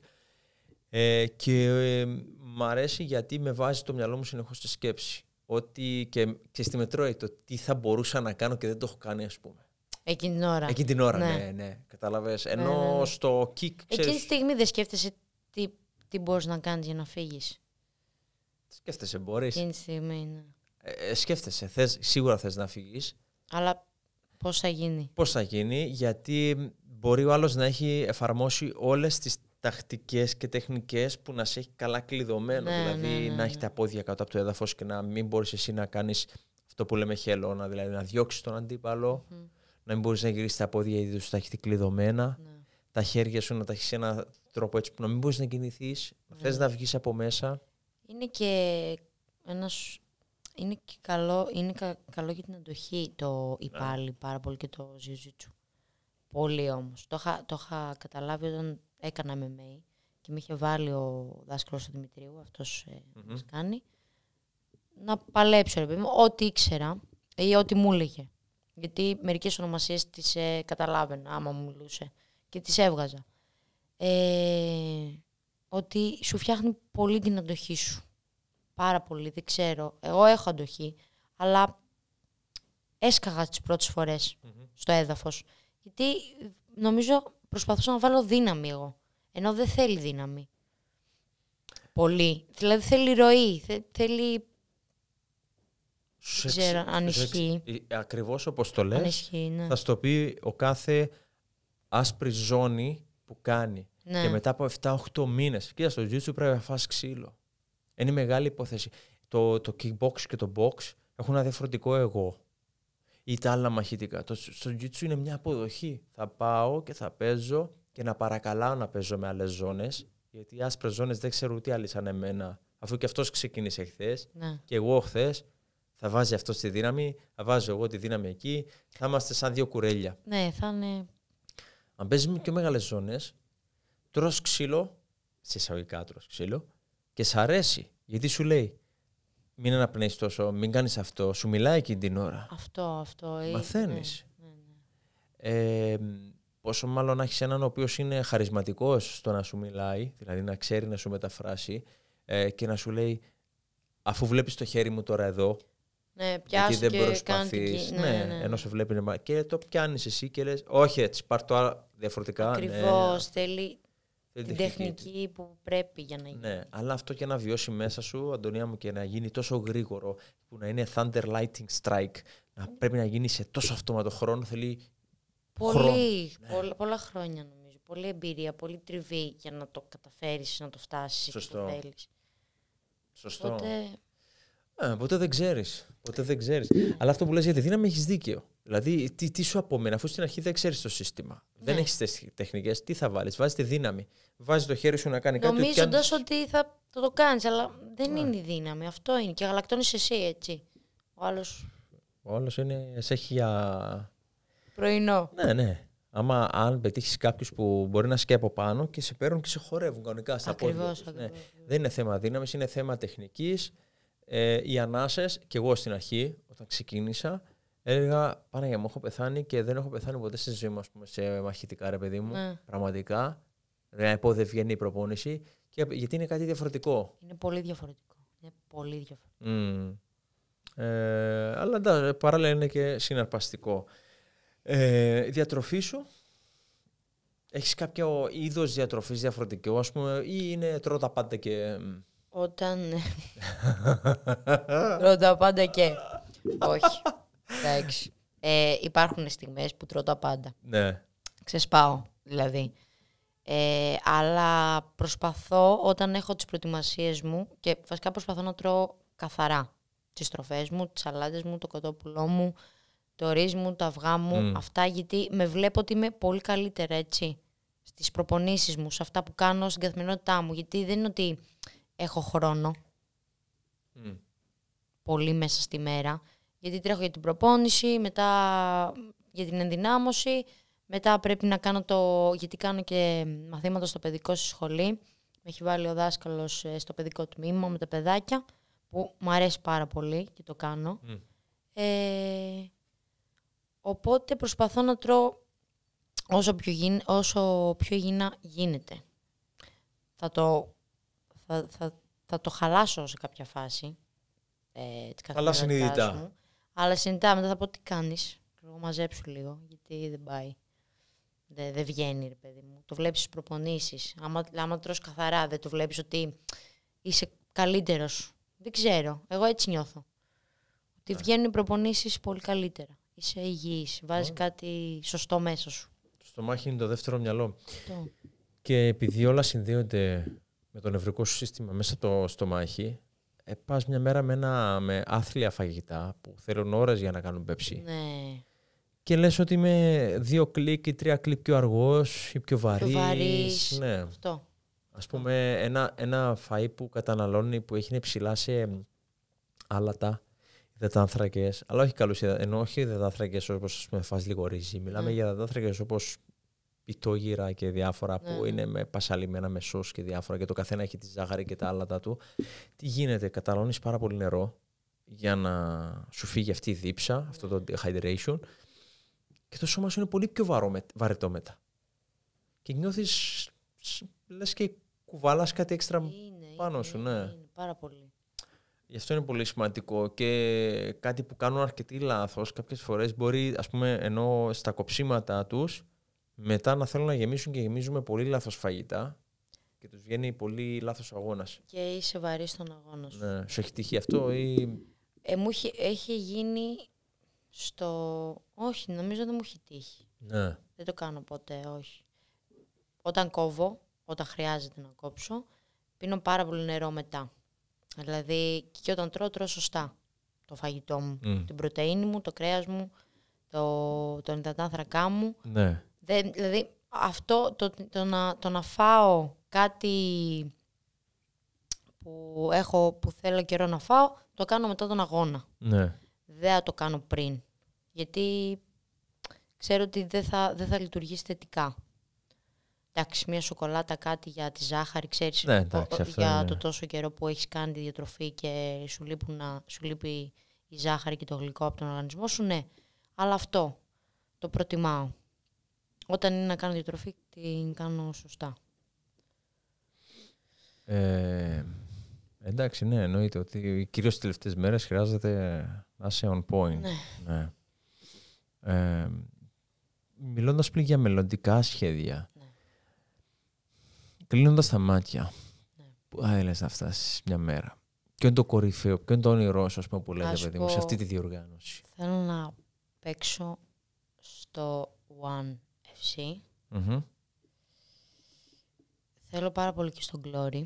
B: Ε, και ε, μ' αρέσει γιατί με βάζει το μυαλό μου συνεχώς στη σκέψη. Ότι και, και στη Μετρόη το τι θα μπορούσα να κάνω και δεν το έχω κάνει, ας πούμε.
A: Εκείνη την ώρα. Εκείνη την ώρα, ναι, ναι.
B: ναι Κατάλαβες. Ναι, Ενώ ναι, ναι. στο kick. Ξέρεις... Εκείνη τη
A: στιγμή δεν σκέφτεσαι τι, τι μπορείς να κάνεις για να φύγεις.
B: Σκέφτεσαι, μπορείς. Εκείνη τη στιγμή, ναι. Ε, ε, σκέφτεσαι. Θες, σίγουρα θες να φύγεις.
A: Αλλά πώς θα γίνει.
B: Πώς θα γίνει, γιατί μπορεί ο άλλος να έχει εφαρμόσει όλες τις τακτικές και τεχνικές που να σε έχει καλά κλειδωμένο. Ναι, δηλαδή ναι, ναι, να έχει τα πόδια κάτω από το έδαφος και να μην μπορείς εσύ να κάνεις αυτό που λέμε χελώνα, δηλαδή να διώξεις τον αντίπαλο, να μην μπορείς να γυρίσεις τα πόδια γιατί σου τα έχει κλειδωμένα. Τα χέρια σου να τα έχεις ένα τρόπο έτσι που να μην μπορείς να κινηθείς, θες να βγεις από μέσα.
A: Είναι και ένας είναι, καλό, είναι καλό για την αντοχή το υπάλληλο ναι. πάρα πολύ και το ζιουζίτσου. Πολύ όμως. Το, το είχα καταλάβει όταν έκανα MMA και με είχε βάλει ο δάσκαλος του Δημητρίου, αυτός ε, κάνει, να παλέψω, ρε παιδί ό,τι ήξερα ή ό,τι μου έλεγε. Γιατί μερικές ονομασίες τις ε, καταλάβαινα άμα μου μιλούσε και τις έβγαζα. Ε, ότι σου φτιάχνει πολύ την αντοχή σου πάρα πολύ, δεν ξέρω. Εγώ έχω αντοχή, αλλά έσκαγα τις πρώτες στο έδαφος. Γιατί νομίζω προσπαθούσα να βάλω δύναμη εγώ, ενώ δεν θέλει δύναμη. Πολύ. Δηλαδή θέλει ροή, θέλει...
B: Δεν ξέρω, αν ισχύει. Ε, ακριβώς όπως το λες, ανισχύει, ναι. θα στο πει ο κάθε άσπρη ζώνη που κάνει. Ναι. Και μετά από 7-8 μήνες, κοίτα στο YouTube πρέπει να φας ξύλο. Είναι μεγάλη υπόθεση. Το, το kickbox και το box έχουν ένα διαφορετικό εγώ ή τα άλλα μαχητικά. Το jiu-jitsu είναι μια αποδοχή. Θα πάω και θα παίζω και να παρακαλάω να παίζω με άλλες ζώνες, γιατί οι άσπρες ζώνες δεν ξέρουν τι άλλοι σαν εμένα. Αφού και αυτός ξεκίνησε χθες ναι. και εγώ χθες, θα βάζει αυτό τη δύναμη, θα βάζω εγώ τη δύναμη εκεί, θα είμαστε σαν δύο κουρέλια.
A: Ναι, θα είναι.
B: Αν παίζεις με πιο μεγάλες ζώνες, τρώ ξύλο, εισαγωγικά τρώ ξύλο, και σ' αρέσει. Γιατί σου λέει, μην αναπνέεις τόσο, μην κάνεις αυτό, σου μιλάει εκείνη την ώρα.
A: Αυτό, αυτό. Ε, Μαθαίνεις.
B: Ε, πόσο μάλλον να έχεις έναν ο οποίος είναι χαρισματικός στο να σου μιλάει, δηλαδή να ξέρει να σου μεταφράσει ε, και να σου λέει, αφού βλέπεις το χέρι μου τώρα εδώ, ναι, πιάσου δεν και Ναι, ενώ σε βλέπει και το πιάνεις εσύ και λες όχι έτσι, πάρ' το διαφορετικά. Ακριβώς,
A: θέλει την τεχνική που πρέπει για να ναι, γίνει. Ναι,
B: αλλά αυτό και να βιώσει μέσα σου, Αντωνία μου, και να γίνει τόσο γρήγορο, που να είναι thunder lightning, strike, να πρέπει να γίνει σε τόσο αυτόματο χρόνο, θέλει Πολύ,
A: χρόνο. Ναι. Πολλά, χρόνια νομίζω, πολλή εμπειρία, πολύ τριβή για να το καταφέρεις, να το φτάσεις Σωστό.
B: θέλεις. Σωστό. ποτέ δεν ξέρεις. Ποτέ δεν ξέρεις. αλλά αυτό που λες για τη δύναμη έχεις δίκαιο. Δηλαδή, τι, τι σου απομένει, αφού στην αρχή δεν ξέρεις το σύστημα. Δεν ναι. έχεις τι τεχνικές, τι θα βάλεις. Βάζεις τη δύναμη. Βάζεις το χέρι σου να κάνει κάτι. Νομίζοντας
A: ότι θα το, κάνεις, αλλά δεν ναι. είναι η δύναμη. Αυτό είναι. Και γαλακτώνεις εσύ, έτσι. Ο άλλος.
B: Ο άλλος είναι σε έχει. για... Πρωινό. Ναι, ναι. Άμα αν πετύχεις κάποιους που μπορεί να σκέπω πάνω και σε παίρνουν και σε χορεύουν κανονικά στα πόδια. Ναι. Δεν είναι θέμα δύναμης, είναι θέμα τεχνικής. Ε, οι ανάσες, και εγώ στην αρχή, όταν ξεκίνησα, έλεγα για μου, έχω πεθάνει και δεν έχω πεθάνει ποτέ στη ζωή μου, σε μαχητικά ρε παιδί μου. Ναι. Πραγματικά. Να πω δεν η προπόνηση. Και, γιατί είναι κάτι διαφορετικό.
A: Είναι πολύ διαφορετικό. Είναι πολύ
B: διαφορετικό. Ε, αλλά εντάξει, παράλληλα είναι και συναρπαστικό. Ε, διατροφή σου. Έχεις κάποιο είδος διατροφής διαφορετικό, ας πούμε, ή είναι τρώτα πάντα και...
A: Όταν... Ναι. τρώτα πάντα και... Όχι. Εντάξει. Ε, υπάρχουν στιγμές που τρώω τα πάντα. Ναι. Ξεσπάω, δηλαδή. Ε, αλλά προσπαθώ όταν έχω τις προετοιμασίες μου και βασικά προσπαθώ να τρώω καθαρά τις τροφές μου, τις σαλάτες μου, το κοτόπουλό μου, το ρύζι μου, τα αυγά μου, αυτά γιατί με βλέπω ότι είμαι πολύ καλύτερα έτσι στις προπονήσεις μου, σε αυτά που κάνω στην καθημερινότητά μου γιατί δεν είναι ότι έχω χρόνο πολύ μέσα στη μέρα γιατί τρέχω για την προπόνηση, μετά για την ενδυνάμωση, μετά πρέπει να κάνω το... γιατί κάνω και μαθήματα στο παιδικό στη σχολή. Με έχει βάλει ο δάσκαλος ε, στο παιδικό τμήμα με τα παιδάκια, που μου αρέσει πάρα πολύ και το κάνω. Ε, οπότε προσπαθώ να τρώω όσο πιο, γίν, όσο πιο υγιεινά γίνεται. Θα το, θα, θα, το χαλάσω σε κάποια φάση. Ε, Αλλά συνειδητά. Αλλά συνειδητά μετά θα πω τι κάνεις. Εγώ μαζέψω λίγο, γιατί δεν πάει. Δεν, δεν βγαίνει, ρε παιδί μου. Το βλέπεις στις προπονήσεις. Άμα, άμα καθαρά, δεν το βλέπεις ότι είσαι καλύτερος. Δεν ξέρω. Εγώ έτσι νιώθω. Ότι yeah. Ναι. βγαίνουν οι προπονήσεις πολύ καλύτερα. Είσαι υγιής. Βάζεις ναι. κάτι σωστό μέσα σου.
B: Το στομάχι είναι το δεύτερο μυαλό. Και επειδή όλα συνδέονται με το νευρικό σου σύστημα μέσα στο το στομάχι, ε, πας μια μέρα με, ένα, με άθλια φαγητά που θέλουν ώρες για να κάνουν πέψη. Ναι. Και λες ότι είμαι δύο κλικ ή τρία κλικ πιο αργός ή πιο βαρύς. Πιο Ναι. Ας πούμε ένα, ένα φαΐ που καταναλώνει που έχει ψηλά σε άλατα, υδατάνθρακες, αλλά όχι καλούς, ενώ όχι υδατάνθρακες όπως ας πούμε, φας λίγο Μιλάμε ναι. για υδατάνθρακες όπως πιτόγυρα και διάφορα που ναι, ναι. είναι με πασαλιμένα με σως και διάφορα και το καθένα έχει τη ζάχαρη και τα άλλα του. Τι γίνεται, καταλώνεις πάρα πολύ νερό για να σου φύγει αυτή η δίψα, αυτό το ναι. dehydration και το σώμα σου είναι πολύ πιο βαρό, βαρετό μετά. Και νιώθεις, λες και κουβάλας κάτι έξτρα πάνω σου. Ναι. Είναι πάρα πολύ. Γι' αυτό είναι πολύ σημαντικό και κάτι που κάνουν αρκετοί λάθος κάποιες φορές μπορεί, ας πούμε, ενώ στα κοψίματα τους μετά να θέλουν να γεμίσουν και γεμίζουμε πολύ λάθος φαγητά και τους βγαίνει πολύ λάθος αγώνας.
A: Και είσαι βαρύ στον αγώνα σου. Ναι, σου
B: έχει τύχει αυτό ή.
A: Ε, έχει, γίνει στο. Όχι, νομίζω δεν μου έχει τύχει. Ναι. Δεν το κάνω ποτέ, όχι. Όταν κόβω, όταν χρειάζεται να κόψω, πίνω πάρα πολύ νερό μετά. Δηλαδή, και όταν τρώω, τρώω σωστά το φαγητό μου. Την πρωτεΐνη μου, το κρέας μου, το, τον μου. Ναι δηλαδή, αυτό το, να, το να φάω κάτι που, έχω, που θέλω καιρό να φάω, το κάνω μετά τον αγώνα. Ναι. Δεν το κάνω πριν. Γιατί ξέρω ότι δεν θα, δεν θα λειτουργήσει θετικά. Εντάξει, μια σοκολάτα, κάτι για τη ζάχαρη, ξέρεις, ναι, εντάξει, αυτό, για το τόσο καιρό που έχεις κάνει τη διατροφή και σου, σου λείπει η ζάχαρη και το γλυκό από τον οργανισμό σου, ναι. Αλλά αυτό το προτιμάω. Όταν είναι να κάνω διατροφή, την κάνω σωστά.
B: Ε, εντάξει, ναι, εννοείται ότι κυρίως τις τελευταίες μέρες χρειάζεται να είσαι on point. Ναι. ναι. Ε, Μιλώντας για μελλοντικά σχέδια. Ναι. Κλείνοντας τα μάτια, ναι. που θα να φτάσεις μια μέρα. Ποιο είναι το κορυφαίο, ποιο είναι το όνειρό σου, πούμε, που λετε παιδί μου, σε αυτή τη διοργάνωση.
A: Θέλω να παίξω στο One Θέλω πάρα πολύ και στον Glory.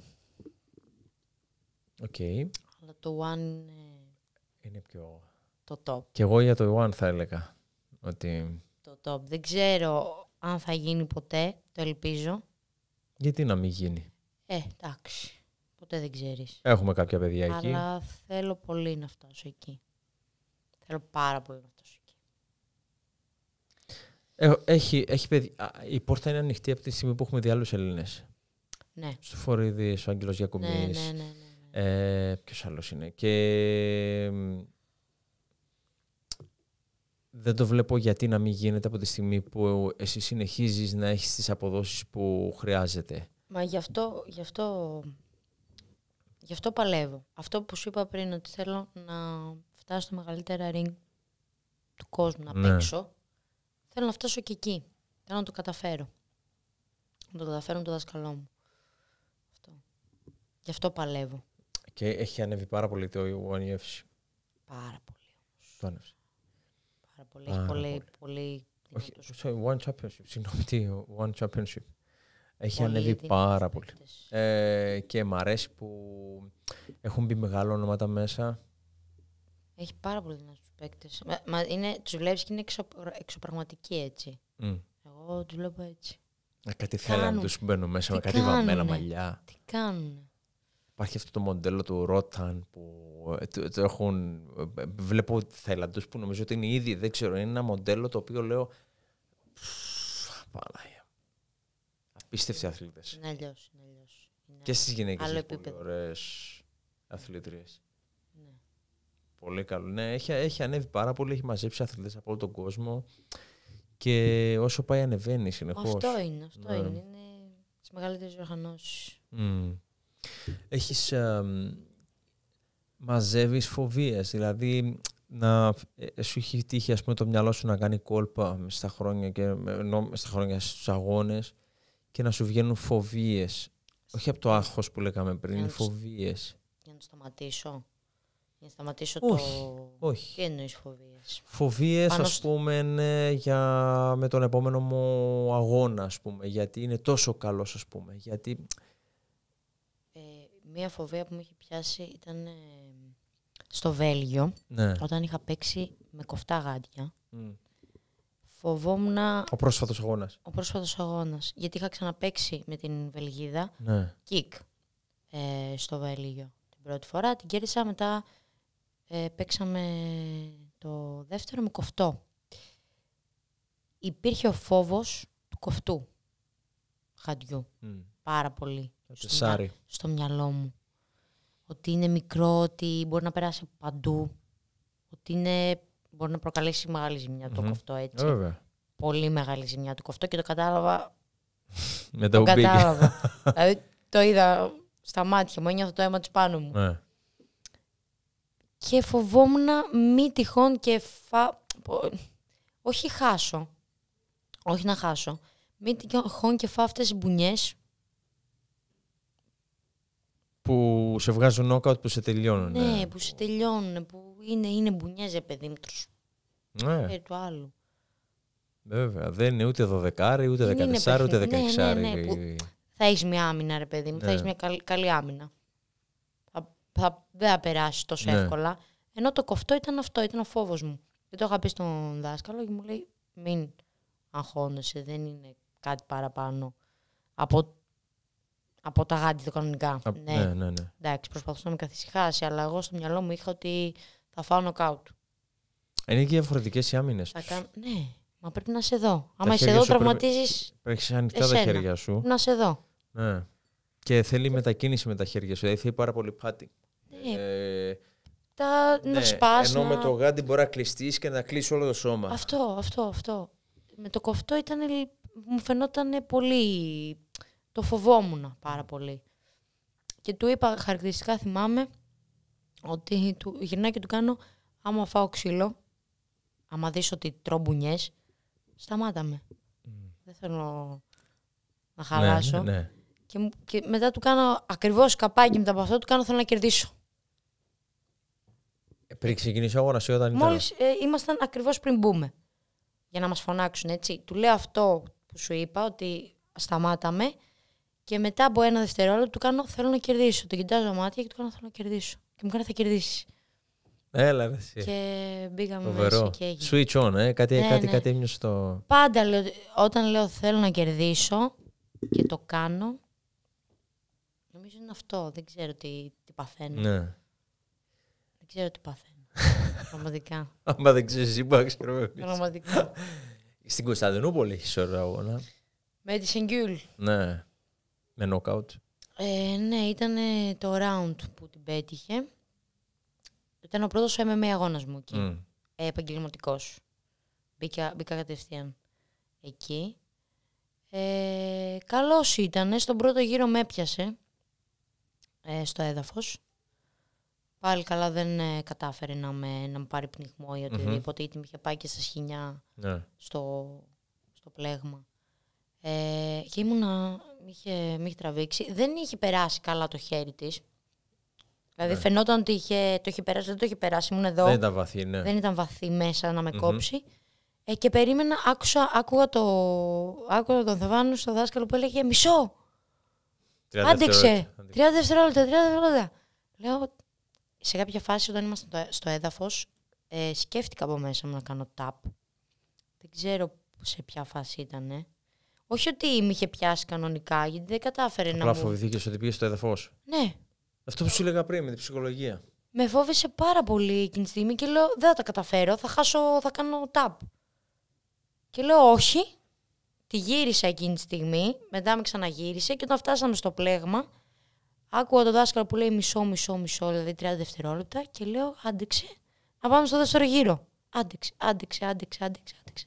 A: Οκ. Okay. Αλλά το One...
B: Είναι πιο... Το top. Και εγώ για το One θα έλεγα. Ότι...
A: Το top. Δεν ξέρω αν θα γίνει ποτέ. Το ελπίζω.
B: Γιατί να μην γίνει.
A: Ε, εντάξει. Ποτέ δεν ξέρεις. Έχουμε κάποια παιδιά Αλλά εκεί. Αλλά θέλω πολύ να φτάσω εκεί. Θέλω πάρα πολύ να φτάσω.
B: Ε, έχει, έχει παιδι... Η πόρτα είναι ανοιχτή από τη στιγμή που έχουμε δει άλλους Έλληνες. Ναι. Στο Φορίδη, ο Άγγελο ναι ναι, ναι, ναι, ναι, Ε, Ποιος άλλος είναι. Και δεν το βλέπω γιατί να μην γίνεται από τη στιγμή που εσύ συνεχίζεις να έχεις τις αποδόσεις που χρειάζεται.
A: Μα γι' αυτό, γι αυτό, γι αυτό παλεύω. Αυτό που σου είπα πριν ότι θέλω να φτάσω στο μεγαλύτερα ring του κόσμου να ναι. παίξω. Θέλω να φτάσω και εκεί. Θέλω να το καταφέρω. Να το καταφέρω με το δάσκαλό μου. Αυτό. Γι' αυτό παλεύω.
B: Και έχει ανέβει πάρα πολύ το ανιεύση. Πάρα πολύ όμως. Το Πάρα πολύ. Πάρα έχει πολύ, πολύ... Όχι, sorry, One Championship. Συγγνώμη, τι, One Championship. Έχει ανέβει πάρα πολύ. Ε, και μ' αρέσει που έχουν μπει μεγάλα ονόματα μέσα.
A: Έχει πάρα πολύ δυνατό παίκτες. Μα, είναι, τους και είναι εξω, εξωπραγματικοί έτσι. Εγώ τους βλέπω έτσι. Ε, κάτι θέλανε να μπαίνουν μέσα με κάτι
B: βαμμένα μαλλιά. Τι
A: κάνουν.
B: Υπάρχει αυτό το μοντέλο του Ρόταν που ε, το έχουν. Ε, βλέπω θέλαντου που νομίζω ότι είναι ήδη. Δεν ξέρω, είναι ένα μοντέλο το οποίο λέω. Παναγία. Απίστευτοι αθλήτε. Είναι αλλιώς. Και στις γυναίκες είναι πολύ αθλήτριε. Πολύ καλό. Ναι, έχει, έχει ανέβει πάρα πολύ, έχει μαζέψει αθλητές από όλο τον κόσμο και όσο πάει ανεβαίνει συνεχώς. Αυτό είναι,
A: αυτό ναι. είναι. Είναι στις μεγαλύτερες οργανώσεις.
B: Mm. Έχεις... Α, μαζεύεις φοβίες, δηλαδή να ε, ε, σου έχει τύχει ας πούμε, το μυαλό σου να κάνει κόλπα στα χρόνια, και, ε, στα χρόνια στους αγώνες και να σου βγαίνουν φοβίες. Όχι από το άγχος που λέγαμε πριν, είναι φοβίες.
A: Για να το σταματήσω. Για να σταματήσω το... Όχι. Τι εννοείς φοβίες.
B: Φοβίες, Πάνω... ας πούμε, ναι, για... με τον επόμενο μου αγώνα, ας πούμε. Γιατί είναι τόσο καλός, ας πούμε. Γιατί...
A: Ε, μία φοβία που μου είχε πιάσει ήταν ε,
B: στο Βέλγιο. Ναι.
A: Όταν είχα παίξει με κοφτά γάντια. Mm. Φοβόμουν.
B: Ο πρόσφατος αγώνας.
A: Ο πρόσφατος αγώνας. Γιατί είχα ξαναπέξει με την Βελγίδα. Ναι. Κικ. Ε, στο Βέλγιο. Την πρώτη φορά την κέρδισα μετά ε, παίξαμε το δεύτερο με κοφτό. Υπήρχε ο φόβος του κοφτού χαντιού. Πάρα πολύ. Στο, στο μυαλό μου. Ότι είναι μικρό, ότι μπορεί να περάσει παντού. Ότι είναι, μπορεί να προκαλέσει μεγάλη ζημιά το κοφτό έτσι. Ε, βέβαια. Πολύ μεγάλη ζημιά το κοφτό και το κατάλαβα. Με το κατάλαβα. δηλαδή το είδα στα μάτια μου, ένιωθα το αίμα της πάνω μου. Ναι και φοβόμουν μη τυχόν και φα... όχι χάσω, όχι να χάσω, μη τυχόν και φάω αυτές τις
B: που σε βγάζουν νόκαουτ που σε τελειώνουν.
A: Ναι, που σε τελειώνουν, που είναι, είναι μπουνιές παιδί μου Ναι. Ε, του άλλου.
B: Βέβαια, δεν είναι ούτε 12 ούτε 14 ούτε 16. Ναι, ναι, ναι
A: θα έχεις μια άμυνα, ρε παιδί μου. Θα ναι. έχεις μια καλ, καλή άμυνα θα, δεν θα περάσει τόσο ναι. εύκολα. Ενώ το κοφτό ήταν αυτό, ήταν ο φόβος μου. Και το είχα πει στον δάσκαλο και μου λέει: Μην αγχώνεσαι, δεν είναι κάτι παραπάνω από, από τα γάντια κανονικά. ναι. ναι, ναι, ναι. Εντάξει, προσπαθούσα να με καθησυχάσει, αλλά εγώ στο μυαλό μου είχα ότι θα φάω νοκάουτ.
B: Είναι και διαφορετικές οι άμυνες
A: Ναι, μα πρέπει να είσαι εδώ. Άμα είσαι εδώ, τραυματίζεις. Πρέπει ανοιχτά τα χέρια σου. Να είσαι εδώ.
B: Ναι. Και θέλει μετακίνηση με τα χέρια σου. Δηλαδή θέλει πάρα πολύ πάτη. Ναι. Ε,
A: τα, ναι, να Ενώ με το
B: γάντι μπορεί να κλειστείς και να κλείσει όλο το σώμα.
A: Αυτό, αυτό, αυτό. Με το κοφτό ήταν, μου φαινόταν πολύ. Το φοβόμουν πάρα πολύ. Και του είπα χαρακτηριστικά, θυμάμαι, ότι του, και του κάνω άμα φάω ξύλο, άμα δεις ότι τρομπουνιές, σταμάταμε. Mm. Δεν θέλω να χαλάσω. Ναι, ναι. ναι. Και, και, μετά του κάνω ακριβώς καπάκι μετά από αυτό, του κάνω θέλω να κερδίσω.
B: Πριν ξεκινήσει ο αγώνας ή όταν. Μόλις
A: ε, ήμασταν ακριβώς πριν μπούμε. Για να μας φωνάξουν έτσι. Του λέω αυτό που σου είπα, ότι σταμάταμε. Και μετά από ένα δευτερόλεπτο του κάνω Θέλω να κερδίσω. Τον κοιτάζω μάτια και του κάνω Θέλω να κερδίσω. Και μου κάνει Θα κερδίσεις.
B: Έλα, εσύ.
A: Και μπήκαμε μέσα και έγινε. Switch on, ε. κάτι, ναι, κάτι, ναι. έμεινε στο... Πάντα λέω, όταν λέω θέλω να κερδίσω και το κάνω, νομίζω είναι αυτό, δεν ξέρω τι, τι παθαίνω. Ναι ξέρω τι παθαίνω. Πραγματικά. Άμα
B: δεν ξέρεις εσύ, μπορεί ξέρω Πραγματικά. Στην Κωνσταντινούπολη έχεις ωραίο αγώνα.
A: Με τη Σενγκιούλ.
B: Ναι. Με νοκάουτ.
A: Ε, ναι, ήταν το round που την πέτυχε. Ήταν ο πρώτος MMA αγώνας μου εκεί. Mm. Ε, Επαγγελματικός. Μπήκα, μπήκα κατευθείαν εκεί. Ε, καλός ήταν. Στον πρώτο γύρο με έπιασε ε, στο έδαφος. Πάλι καλά δεν ε, κατάφερε να με, να πάρει πνιγμό ή οτιδήποτε, mm-hmm. είχε πάει και στα σχοινιά ναι. στο, στο πλέγμα. Ε, και ήμουνα, με είχε, τραβήξει. Δεν είχε περάσει καλά το χέρι της. Δηλαδή ναι. φαινόταν ότι το είχε περάσει, δεν το είχε περάσει. Ήμουν εδώ. Δεν ήταν βαθύ, ναι. Δεν ήταν βαθύ μέσα να με κόψει. Ε, και περίμενα, άκουσα, άκουγα, το, άκουγα τον Θεβάνου στο δάσκαλο που έλεγε «Μισό! Άντεξε! 30 δευτερόλεπτα, 30 δευτερόλεπτα. Λέω, σε κάποια φάση όταν ήμασταν στο έδαφος ε, σκέφτηκα από μέσα μου να κάνω tap. Δεν ξέρω σε ποια φάση ήταν. Όχι ότι με είχε πιάσει κανονικά, γιατί δεν κατάφερε Απλά να. Απλά
B: φοβηθήκες ότι πήγες στο έδαφος. Ναι. Αυτό που σου έλεγα πριν με την ψυχολογία.
A: Με φόβησε πάρα πολύ εκείνη τη στιγμή και λέω: Δεν θα τα καταφέρω, θα χάσω, θα κάνω tap. Και λέω: Όχι. Τη γύρισα εκείνη τη στιγμή, μετά με ξαναγύρισε και όταν φτάσαμε στο πλέγμα, Άκουγα το δάσκαλο που λέει μισό, μισό, μισό, δηλαδή 30 δευτερόλεπτα και λέω άντεξε να πάμε στο δεύτερο γύρο. Άντεξε, άντεξε, άντεξε, άντεξε. άντεξε.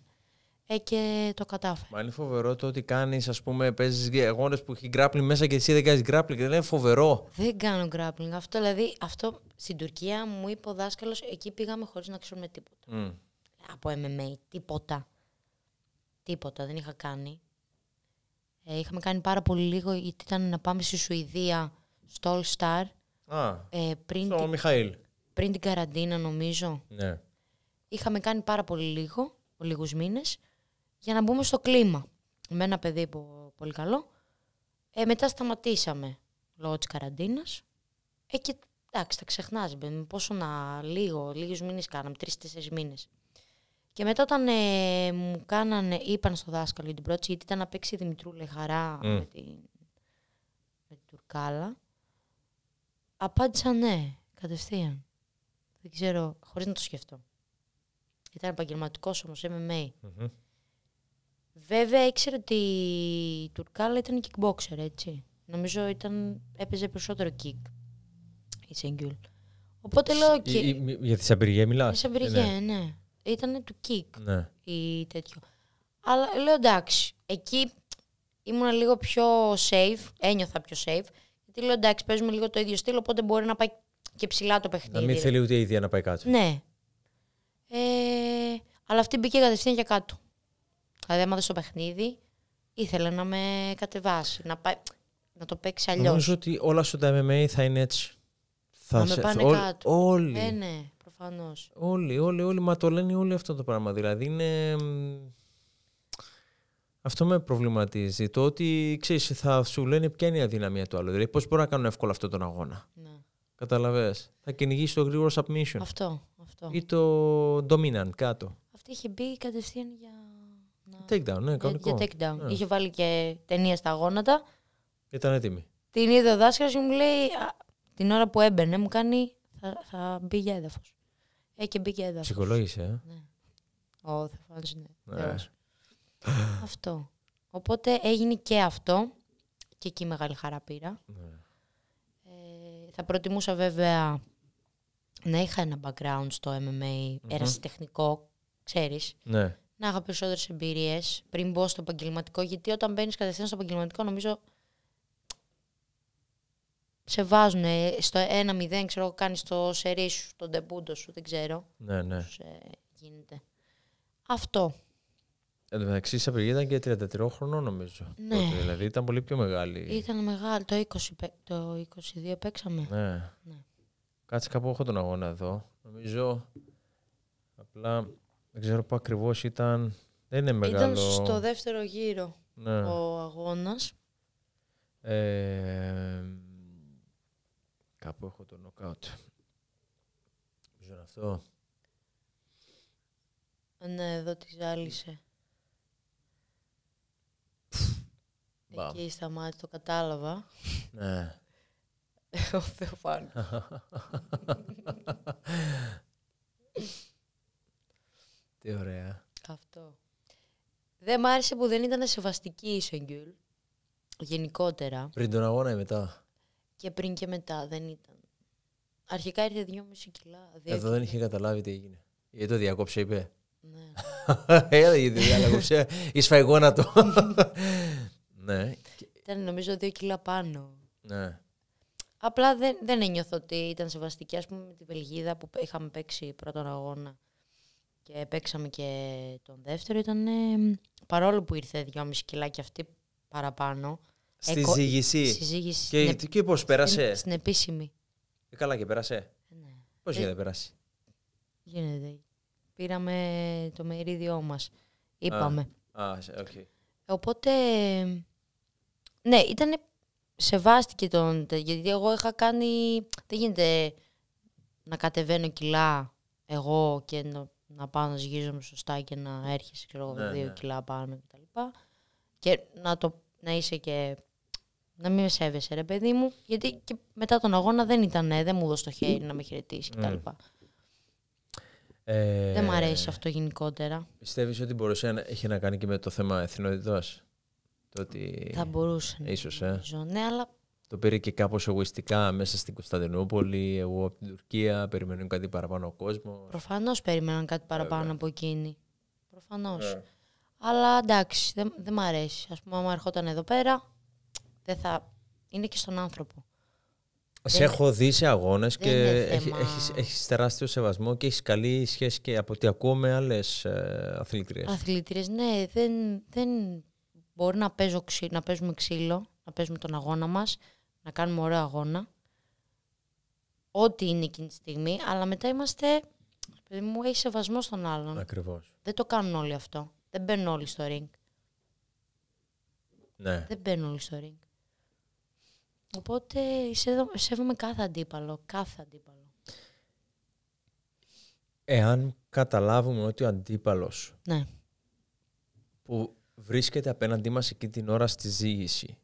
A: Ε, και το κατάφερε.
B: Μα είναι φοβερό το ότι κάνεις, ας πούμε, παίζεις αγώνες που έχει γκράπλινγκ μέσα και εσύ δεν κάνεις γκράπλινγκ. Δεν είναι φοβερό.
A: Δεν κάνω γκράπλινγκ. Αυτό δηλαδή, αυτό στην Τουρκία μου είπε ο δάσκαλος, εκεί πήγαμε χωρίς να ξέρουμε τίποτα. Mm. Από MMA, τίποτα. Τίποτα, δεν είχα κάνει. Ε, είχαμε κάνει πάρα πολύ λίγο γιατί ήταν να πάμε στη Σουηδία στο All Star. Α, ε, πριν στο την, Μιχαήλ. Πριν την καραντίνα νομίζω. Ναι. Είχαμε κάνει πάρα πολύ λίγο, λίγους μήνες, για να μπούμε στο κλίμα. Με ένα παιδί πολύ καλό. Ε, μετά σταματήσαμε λόγω της καραντίνας. Ε, και εντάξει, τα ξεχνάς, πόσο να λίγο, λίγους μήνες κάναμε, τρεις-τέσσερις μήνες. Και μετά όταν ε, μου κάνανε, είπαν στο δάσκαλο για την πρώτη, γιατί ήταν να παίξει η Δημητρούλα Χαρά με την Τουρκάλα. Απάντησα ναι, κατευθείαν. Δεν ξέρω, χωρίς να το σκεφτώ. Ήταν επαγγελματικός όμως, MMA. mm Βέβαια ήξερε ότι η Τουρκάλα ήταν kickboxer, έτσι. Νομίζω ήταν, έπαιζε περισσότερο kick η Σέγγιουλ. Οπότε λέω. Και... Για τη Σαμπυριέ μιλάς. Για ναι, ναι. ναι. Ήταν του kick ναι. ή τέτοιο. Αλλά λέω εντάξει. Εκεί ήμουν λίγο πιο safe, ένιωθα πιο safe τι λέω εντάξει, παίζουμε λίγο το ίδιο στυλ, οπότε μπορεί να πάει και ψηλά το παιχνίδι. Να μην θέλει
B: ούτε η ίδια να πάει κάτω.
A: Ναι. Ε, αλλά αυτή μπήκε κατευθείαν για κάτω. Δηλαδή, άμα στο παιχνίδι, ήθελα να με κατεβάσει, να, πάει, να το παίξει αλλιώς. Νομίζω
B: ότι όλα σου τα MMA θα είναι έτσι. Θα να με πάνε κάτω. Όλοι. Ε, ναι, προφανώς. Όλοι, όλοι, όλοι. Μα το λένε όλοι αυτό το πράγμα. Δηλαδή, είναι. Αυτό με προβληματίζει. Το ότι ξέρεις, θα σου λένε ποια είναι η αδυναμία του άλλου. Δηλαδή, πώς μπορώ να κάνω εύκολα αυτόν τον αγώνα. Ναι. Καταλαβέ. Θα κυνηγήσει το γρήγορο submission. Αυτό, αυτό. Ή το dominant κάτω.
A: Αυτή είχε μπει κατευθείαν για.
B: down, ναι, κανονικό. Για, για down. Ναι. Είχε
A: βάλει και ταινία στα γόνατα. Ήταν έτοιμη. Την είδε ο δάσκαλος και μου λέει. την ώρα που έμπαινε, μου κάνει. Θα, θα μπει για έδαφος. Ε, και για έδαφος. Ψυχολόγησε, ε. Ναι. Ό, θα Ναι. ναι. Αυτό. Οπότε έγινε και αυτό. Και εκεί μεγάλη χαρά πήρα. Ε, θα προτιμούσα βέβαια να είχα ένα background στο MMA, mm τεχνικό. ερασιτεχνικό, ξέρεις. Ναι. Να είχα περισσότερες εμπειρίες πριν μπω στο επαγγελματικό. Γιατί όταν μπαίνεις κατευθείαν στο επαγγελματικό, νομίζω σε βάζουν ε, στο 1-0, ξέρω κάνεις το σερί σου, τον τεμπούντο σου, δεν ξέρω.
B: Ναι, ναι. Ε, γίνεται. Αυτό. Εν τω μεταξύ, η ήταν και 33 χρονών, νομίζω. Ναι. δηλαδή ήταν πολύ πιο μεγάλη.
A: Ήταν μεγάλη. Το, 20, το 22 παίξαμε.
B: Ναι. ναι. Κάτσε κάπου έχω τον αγώνα εδώ. Νομίζω. Απλά δεν ξέρω πού ακριβώς ήταν. Δεν είναι μεγάλο. Ήταν στο
A: δεύτερο γύρο
B: ναι. ο αγώνας. Ε, κάπου έχω τον νοκάουτ. Νομίζω αυτό.
A: Ναι, εδώ τη ζάλισε. Εκεί μάτια το κατάλαβα. Ναι. Ο Θεοφάνης.
B: Τι ωραία.
A: Αυτό. Δεν μ' άρεσε που δεν ήταν σεβαστική η Σογγιούλ. Γενικότερα.
B: Πριν τον αγώνα ή μετά.
A: Και πριν και μετά δεν ήταν. Αρχικά ήρθε 2,5 κιλά. Εδώ δεν
B: είχε καταλάβει τι έγινε. Γιατί το διακόψε, είπε. Ναι. Έλα, γιατί διακόψε. Η σφαϊγόνα του. Ναι.
A: Ήταν νομίζω δύο κιλά πάνω. Ναι. Απλά δεν, δεν ένιωθω ότι ήταν σεβαστική. Ας πούμε με την Βελγίδα που είχαμε παίξει πρώτον αγώνα και παίξαμε και τον δεύτερο. Ήταν παρόλο που ήρθε 2,5 κιλά και αυτή παραπάνω. Στη ζύγηση Και, στην, και πώς πέρασε. Στην, επίσημη.
B: Ε, καλά και πέρασε. Ε, ναι. Πώς ε, γίνεται να πέρασε.
A: Γίνεται. Πήραμε το μερίδιό μας. Είπαμε.
B: Α, okay.
A: Οπότε ναι, ήταν σεβάστηκε τον. Γιατί εγώ είχα κάνει. Δεν γίνεται να κατεβαίνω κιλά εγώ και να, πάω να σγίζομαι σωστά και να έρχεσαι ναι, δύο ναι. κιλά πάνω κτλ. Και, και να, το, να είσαι και. Να μην με σέβεσαι, ρε παιδί μου. Γιατί και μετά τον αγώνα δεν ήταν, δεν μου δώσει το χέρι να με χαιρετήσει κτλ. Ναι.
B: Ε, δεν μου αρέσει
A: αυτό γενικότερα.
B: Πιστεύεις ότι μπορούσε να έχει να κάνει και με το θέμα εθνότητας το ότι... Θα μπορούσε. Ίσως, ε. Ναι, αλλά... Το πήρε και κάπως εγωιστικά μέσα στην Κωνσταντινούπολη, εγώ από την Τουρκία, περιμένουν κάτι παραπάνω ο κόσμος.
A: Προφανώς περιμένουν κάτι παραπάνω από εκείνη. Προφανώς. Ε. Αλλά εντάξει, δεν, μ' αρέσει. Ας πούμε, άμα ερχόταν εδώ πέρα, δεν θα... είναι και στον άνθρωπο. Σε έχω
B: δει σε αγώνες και έχει τεράστιο σεβασμό και έχεις καλή σχέση και από ό,τι ακούω με άλλες αθλητρίε.
A: Αθλητρίε, ναι. Δεν, δεν Μπορεί να, παίζω, να παίζουμε ξύλο, να παίζουμε τον αγώνα μας, να κάνουμε ωραίο αγώνα. Ό,τι είναι εκείνη τη στιγμή, αλλά μετά είμαστε. Παιδί μου, έχει σεβασμό στον άλλον. Ακριβώς. Δεν το κάνουν όλοι αυτό. Δεν μπαίνουν όλοι στο ring. Ναι. Δεν μπαίνουν όλοι στο ring. Οπότε σέβομαι κάθε αντίπαλο. Κάθε αντίπαλο.
B: Εάν καταλάβουμε ότι ο αντίπαλος ναι. που βρίσκεται απέναντί μας εκεί την ώρα στη ζηγηση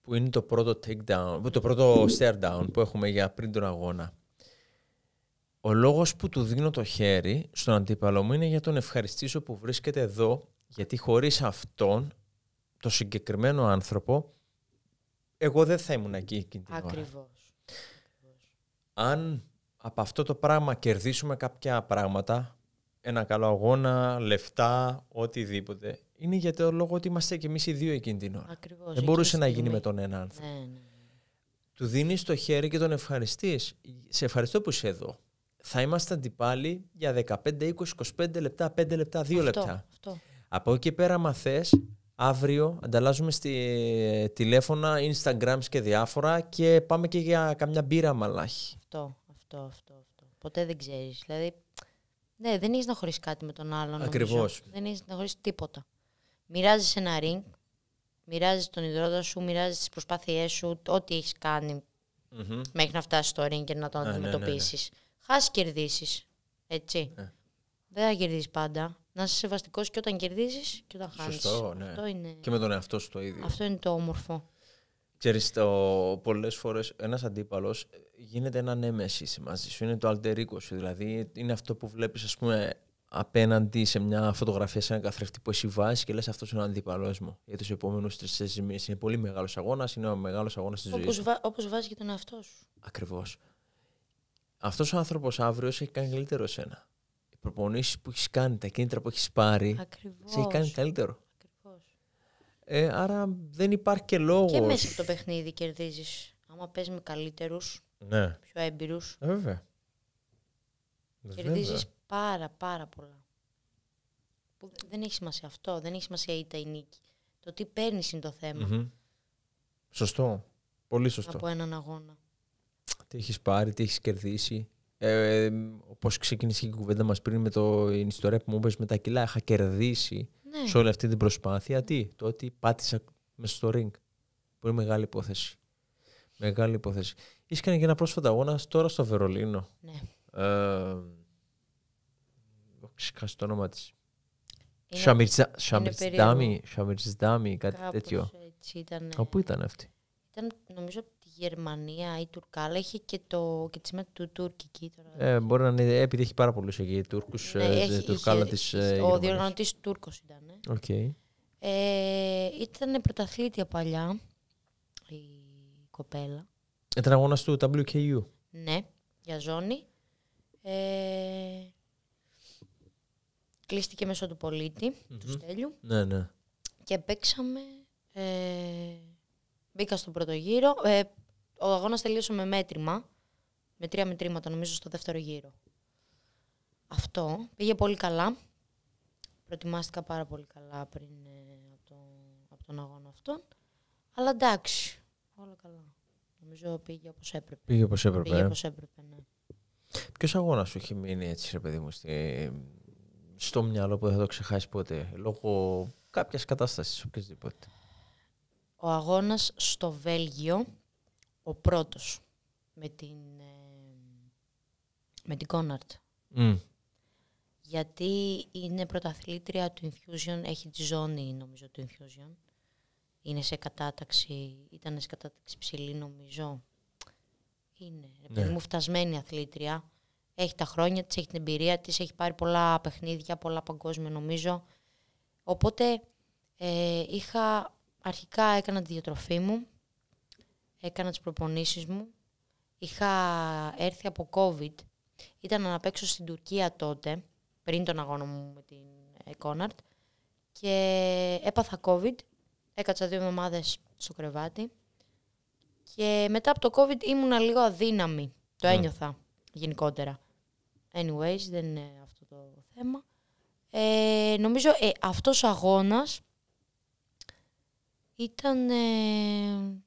B: που είναι το πρώτο takedown, το πρώτο stare down που έχουμε για πριν τον αγώνα. Ο λόγος που του δίνω το χέρι στον αντίπαλο μου είναι για τον ευχαριστήσω που βρίσκεται εδώ, γιατί χωρίς αυτόν, το συγκεκριμένο άνθρωπο, εγώ δεν θα ήμουν εκεί εκείνη την ώρα. Αν από αυτό το πράγμα κερδίσουμε κάποια πράγματα, ένα καλό αγώνα, λεφτά, οτιδήποτε, είναι για το λόγο ότι είμαστε κι εμείς οι δύο εκείνη την ώρα.
A: Δεν μπορούσε να γίνει με τον ένα άνθρωπο. Ναι, ναι, ναι.
B: Του δίνεις το χέρι και τον ευχαριστείς. Σε ευχαριστώ που είσαι εδώ. Θα είμαστε αντιπάλοι για 15, 20, 25 λεπτά, 5 λεπτά, 2 λεπτά. Αυτό. Από εκεί πέρα, μα θες, αύριο ανταλλάζουμε στη, ε, τηλέφωνα, instagram και διάφορα και πάμε και για καμιά μπύρα μαλάχη.
A: Αυτό, αυτό, αυτό. αυτό. Ποτέ δεν ξέρεις. Δηλαδή, ναι, δεν έχεις να χωρίσεις κάτι με τον άλλον. Ακριβώς. Δεν έχεις να χωρίσεις τίποτα. Μοιράζει ένα ring, μοιράζει τον υδρότα σου, μοιράζει τις προσπάθειές σου, ό,τι έχεις κάνει mm-hmm. μέχρι να φτάσεις στο ring και να τον αντιμετωπίσει. Ναι, ναι, ναι. Χάσει, ναι. κερδίσεις. Έτσι. Ε. Δεν θα κερδίσεις πάντα. Να είσαι σεβαστικός και όταν κερδίζεις και όταν χάσει. Σωστό, ναι. Αυτό είναι...
B: Και με τον εαυτό σου το ίδιο. Αυτό είναι το όμορφο. Ξέρεις, πολλές φορές ένας αντίπαλος γίνεται έναν νέμεσης μαζί σου, είναι το αλτερίκο σου, δηλαδή είναι αυτό που βλέπεις, ας πούμε απέναντι σε μια φωτογραφία, σε ένα καθρέφτη που εσύ βάζει και λες αυτός είναι ο αντίπαλός μου για του επόμενου τρει-τέσσερι μήνες. Είναι πολύ μεγάλος αγώνας, είναι ο μεγάλος αγώνας της ζωής.
A: Όπως βάζει και τον εαυτό σου.
B: Ακριβώς. Αυτός ο άνθρωπος αύριο έχει κάνει καλύτερο σένα. Οι προπονήσεις που έχεις κάνει, τα κίνητρα που έχεις πάρει, σε έχει κάνει καλύτερο. Ακριβώς. Ε, άρα δεν υπάρχει και λόγος. Και μέσα
A: από το παιχνίδι κερδίζεις. Άμα παίζει με καλύτερους, ναι. πιο έμπειρους.
B: Ε, βέβαια. Κερδίζεις
A: πάρα πάρα πολλά. δεν έχει σημασία αυτό, δεν έχει σημασία ήττα η νίκη. Το τι παίρνεις είναι το θεμα mm
B: Σωστό. Πολύ σωστό. Από
A: έναν αγώνα.
B: Τι έχεις πάρει, τι έχεις κερδίσει. Ε, ε, ξεκίνησε η κουβέντα μας πριν με το η ιστορία που μου είπες με τα κιλά, είχα κερδίσει ναι. σε όλη αυτή την προσπάθεια. Τι, το ότι πάτησα μέσα στο ring. Πολύ μεγάλη υπόθεση. Μεγάλη υπόθεση. Είσαι και ένα πρόσφατο αγώνα τώρα στο Βερολίνο. Ναι. Ε, Σκάς το όνομα της. Σαμιρτζάμι, κάτι τέτοιο. Από πού ήταν αυτή.
A: Ήταν νομίζω από τη Γερμανία ή Τουρκά, αλλά είχε και, το, και τη του τουρκική. Ε,
B: μπορεί να είναι, επειδή έχει πάρα πολλούς εκεί Τούρκους, ναι, ε, έχει, Τουρκάλα της ε, Ο διοργανωτής
A: Τούρκος ήταν. Okay. Ε, ε ήταν πρωταθλήτρια παλιά η κοπέλα.
B: Ήταν αγώνας του WKU.
A: Ναι, για ζώνη. Ε, κλείστηκε μέσω του πολιτη του Στέλιου. Ναι, ναι. Και παίξαμε. Ε, μπήκα στον πρώτο γύρο. Ε, ο αγώνας τελείωσε με μέτρημα. Με τρία μετρήματα, νομίζω, στο δεύτερο γύρο. Αυτό πήγε πολύ καλά. Προετοιμάστηκα πάρα πολύ καλά πριν ε, από, από τον αγώνα αυτόν. Αλλά εντάξει, όλα καλά. Νομίζω πήγε όπως έπρεπε. Πήγε όπως έπρεπε. Πήγε ε. όπως έπρεπε, ναι.
B: Ποιος αγώνας σου έχει μείνει έτσι, ρε παιδί μου, στο μυαλό που δεν θα το ξεχάσει ποτέ, λόγω κάποιας κατάστασης, οποιασδήποτε.
A: Ο αγώνας στο Βέλγιο, ο πρώτος με την. Ε, με την Κόναρτ. Γιατί είναι πρωταθλήτρια του Infusion, έχει τη ζώνη νομίζω του Infusion. Είναι σε κατάταξη, ήταν σε κατάταξη ψηλή νομίζω.
C: Είναι, ναι. μου
A: φτασμένη αθλήτρια. Έχει τα χρόνια της, έχει την εμπειρία της, έχει πάρει πολλά παιχνίδια, πολλά παγκόσμια νομίζω. Οπότε ε, είχα, αρχικά έκανα τη διατροφή μου, έκανα τις προπονήσεις μου, είχα έρθει από COVID, ήταν να παίξω στην Τουρκία τότε, πριν τον αγώνα μου με την ε, Κόναρτ, και έπαθα COVID, έκατσα δύο εβδομάδες στο κρεβάτι και μετά από το COVID ήμουνα λίγο αδύναμη, το ναι. ένιωθα γενικότερα. Anyways, δεν είναι αυτό το θέμα. Ε, νομίζω ε, αυτός ο αγώνας ήταν ε,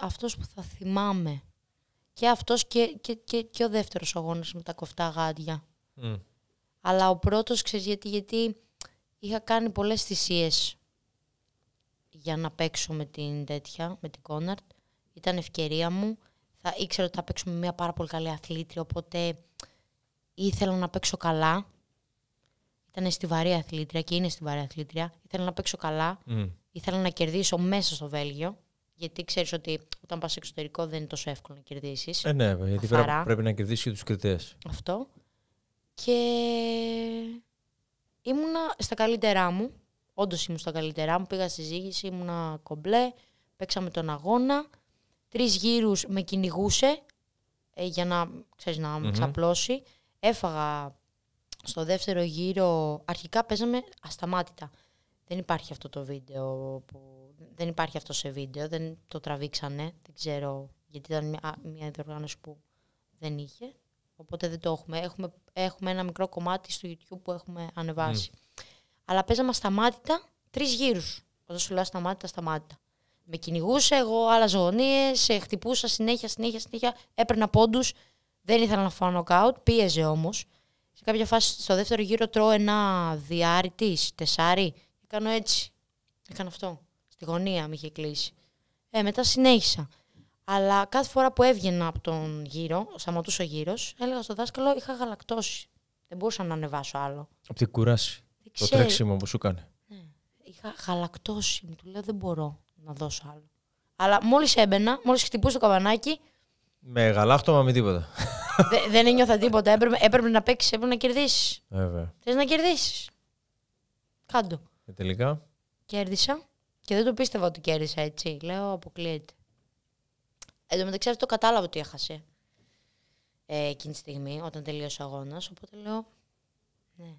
A: αυτός που θα θυμάμαι. Και αυτός και, ο δεύτερος αγώνας με τα κοφτά γάντια. Αλλά ο πρώτος, ξέρεις γιατί, γιατί είχα κάνει πολλές θυσίες για να παίξω με την τέτοια, με την Κόναρτ. Ήταν ευκαιρία μου. Ε, ήξερα ότι θα παίξω με μια πάρα πολύ καλή αθλήτρια, οπότε ήθελα να παίξω καλά. Ήταν στη στιβαρή αθλήτρια και είναι στιβαρή αθλήτρια. Ήθελα να παίξω καλά. Mm. Ήθελα να κερδίσω μέσα στο Βέλγιο. Γιατί ξέρεις ότι όταν πας εξωτερικό δεν είναι τόσο εύκολο να κερδίσεις.
B: Ε, ναι, γιατί πρέπει, να κερδίσεις και τους κριτές.
A: Αυτό. Και ήμουνα στα καλύτερά μου. Όντως ήμουν στα καλύτερά μου. Πήγα στη ζήγηση, ήμουνα κομπλέ. Παίξαμε τον αγώνα. Τρεις γύρους με κυνηγούσε ε, για να, ξέρεις, να με ξαπλώσει. Έφαγα στο δεύτερο γύρο. Αρχικά παίζαμε ασταμάτητα. Δεν υπάρχει αυτό το βίντεο. Που... Δεν υπάρχει αυτό σε βίντεο. Δεν το τραβήξανε. Δεν ξέρω γιατί ήταν μια, μια διοργάνωση που δεν είχε. Οπότε δεν το έχουμε. έχουμε. Έχουμε ένα μικρό κομμάτι στο YouTube που έχουμε ανεβάσει. Αλλά παίζαμε σταμάτητα τρεις γύρους. Όταν σου λέω σταμάτητα, σταμάτητα με κυνηγούσε, εγώ άλλαζα γωνίε, χτυπούσα συνέχεια, συνέχεια, συνέχεια. Έπαιρνα πόντους. Δεν ήθελα να φάω νοκάουτ, πίεζε όμως. Σε κάποια φάση, στο δεύτερο γύρο, τρώω ένα τη, τεσάρι. Κάνω έτσι. Έκανα αυτό. Στη γωνία με είχε κλείσει. Ε, μετά συνέχισα. Αλλά κάθε φορά που έβγαινα από τον γύρο, σταματούσε ο γύρος, έλεγα στο δάσκαλο, είχα γαλακτώσει. Δεν μπορούσα να ανεβάσω άλλο.
B: Από την κουράση. Το τρέξιμο που σου κάνει.
A: Ναι. Είχα γαλακτώσει. του λέω δεν μπορώ να άλλο. Αλλά μόλις έμπαινα, μόλις χτυπούσε το καμπανάκι...
B: Με γαλάχτωμα με τίποτα.
A: Δε, δεν ένιωθα τίποτα. Έπρεπε, έπρεπε να παίξεις, έπρεπε να κερδίσεις. Βέβαια. Θες να κερδίσεις. Κάντο. Και τελικά. Κέρδισα. Και δεν το πίστευα ότι κέρδισα έτσι. Λέω αποκλείεται. Εν τω μεταξύ αυτό το κατάλαβα ότι έχασε. Ε, εκείνη τη στιγμή, όταν τελείωσε ο αγώνας. Οπότε λέω.
C: Ναι.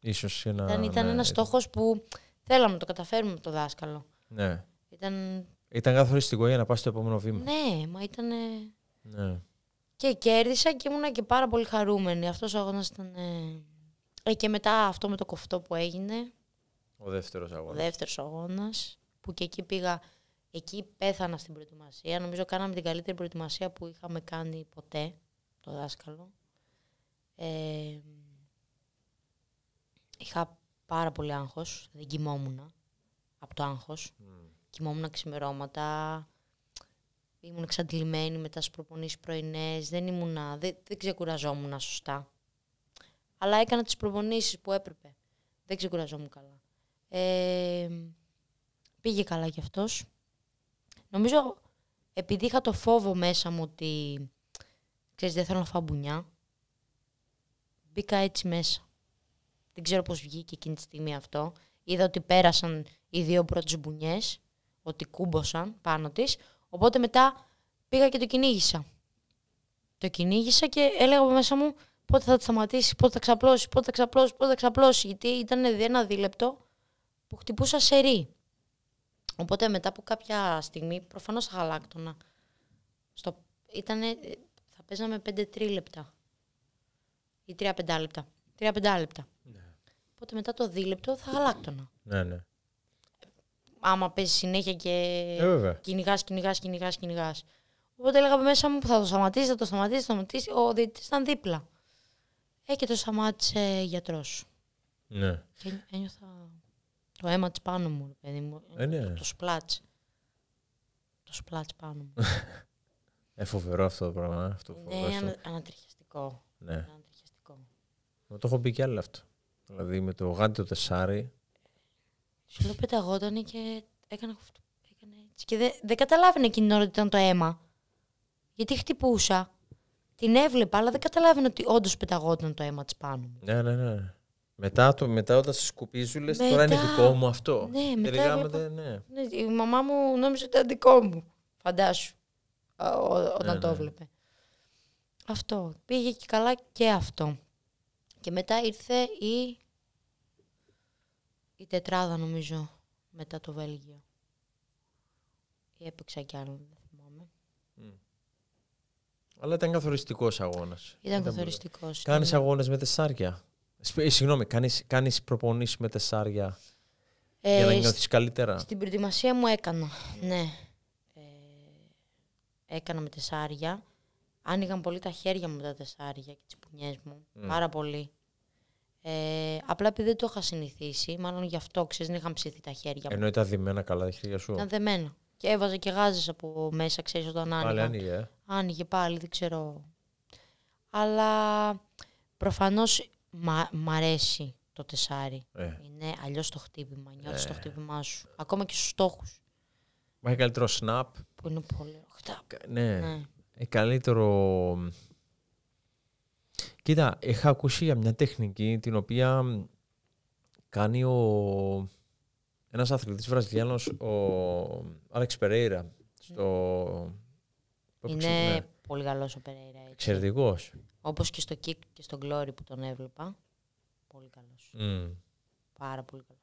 B: ήταν, ήταν ναι, ένας στόχος
A: που θέλαμε να το καταφέρουμε το δάσκαλο.
B: Ναι. Ήταν... Ήταν καθοριστικό για να πας στο επόμενο βήμα.
A: Ναι, μα ήταν... Ναι. Και κέρδισα και ήμουνα και πάρα πολύ χαρούμενη. Αυτός ο αγώνας ήταν... Ε, ε, και μετά αυτό με το κοφτό που έγινε.
B: Ο δεύτερος αγώνας. Ο δεύτερος
A: αγώνας. Που και εκεί πήγα... Εκεί πέθανα στην προετοιμασία. Νομίζω κάναμε την καλύτερη προετοιμασία που είχαμε κάνει ποτέ. Το δάσκαλο. Ε, είχα πάρα πολύ άγχος. Δεν κοιμόμουν από το άγχος. Κοιμόμουν ξημερώματα. Ήμουν εξαντλημένη μετά στις προπονήσει πρωινές. Δεν δεν, δεν ξεκουραζόμουν σωστά. Αλλά έκανα τις προπονήσεις που έπρεπε. Δεν ξεκουραζόμουν καλά. Ε, πήγε καλά κι αυτός. Νομίζω επειδή είχα το φόβο μέσα μου ότι ξέρεις δεν θέλω να φάω μπουνιά, μπήκα έτσι μέσα. Δεν ξέρω πώς βγήκε εκείνη τη στιγμή αυτό. Είδα ότι πέρασαν οι δύο πρώτες μπουνιές ότι κούμποσαν πάνω της, οπότε μετά πήγα και το κυνήγησα. Το κυνήγησα και έλεγα από μέσα μου πότε θα το σταματήσεις, πότε θα ξαπλώσεις, πότε θα ξαπλώσεις, πότε θα ξαπλώσεις, γιατί ήταν ένα δίλεπτο που χτυπούσα σε ρί. Οπότε μετά από κάποια στιγμή, προφανώς θα γαλάκτωνα. Στο... Ήτανε... Θα παίζαμε 5-3 λεπτά. Ή 3-5 λεπτά. λεπτά. Ναι. Οπότε μετά το δίλεπτο θα γαλάκτωνα. Ναι, ναι άμα παίζει συνέχεια και κυνηγά, ε, κυνηγάς, κυνηγάς, κυνηγάς. Οπότε έλεγα μέσα μου που θα το σταματήσει, θα το σταματήσει, θα το σταματήσει. Ο διαιτητή ήταν δίπλα. Ε, και το σταμάτησε γιατρός. Ναι. Και ένιωθα το αίμα της πάνω μου, παιδί μου. Ε, ναι. Το σπλάτ. Το σπλάτ πάνω μου.
B: ε, φοβερό αυτό το πράγμα. Ε, αυτό ναι, ανα,
A: ανατριχιαστικό. Ναι.
B: το έχω πει κι άλλο αυτό. Δηλαδή με το γάντι το τεσάρι
A: και λέω πεταγόταν και έκανε αυτό. Έκανε έτσι. Και δεν δε καταλάβαινε εκείνη την ώρα ότι ήταν το αίμα. Γιατί χτυπούσα. Την έβλεπα, αλλά δεν καταλάβαινε ότι όντως πεταγόταν το αίμα της πάνω μου.
B: Ναι, ναι, ναι. Μετά, το, μετά όταν σε σκουπίζουν, τώρα είναι δικό μου αυτό. Ναι, μετά ναι. ναι.
A: Η μαμά μου νόμιζε ότι ήταν δικό μου. Φαντάσου. όταν ναι, το ναι. έβλεπε. Αυτό. Πήγε και καλά και αυτό. Και μετά ήρθε η η τετράδα νομίζω μετά το Βέλγιο. Ή έπαιξα κι άλλο, δεν θυμάμαι. Mm.
B: Αλλά ήταν καθοριστικός αγώνας. Ήταν, καθοριστικός. Κάνεις ναι. αγώνες με τεσσάρια. Ε, συγγνώμη, κάνεις προπονήσεις με τεσσάρια. Ε, για να νιώθεις καλύτερα. Στην
A: προετοιμασία μου έκανα. Ναι. Ε, έκανα με τεσσάρια. Άνοιγαν πολύ τα χέρια μου τα τεσσάρια και τις πουνιές μου. Mm. Πάρα πολύ. Ε, απλά επειδή δεν το είχα συνηθίσει, μάλλον γι' αυτό ξέρεις, δεν είχαν ψηθεί τα χέρια μου. Ενώ ήταν
B: δεμένα καλά τα χέρια σου. Ήταν
A: δεμένα. Και έβαζα και γάζες από μέσα, ξέρεις, όταν άνοιγε. Πάλι άνοιγε. Ε. Άνοιγε πάλι, δεν ξέρω. Αλλά προφανώς μ' αρέσει το τεσάρι. Ε. Είναι αλλιώς το χτύπημα. Νιώθεις ε. το χτύπημά σου. Ακόμα και στους στόχους.
B: Μα έχει καλύτερο snap. Που είναι πολύ. Ναι. ναι. Ε, καλύτερο Κοίτα, είχα ακούσει για μια τεχνική την οποία κάνει ο... ένας αθλητής Βραζιλιάνος, ο Άλεξ Περέιρα. Στο... Είναι
A: πολύ καλός ο Περέιρα. Εξαιρετικός. Όπως και στο Kick και στο Glory που τον έβλεπα. Πολύ καλός. Πάρα πολύ καλός.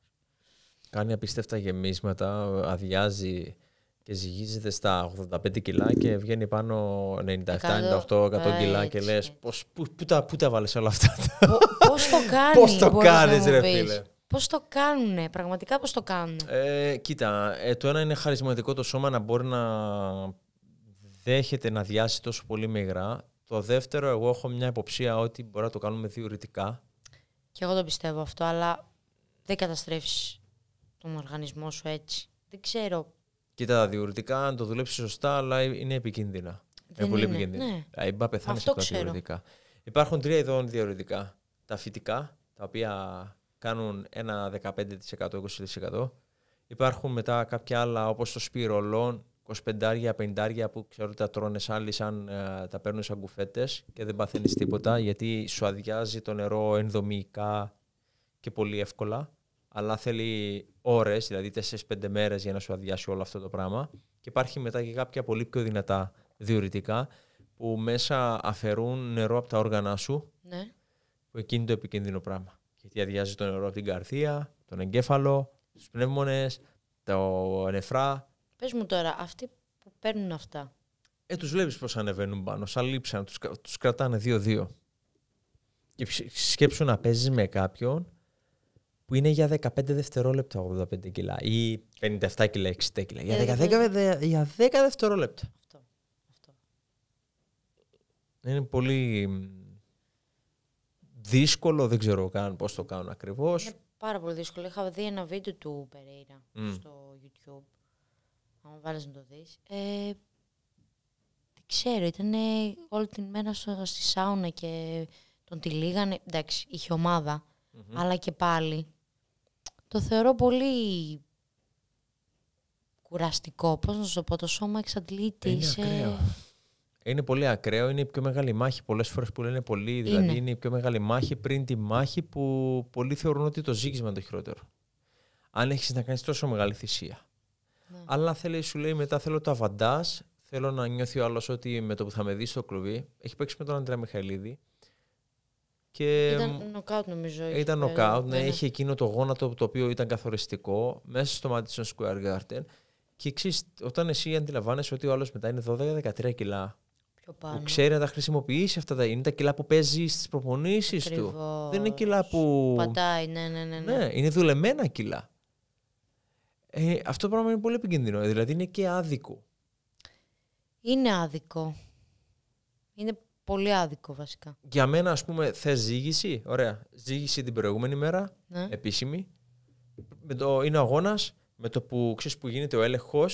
B: Κάνει απίστευτα γεμίσματα, αδειάζει και ζυγίζεται στα 85 κιλά και βγαίνει πάνω 97-98-100 κιλά και λε. Πού, τα, πού τα βάλες όλα αυτά. Πώς το κάνει, Πώς το κάνει, ρε
A: Πώς το κάνουν, πραγματικά πώς το κάνουν.
B: Ε, κοίτα, ε, το ένα είναι χαρισματικό το σώμα να μπορεί να δέχεται να διάσει τόσο πολύ με Το δεύτερο, εγώ έχω μια υποψία ότι μπορεί να το κάνουμε διουρητικά.
A: Και εγώ το πιστεύω αυτό, αλλά δεν καταστρέφεις τον οργανισμό σου έτσι. Δεν ξέρω
B: Κοίτα τα διουρητικά, αν το δουλέψεις σωστά, αλλά ε, είναι επικίνδυνα. Ε, δεν είναι πολύ επικίνδυνα. Ναι. Ε, τα Υπάρχουν τρία ειδών διουρητικά. Τα φυτικά, τα οποία κάνουν ένα 15%-20%. Υπάρχουν μετά κάποια άλλα, όπως το σπυρολόν, 25-50 που ξέρω ότι τα τρώνε άλλοι σαν τα παίρνουν σαν και δεν παθαίνεις τίποτα γιατί σου αδειάζει το νερό ενδομικά και πολύ εύκολα αλλά θέλει ώρες, δηλαδή 4-5 μέρες για να σου αδειάσει όλο αυτό το πράγμα. Και υπάρχει μετά και κάποια πολύ πιο δυνατά διουρητικά που μέσα αφαιρούν νερό από τα όργανα σου. Ναι. Που εκείνη το επικίνδυνο πράγμα. Γιατί αδειάζει το νερό από την καρδία, τον εγκέφαλο, τους πνεύμονες, το νεφρά.
A: Πες μου τώρα, αυτοί που παίρνουν αυτά.
B: Ε, τους βλέπεις πώς ανεβαίνουν πάνω, σαν λείψαν, τους κρατάνε δύο-δύο. Και σκέψουν να παίζεις με κάποιον που είναι για 15 δευτερόλεπτα 85 κιλά ή 57 κιλά, 60 κιλά. Για 10, ε, δηλαδή- για 10 δευτερόλεπτα. Αυτό. Αυτό. Είναι πολύ δύσκολο, δεν ξέρω καν πώς το κάνουν ακριβώς. Είναι
A: πάρα πολύ δύσκολο. Είχα δει ένα βίντεο του Περέιρα στο YouTube. Αν βάλεις να το δεις. Ε, δεν ξέρω, ήταν όλη την μέρα στο, στη σάουνα και τον τυλίγανε. Εντάξει, είχε αλλά και πάλι το θεωρώ πολύ κουραστικό. Πώς να σου το πω, το σώμα εξαντλείται. Είναι σε...
B: Είναι πολύ ακραίο, είναι η πιο μεγάλη μάχη. Πολλές φορές που λένε πολύ, δηλαδή είναι. η πιο μεγάλη μάχη πριν τη μάχη που πολλοί θεωρούν ότι το ζήγισμα είναι το χειρότερο. Αν έχεις να κάνεις τόσο μεγάλη θυσία. Ναι. Αλλά θέλει, σου λέει μετά θέλω το αβαντά, θέλω να νιώθει ο άλλος ότι με το που θα με δεις στο κλουβί. Έχει παίξει με τον Αντρέα Μιχαηλίδη και ήταν νοκάουτ νομίζω. Ήταν νοκάουτ, ναι, ναι, ναι, είχε εκείνο το γόνατο το οποίο ήταν καθοριστικό μέσα στο Madison Square Garden. Και εξή, όταν εσύ αντιλαμβάνεσαι ότι ο άλλος μετά είναι 12-13 κιλά. πάνω. Που ξέρει να τα χρησιμοποιήσει αυτά τα. Είναι τα κιλά που παίζει στις προπονήσεις του. Δεν είναι κιλά που. Πατάει,
A: ναι, ναι, ναι. ναι. ναι
B: είναι δουλεμένα κιλά. Ε, αυτό το πράγμα είναι πολύ επικίνδυνο. Ε, δηλαδή είναι και άδικο.
A: Είναι άδικο. Είναι Πολύ άδικο βασικά.
B: Για μένα, ας πούμε, θες ζήγηση. Ωραία. Ζήγηση την προηγούμενη μέρα, ναι. επίσημη. Με το, είναι ο αγώνας, με το που ξέρεις που γίνεται ο έλεγχος.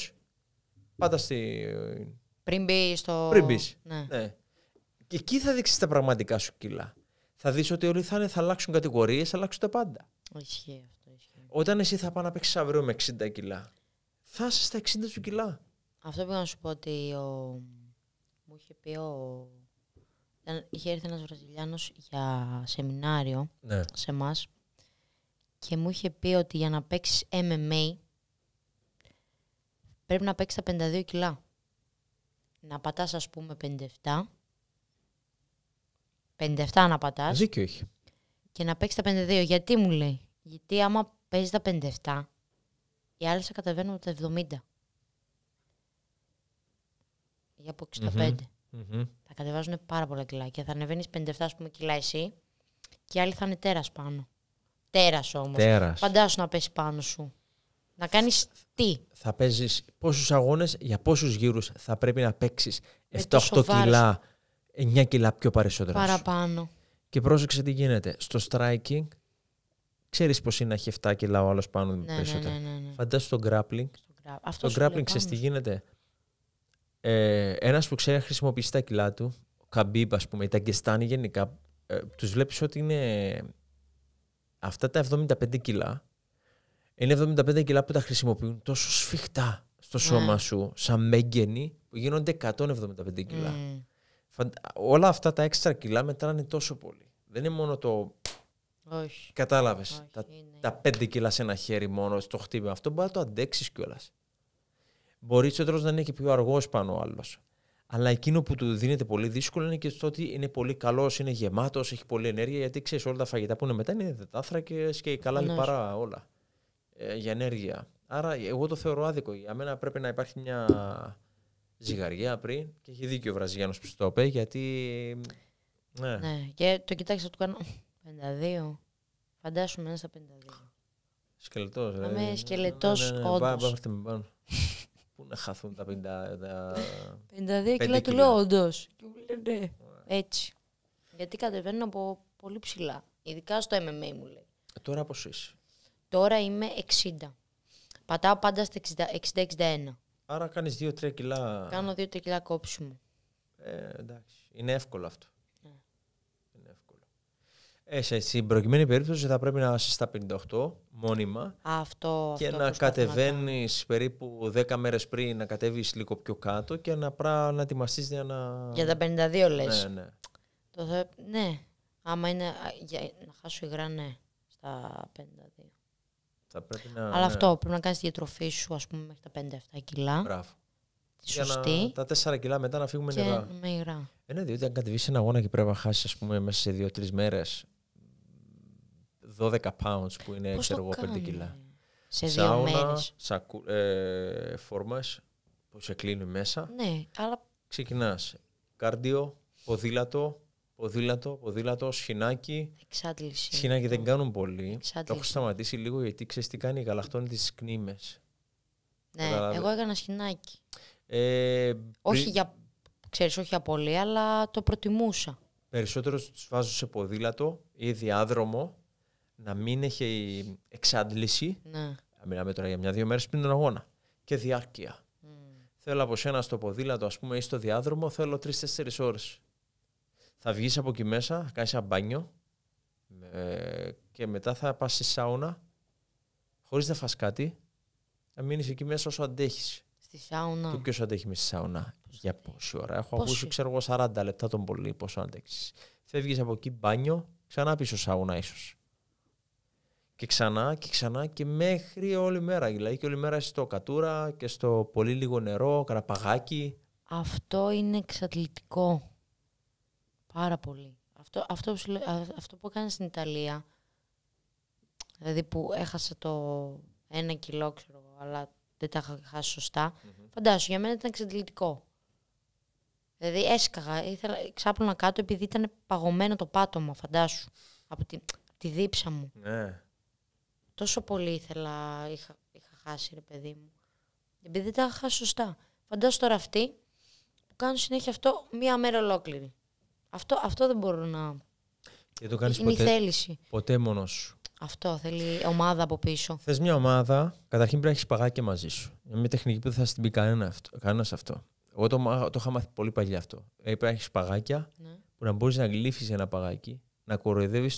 B: Πάντα στη.
A: Πριν μπει στο. Πριν μπεις. Ναι. ναι.
B: Και εκεί θα δείξεις τα πραγματικά σου κιλά. Θα δεις ότι όλοι θα, είναι, θα αλλάξουν κατηγορίες, θα αλλάξουν τα πάντα.
A: Όχι, αυτό.
B: Ισχύει. Όταν εσύ θα πάει να παίξεις αύριο με 60 κιλά, θα
A: είσαι στα 60 σου κιλά. Αυτό πήγα να σου πω ότι ο... μου είχε πει ο είχε έρθει ένας Βραζιλιάνος για σεμινάριο ναι. σε εμάς και μου είχε πει ότι για να παίξεις MMA πρέπει να παίξεις τα 52 κιλά. Να πατάς ας πούμε 57 57 να πατάς Δίκιο έχει. Και να παίξεις τα 52. Γιατί μου λέει. Γιατί άμα παίζεις τα 57 οι άλλοι θα κατεβαίνουν τα 70. Για από
D: 65. mm mm
A: Θα κατεβάζουν πάρα πολλά κιλά και θα ανεβαίνεις 57 πούμε, κιλά εσύ και άλλοι θα είναι τέρας πάνω. Τέρας όμως. Φαντάσου να πέσει πάνω σου. Να κάνεις τι.
B: Θα παίζεις πόσους αγώνες, για πόσους γύρους θα πρέπει να παίξεις 7-8 κιλά, 9 κιλά πιο περισσότερο. Παραπάνω. Και πρόσεξε τι γίνεται. Στο striking, ξέρεις πώ είναι να έχει 7 κιλά ο άλλος πάνω ναι, ναι, περισσότερο. Ναι, ναι, ναι. Φαντάσου το grappling. Στο grappling, ξέρεις τι γίνεται ε, ένας που ξέρει να χρησιμοποιήσει τα κιλά του, ο Καμπίπ, ας πούμε, ή τα Γκεστάνη γενικά, ε, τους βλέπεις ότι είναι αυτά τα 75 κιλά. Είναι 75 κιλά που τα χρησιμοποιούν τόσο σφιχτά στο ναι. σώμα σου, σαν μέγενη, που γίνονται 175 κιλά. Mm. Φαντα... Όλα αυτά τα έξτρα κιλά μετράνε τόσο πολύ. Δεν είναι μόνο το. Κατάλαβε. Τα, τα 5 κιλά σε ένα χέρι μόνο στο χτύπημα. Αυτό μπορεί να το αντέξεις κιόλας. Μπορεί ο να είναι και πιο αργός πάνω ο άλλος. Αλλά εκείνο που του δίνεται πολύ δύσκολο είναι και στο ότι είναι πολύ καλός, είναι γεμάτος, έχει πολλή ενέργεια. Γιατί ξέρεις, όλα τα φαγητά που είναι μετά είναι δετάθρακε και καλά ναι. λιπαρά όλα. Ε, για ενέργεια. Άρα, εγώ το θεωρώ άδικο. Για μένα πρέπει να υπάρχει μια ζυγαριά πριν. Και έχει δίκιο ο Βραζιλιάνος που το είπε, γιατί. Ναι.
A: ναι. Και το κοιτάξα, το κάνω. 52. Φαντάσου ένα στα 52.
B: Σκελετό. Είμαι σκελετό, όντω. Πού να χαθούν τα 52 κιλά του λέω όντως.
A: ναι. «Ε, Έτσι. Γιατί κατεβαίνω από πολύ ψηλά. Ειδικά στο MMA μου λέει.
B: Ε, τώρα πώς είσαι.
A: Τώρα είμαι 60. Πατάω πάντα στα 60-61.
B: Άρα κάνεις 2-3 κιλά.
A: Κάνω 2-3 κιλά κόψιμο.
B: Ε, εντάξει. Είναι εύκολο αυτό. Ε, στην προκειμένη περίπτωση θα πρέπει να είσαι στα 58 μόνιμα αυτό, και να κατεβαίνεις περίπου 10 μέρες πριν να κατέβει λίγο πιο κάτω και να, πρά, να ετοιμαστείς για να. Για τα 52 λε. Ναι, ναι.
A: Το ναι. Άμα είναι να χάσω υγρά, ναι. Στα 52.
B: Θα να, Αλλά ναι. αυτό
A: πρέπει να κάνεις τη διατροφή σου, ας πούμε, μέχρι τα 57 κιλά. Μπράβο.
B: Τη σωστή. τα 4 κιλά μετά να φύγουμε νερά. Με υγρά. Ε, ναι, διότι αν κατεβείς ένα αγώνα και πρέπει να χάσεις, μέσα σε 2-3 μέρε 12 pounds που είναι Πώς ξέρω εγώ 5 κιλά. Σε δύο Σάουνα, μέρες. Σακου, ε, φόρμες που σε κλείνει μέσα. Ναι, αλλά... Ξεκινάς. Κάρντιο, ποδήλατο, ποδήλατο, ποδήλατο, σχοινάκι. Εξάντληση. Σχοινάκι δεν κάνουν πολύ. Εξάντληση. Το έχω σταματήσει λίγο γιατί ξέρεις τι κάνει, γαλαχτώνει τις κνήμες. Ναι, Καταλάβει. εγώ
A: έκανα σχοινάκι.
B: Ε, όχι πρι... για.
A: ξέρεις, όχι για πολύ, αλλά το προτιμούσα.
B: Περισσότερο τους βάζω σε ποδήλατο ή διάδρομο να μην έχει εξάντληση. Ναι. Μιλάμε τώρα για μια-δύο μέρες πριν τον αγώνα. Και διάρκεια. Mm. Θέλω από σένα στο ποδήλατο, ας πούμε, ή στο διάδρομο, θέλω τρει-τέσσερι ώρες. Θα βγεις από εκεί μέσα, θα κάνεις ένα μπάνιο ε, και μετά θα πας στη σάουνα χωρίς να φας κάτι. Θα μείνεις εκεί μέσα όσο αντέχεις. Στη
C: σάουνα. Και
B: ποιο αντέχει με στη σάουνα. για πόση ώρα. Έχω ακούσει, ξέρω εγώ, 40 λεπτά τον πολύ πόσο αντέξει. Φεύγεις από εκεί μπάνιο, ξανά πίσω σάουνα ίσως και ξανά και ξανά και μέχρι όλη μέρα. Δηλαδή και όλη μέρα στο κατούρα και στο πολύ λίγο νερό, καραπαγάκι.
A: Αυτό είναι εξατλητικό. Πάρα πολύ. Αυτό, αυτό, αυτό που έκανες στην Ιταλία, δηλαδή που έχασα το ένα κιλό, ξέρω, αλλά δεν τα είχα χάσει φαντάσου, για μένα ήταν εξαντλητικό. Δηλαδή έσκαγα, ήθελα, ξάπλωνα κάτω επειδή ήταν παγωμένο το πάτωμα, φαντάσου, από τη, τη δίψα μου. Ναι τόσο πολύ ήθελα, είχα, είχα χάσει ρε παιδί μου. Επειδή τα είχα χάσει σωστά. Φαντάζομαι τώρα αυτοί που κάνουν συνέχεια αυτό μία μέρα ολόκληρη. Αυτό, αυτό δεν μπορώ να.
B: Δεν το κάνεις ποτέ. η θέληση. Ποτέ μόνος σου.
A: Αυτό θέλει ομάδα από πίσω.
B: Θες μια ομάδα, καταρχήν πρέπει να έχεις παγάκια μαζί σου. Είναι μια τεχνική που δεν θα στην πει κανένα αυτό. Κανένας αυτό. Εγώ το, το είχα μάθει πολύ παλιά αυτό. Ε, πρέπει να έχεις παγάκια ναι. που να μπορείς να γλύφεις ένα παγάκι να κοροϊδεύεις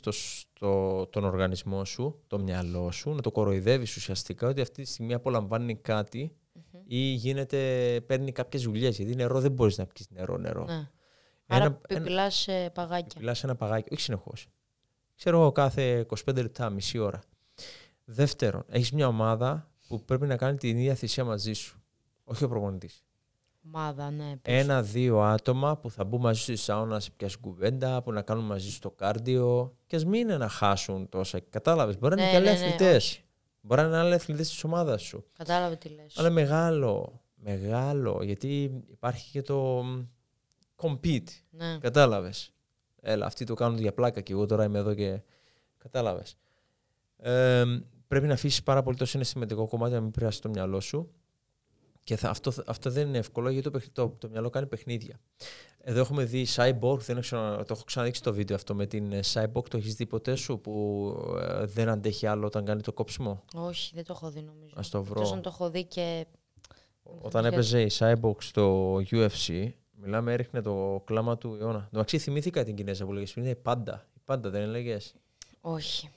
B: το, τον οργανισμό σου, το μυαλό σου, να το κοροϊδεύεις ουσιαστικά ότι αυτή τη στιγμή απολαμβάνει ή γίνεται, παίρνει κάποιες δουλειές. γιατί νερό δεν μπορείς να πεις νερό, νερό. Ναι. Άρα ένα, πιπλάς
A: ένα, ε, παγάκια.
B: Πιπλάς ένα παγάκι, όχι συνεχώς. Ξέρω εγώ κάθε 25 λεπτά, μισή ώρα. Δεύτερον, έχεις μια ομάδα που πρέπει να κάνει την ίδια θυσία μαζί σου, όχι ο προπονητής
A: ομάδα, ναι.
B: Ένα-δύο άτομα που θα μπουν μαζί στη σάουνα σε πιάσουν κουβέντα, που να κάνουν μαζί στο κάρδιο. Και ας μην είναι να χάσουν τόσα. Κατάλαβες. Μπορεί να είναι ναι, καλοί ναι, ναι, αθλητές. Μπορεί να είναι άλλοι αθλητές της ομάδας σου. Κατάλαβε τι λες. Αλλά μεγάλο. Μεγάλο. Γιατί υπάρχει και το compete. Ναι. Κατάλαβες. Έλα, αυτοί το κάνουν για πλάκα και εγώ τώρα είμαι εδώ και. Κατάλαβες. Ε, πρέπει να αφήσεις πάρα πολύ το συναισθηματικό κομμάτι να μην πειράσει το μυαλό σου και αυτό, αυτό δεν είναι εύκολο γιατί το, το, το μυαλό κάνει παιχνίδια. Εδώ έχουμε δει Cyborg, δεν έχω, το έχω ξαναδείξει το βίντεο αυτό με την ε, Cyborg. Το έχεις δει ποτέ σου που ε, δεν αντέχει άλλο όταν κάνει το κόψιμο.
A: Όχι, δεν το έχω δει νομίζω. Ας το βρω. Εκτός το έχω δει και...
B: Όταν έπαιζε η Cyborg στο UFC, μιλάμε, έριχνε το κλάμα του αιώνα. Το αξί θυμήθηκα την Κινέζα που λέγεσαι. είναι πάντα. Πάντα δεν έλεγε.
A: Όχι.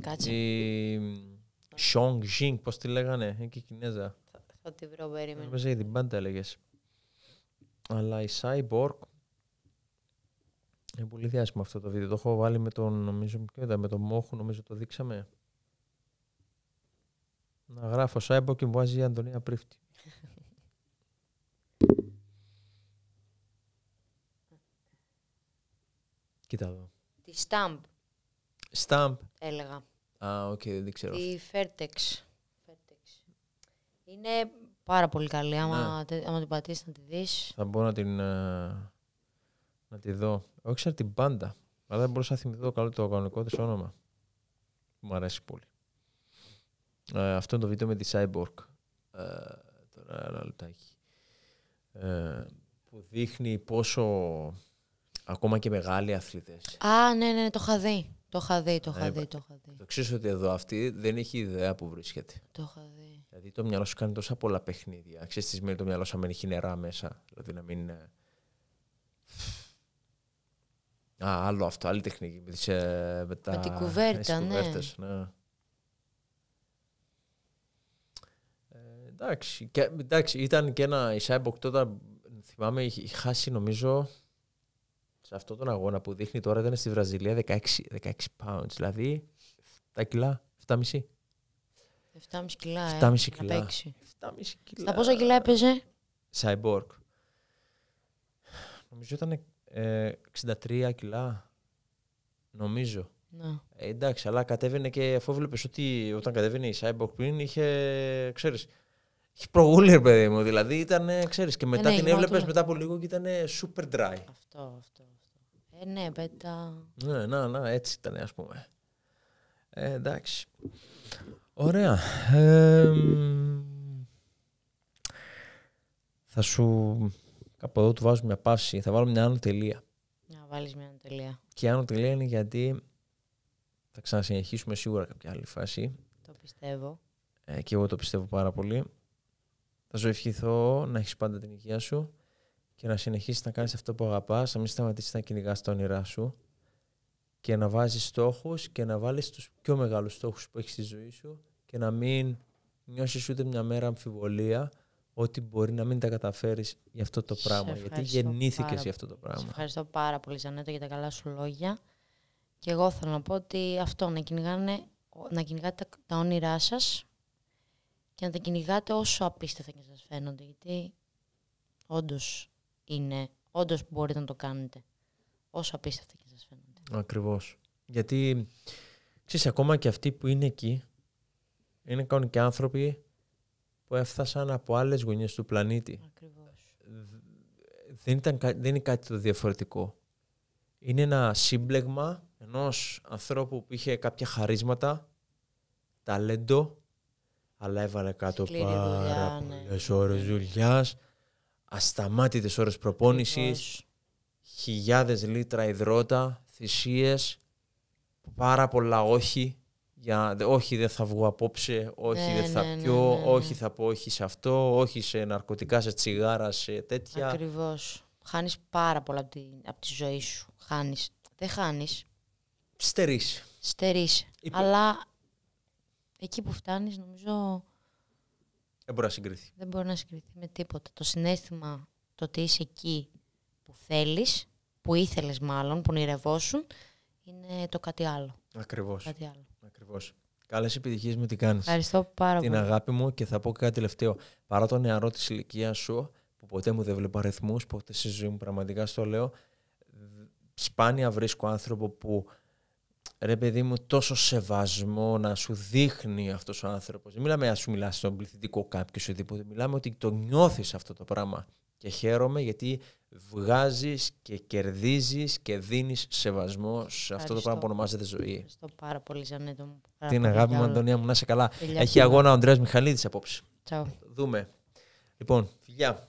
A: Κάτσε.
B: Η Σιόγκ Ζινγκ, πώς τη λέγανε, εκεί η Κινέζα
A: θα τη βρω, περίμενα. Νομίζω για
B: την πάντα έλεγες. Αλλά η Cyborg. Είναι πολύ διάσημο αυτό το βίντεο. Το έχω βάλει με τον, νομίζω, ποιο με τον Μόχου, νομίζω το δείξαμε. Να γράφω Cyborg και μου βάζει η Αντωνία Πρίφτη. Κοίτα εδώ. Τη Stamp. Stamp. Έλεγα. Α, οκ, okay, δεν ξέρω.
A: Τη Fairtex. Είναι πάρα πολύ καλή. Ναι. Άμα, άμα την πατήσεις να τη δεις.
B: Θα μπορώ να την. Ε, να τη δω. Όχι την πάντα. Αλλά δεν μπορούσα να θυμηθώ καλό το κανονικό της όνομα. Μου αρέσει πολύ. Ε, αυτό είναι το βίντεο με τη Cyborg. Ε, τώρα ένα λεπτάκι. Ε, που δείχνει πόσο ακόμα και μεγάλοι αθλητές.
A: Α, ναι, ναι, ναι, το είχα δει. Το είχα δει, το είχα ε, δει, το
B: Το ξέρω ότι εδώ αυτή δεν έχει ιδέα που βρίσκεται. Το είχα δει. Δηλαδή το μυαλό σου κάνει τόσα πολλά παιχνίδια. Ξέρεις τι σημαίνει το μυαλό σου αν έχει νερά μέσα. Δηλαδή να μην... Ε, Α, άλλο αυτό, άλλη τεχνική. Με, τις, ε, με, τα... με την κουβέρτα, ναι. Κουβέρτες, ναι. Ε, εντάξει, και, εντάξει, ήταν και ένα η Σάιμποκ τότε, θυμάμαι, είχε χάσει νομίζω σε αυτόν τον αγώνα που δείχνει τώρα ήταν στη Βραζιλία 16, 16 pounds, δηλαδή 7 κιλά, 7,5.
A: 7,5 κιλά. 7,5 ε, κιλά. κιλά. Στα πόσα κιλά έπαιζε.
B: Σαϊμπόρκ. Νομίζω ήταν 63 ε, κιλά. Νομίζω. Ναι. Ε, εντάξει, αλλά κατέβαινε και αφού βλέπει ότι όταν κατέβαινε η Cyborg πριν είχε. ξέρεις, Είχε προγούλερ, παιδί μου. Δηλαδή ήταν, ξέρεις, και μετά ναι, την έβλεπες ναι. μετά από λίγο και ήταν super dry. Αυτό, αυτό.
A: Ε, ναι, πέτα.
B: Ναι, ναι ναι, έτσι ήταν, ας πούμε. Ε, εντάξει. Ωραία. θα σου... από εδώ του βάζω μια παύση. Θα βάλω μια άνω τελεία.
A: Να βάλεις μια άνω τελεία.
B: Και άνω τελεία είναι γιατί θα ξανασυνεχίσουμε σίγουρα κάποια άλλη φάση.
A: Το πιστεύω.
B: Ε, και εγώ το πιστεύω πάρα πολύ. Θα σου ευχηθώ να έχεις πάντα την υγεία σου και να συνεχίσεις να κάνεις αυτό που αγαπάς, να μην σταματήσεις να κυνηγάς τα όνειρά σου και να βάζεις στόχους και να βάλεις τους πιο μεγάλους στόχους που έχεις στη ζωή σου και να μην νιώσεις ούτε μια μέρα αμφιβολία ότι μπορεί να μην τα καταφέρεις για αυτό το πράγμα. Γιατί γεννήθηκες για αυτό το πράγμα. Σε
A: ευχαριστώ πάρα πολύ, Ζανέτα, για τα καλά σου λόγια. Και εγώ θέλω να πω ότι αυτό, να, κυνηγάνε, να κυνηγάτε τα, όνειρά σας και να τα κυνηγάτε όσο απίστευτα και σας φαίνονται. Γιατί όντως, είναι, όντως μπορείτε να το κάνετε. Όσο απίστευτα και
B: Ακριβώς. Γιατί, ξέρεις, ακόμα και αυτοί που είναι εκεί, είναι και άνθρωποι που έφτασαν από άλλες γωνίες του πλανήτη. Ακριβώς Δεν, δεν είναι κάτι το διαφορετικό. Είναι ένα σύμπλεγμα ενός ανθρώπου που είχε κάποια χαρίσματα, ταλέντο, αλλά έβαλε κάτω Σκλήρη πάρα πολλέ ναι. ώρες ναι. δουλειάς, ασταμάτητες ώρες προπόνησης, χιλιάδες λίτρα υδρότα, θυσίες, πάρα πολλά όχι, για, όχι δεν θα βγω απόψε, όχι ναι, δεν θα ναι, ναι, πιω, όχι θα πω όχι σε αυτό, όχι σε ναρκωτικά, σε τσιγάρα, σε τέτοια.
A: Ακριβώς, Χάνεις πάρα πολλά από τη, ζωή σου. Χάνεις. Δεν χάνεις.
B: Στερείς.
A: Στερείς. Αλλά εκεί που φτάνεις νομίζω...
B: Δεν μπορεί να συγκριθεί.
A: Δεν μπορεί να συγκριθεί με τίποτα. Το συνέστημα, το ότι είσαι εκεί που θέλεις, που ήθελες μάλλον, που ονειρευόσουν, είναι το κάτι άλλο.
B: Ακριβώς. Κάτι άλλο. Ακριβώς. Καλές επιτυχίες με τι κάνεις. Ευχαριστώ πάρα πολύ. Την αγάπη μου και θα πω κάτι τελευταίο. Παρά το νεαρό της ηλικίας σου, που ποτέ μου δεν βλέπω αριθμούς, ποτέ στη ζωή μου πραγματικά στο λέω, σπάνια βρίσκω άνθρωπο που ρε παιδί μου τόσο σεβασμό να σου δείχνει αυτός ο άνθρωπος. Δεν μιλάμε να σου μιλάς στον πληθυντικό κάποιος οτιδήποτε. Μιλάμε ότι το νιώθεις αυτό το πράγμα. Και χαίρομαι γιατί βγάζεις και κερδίζεις και δίνεις σεβασμό σε αυτό το πράγμα που ονομάζεται ζωή. Ευχαριστώ
A: πάρα πολύ, Ζανέτο μου. Την αγάπη μου, Αντωνία μου, να είσαι καλά. Έχει αγώνα ο Ανδρέας
B: Μιχαλίδης απόψε. Τσάου. Δούμε. Λοιπόν, φιλιά.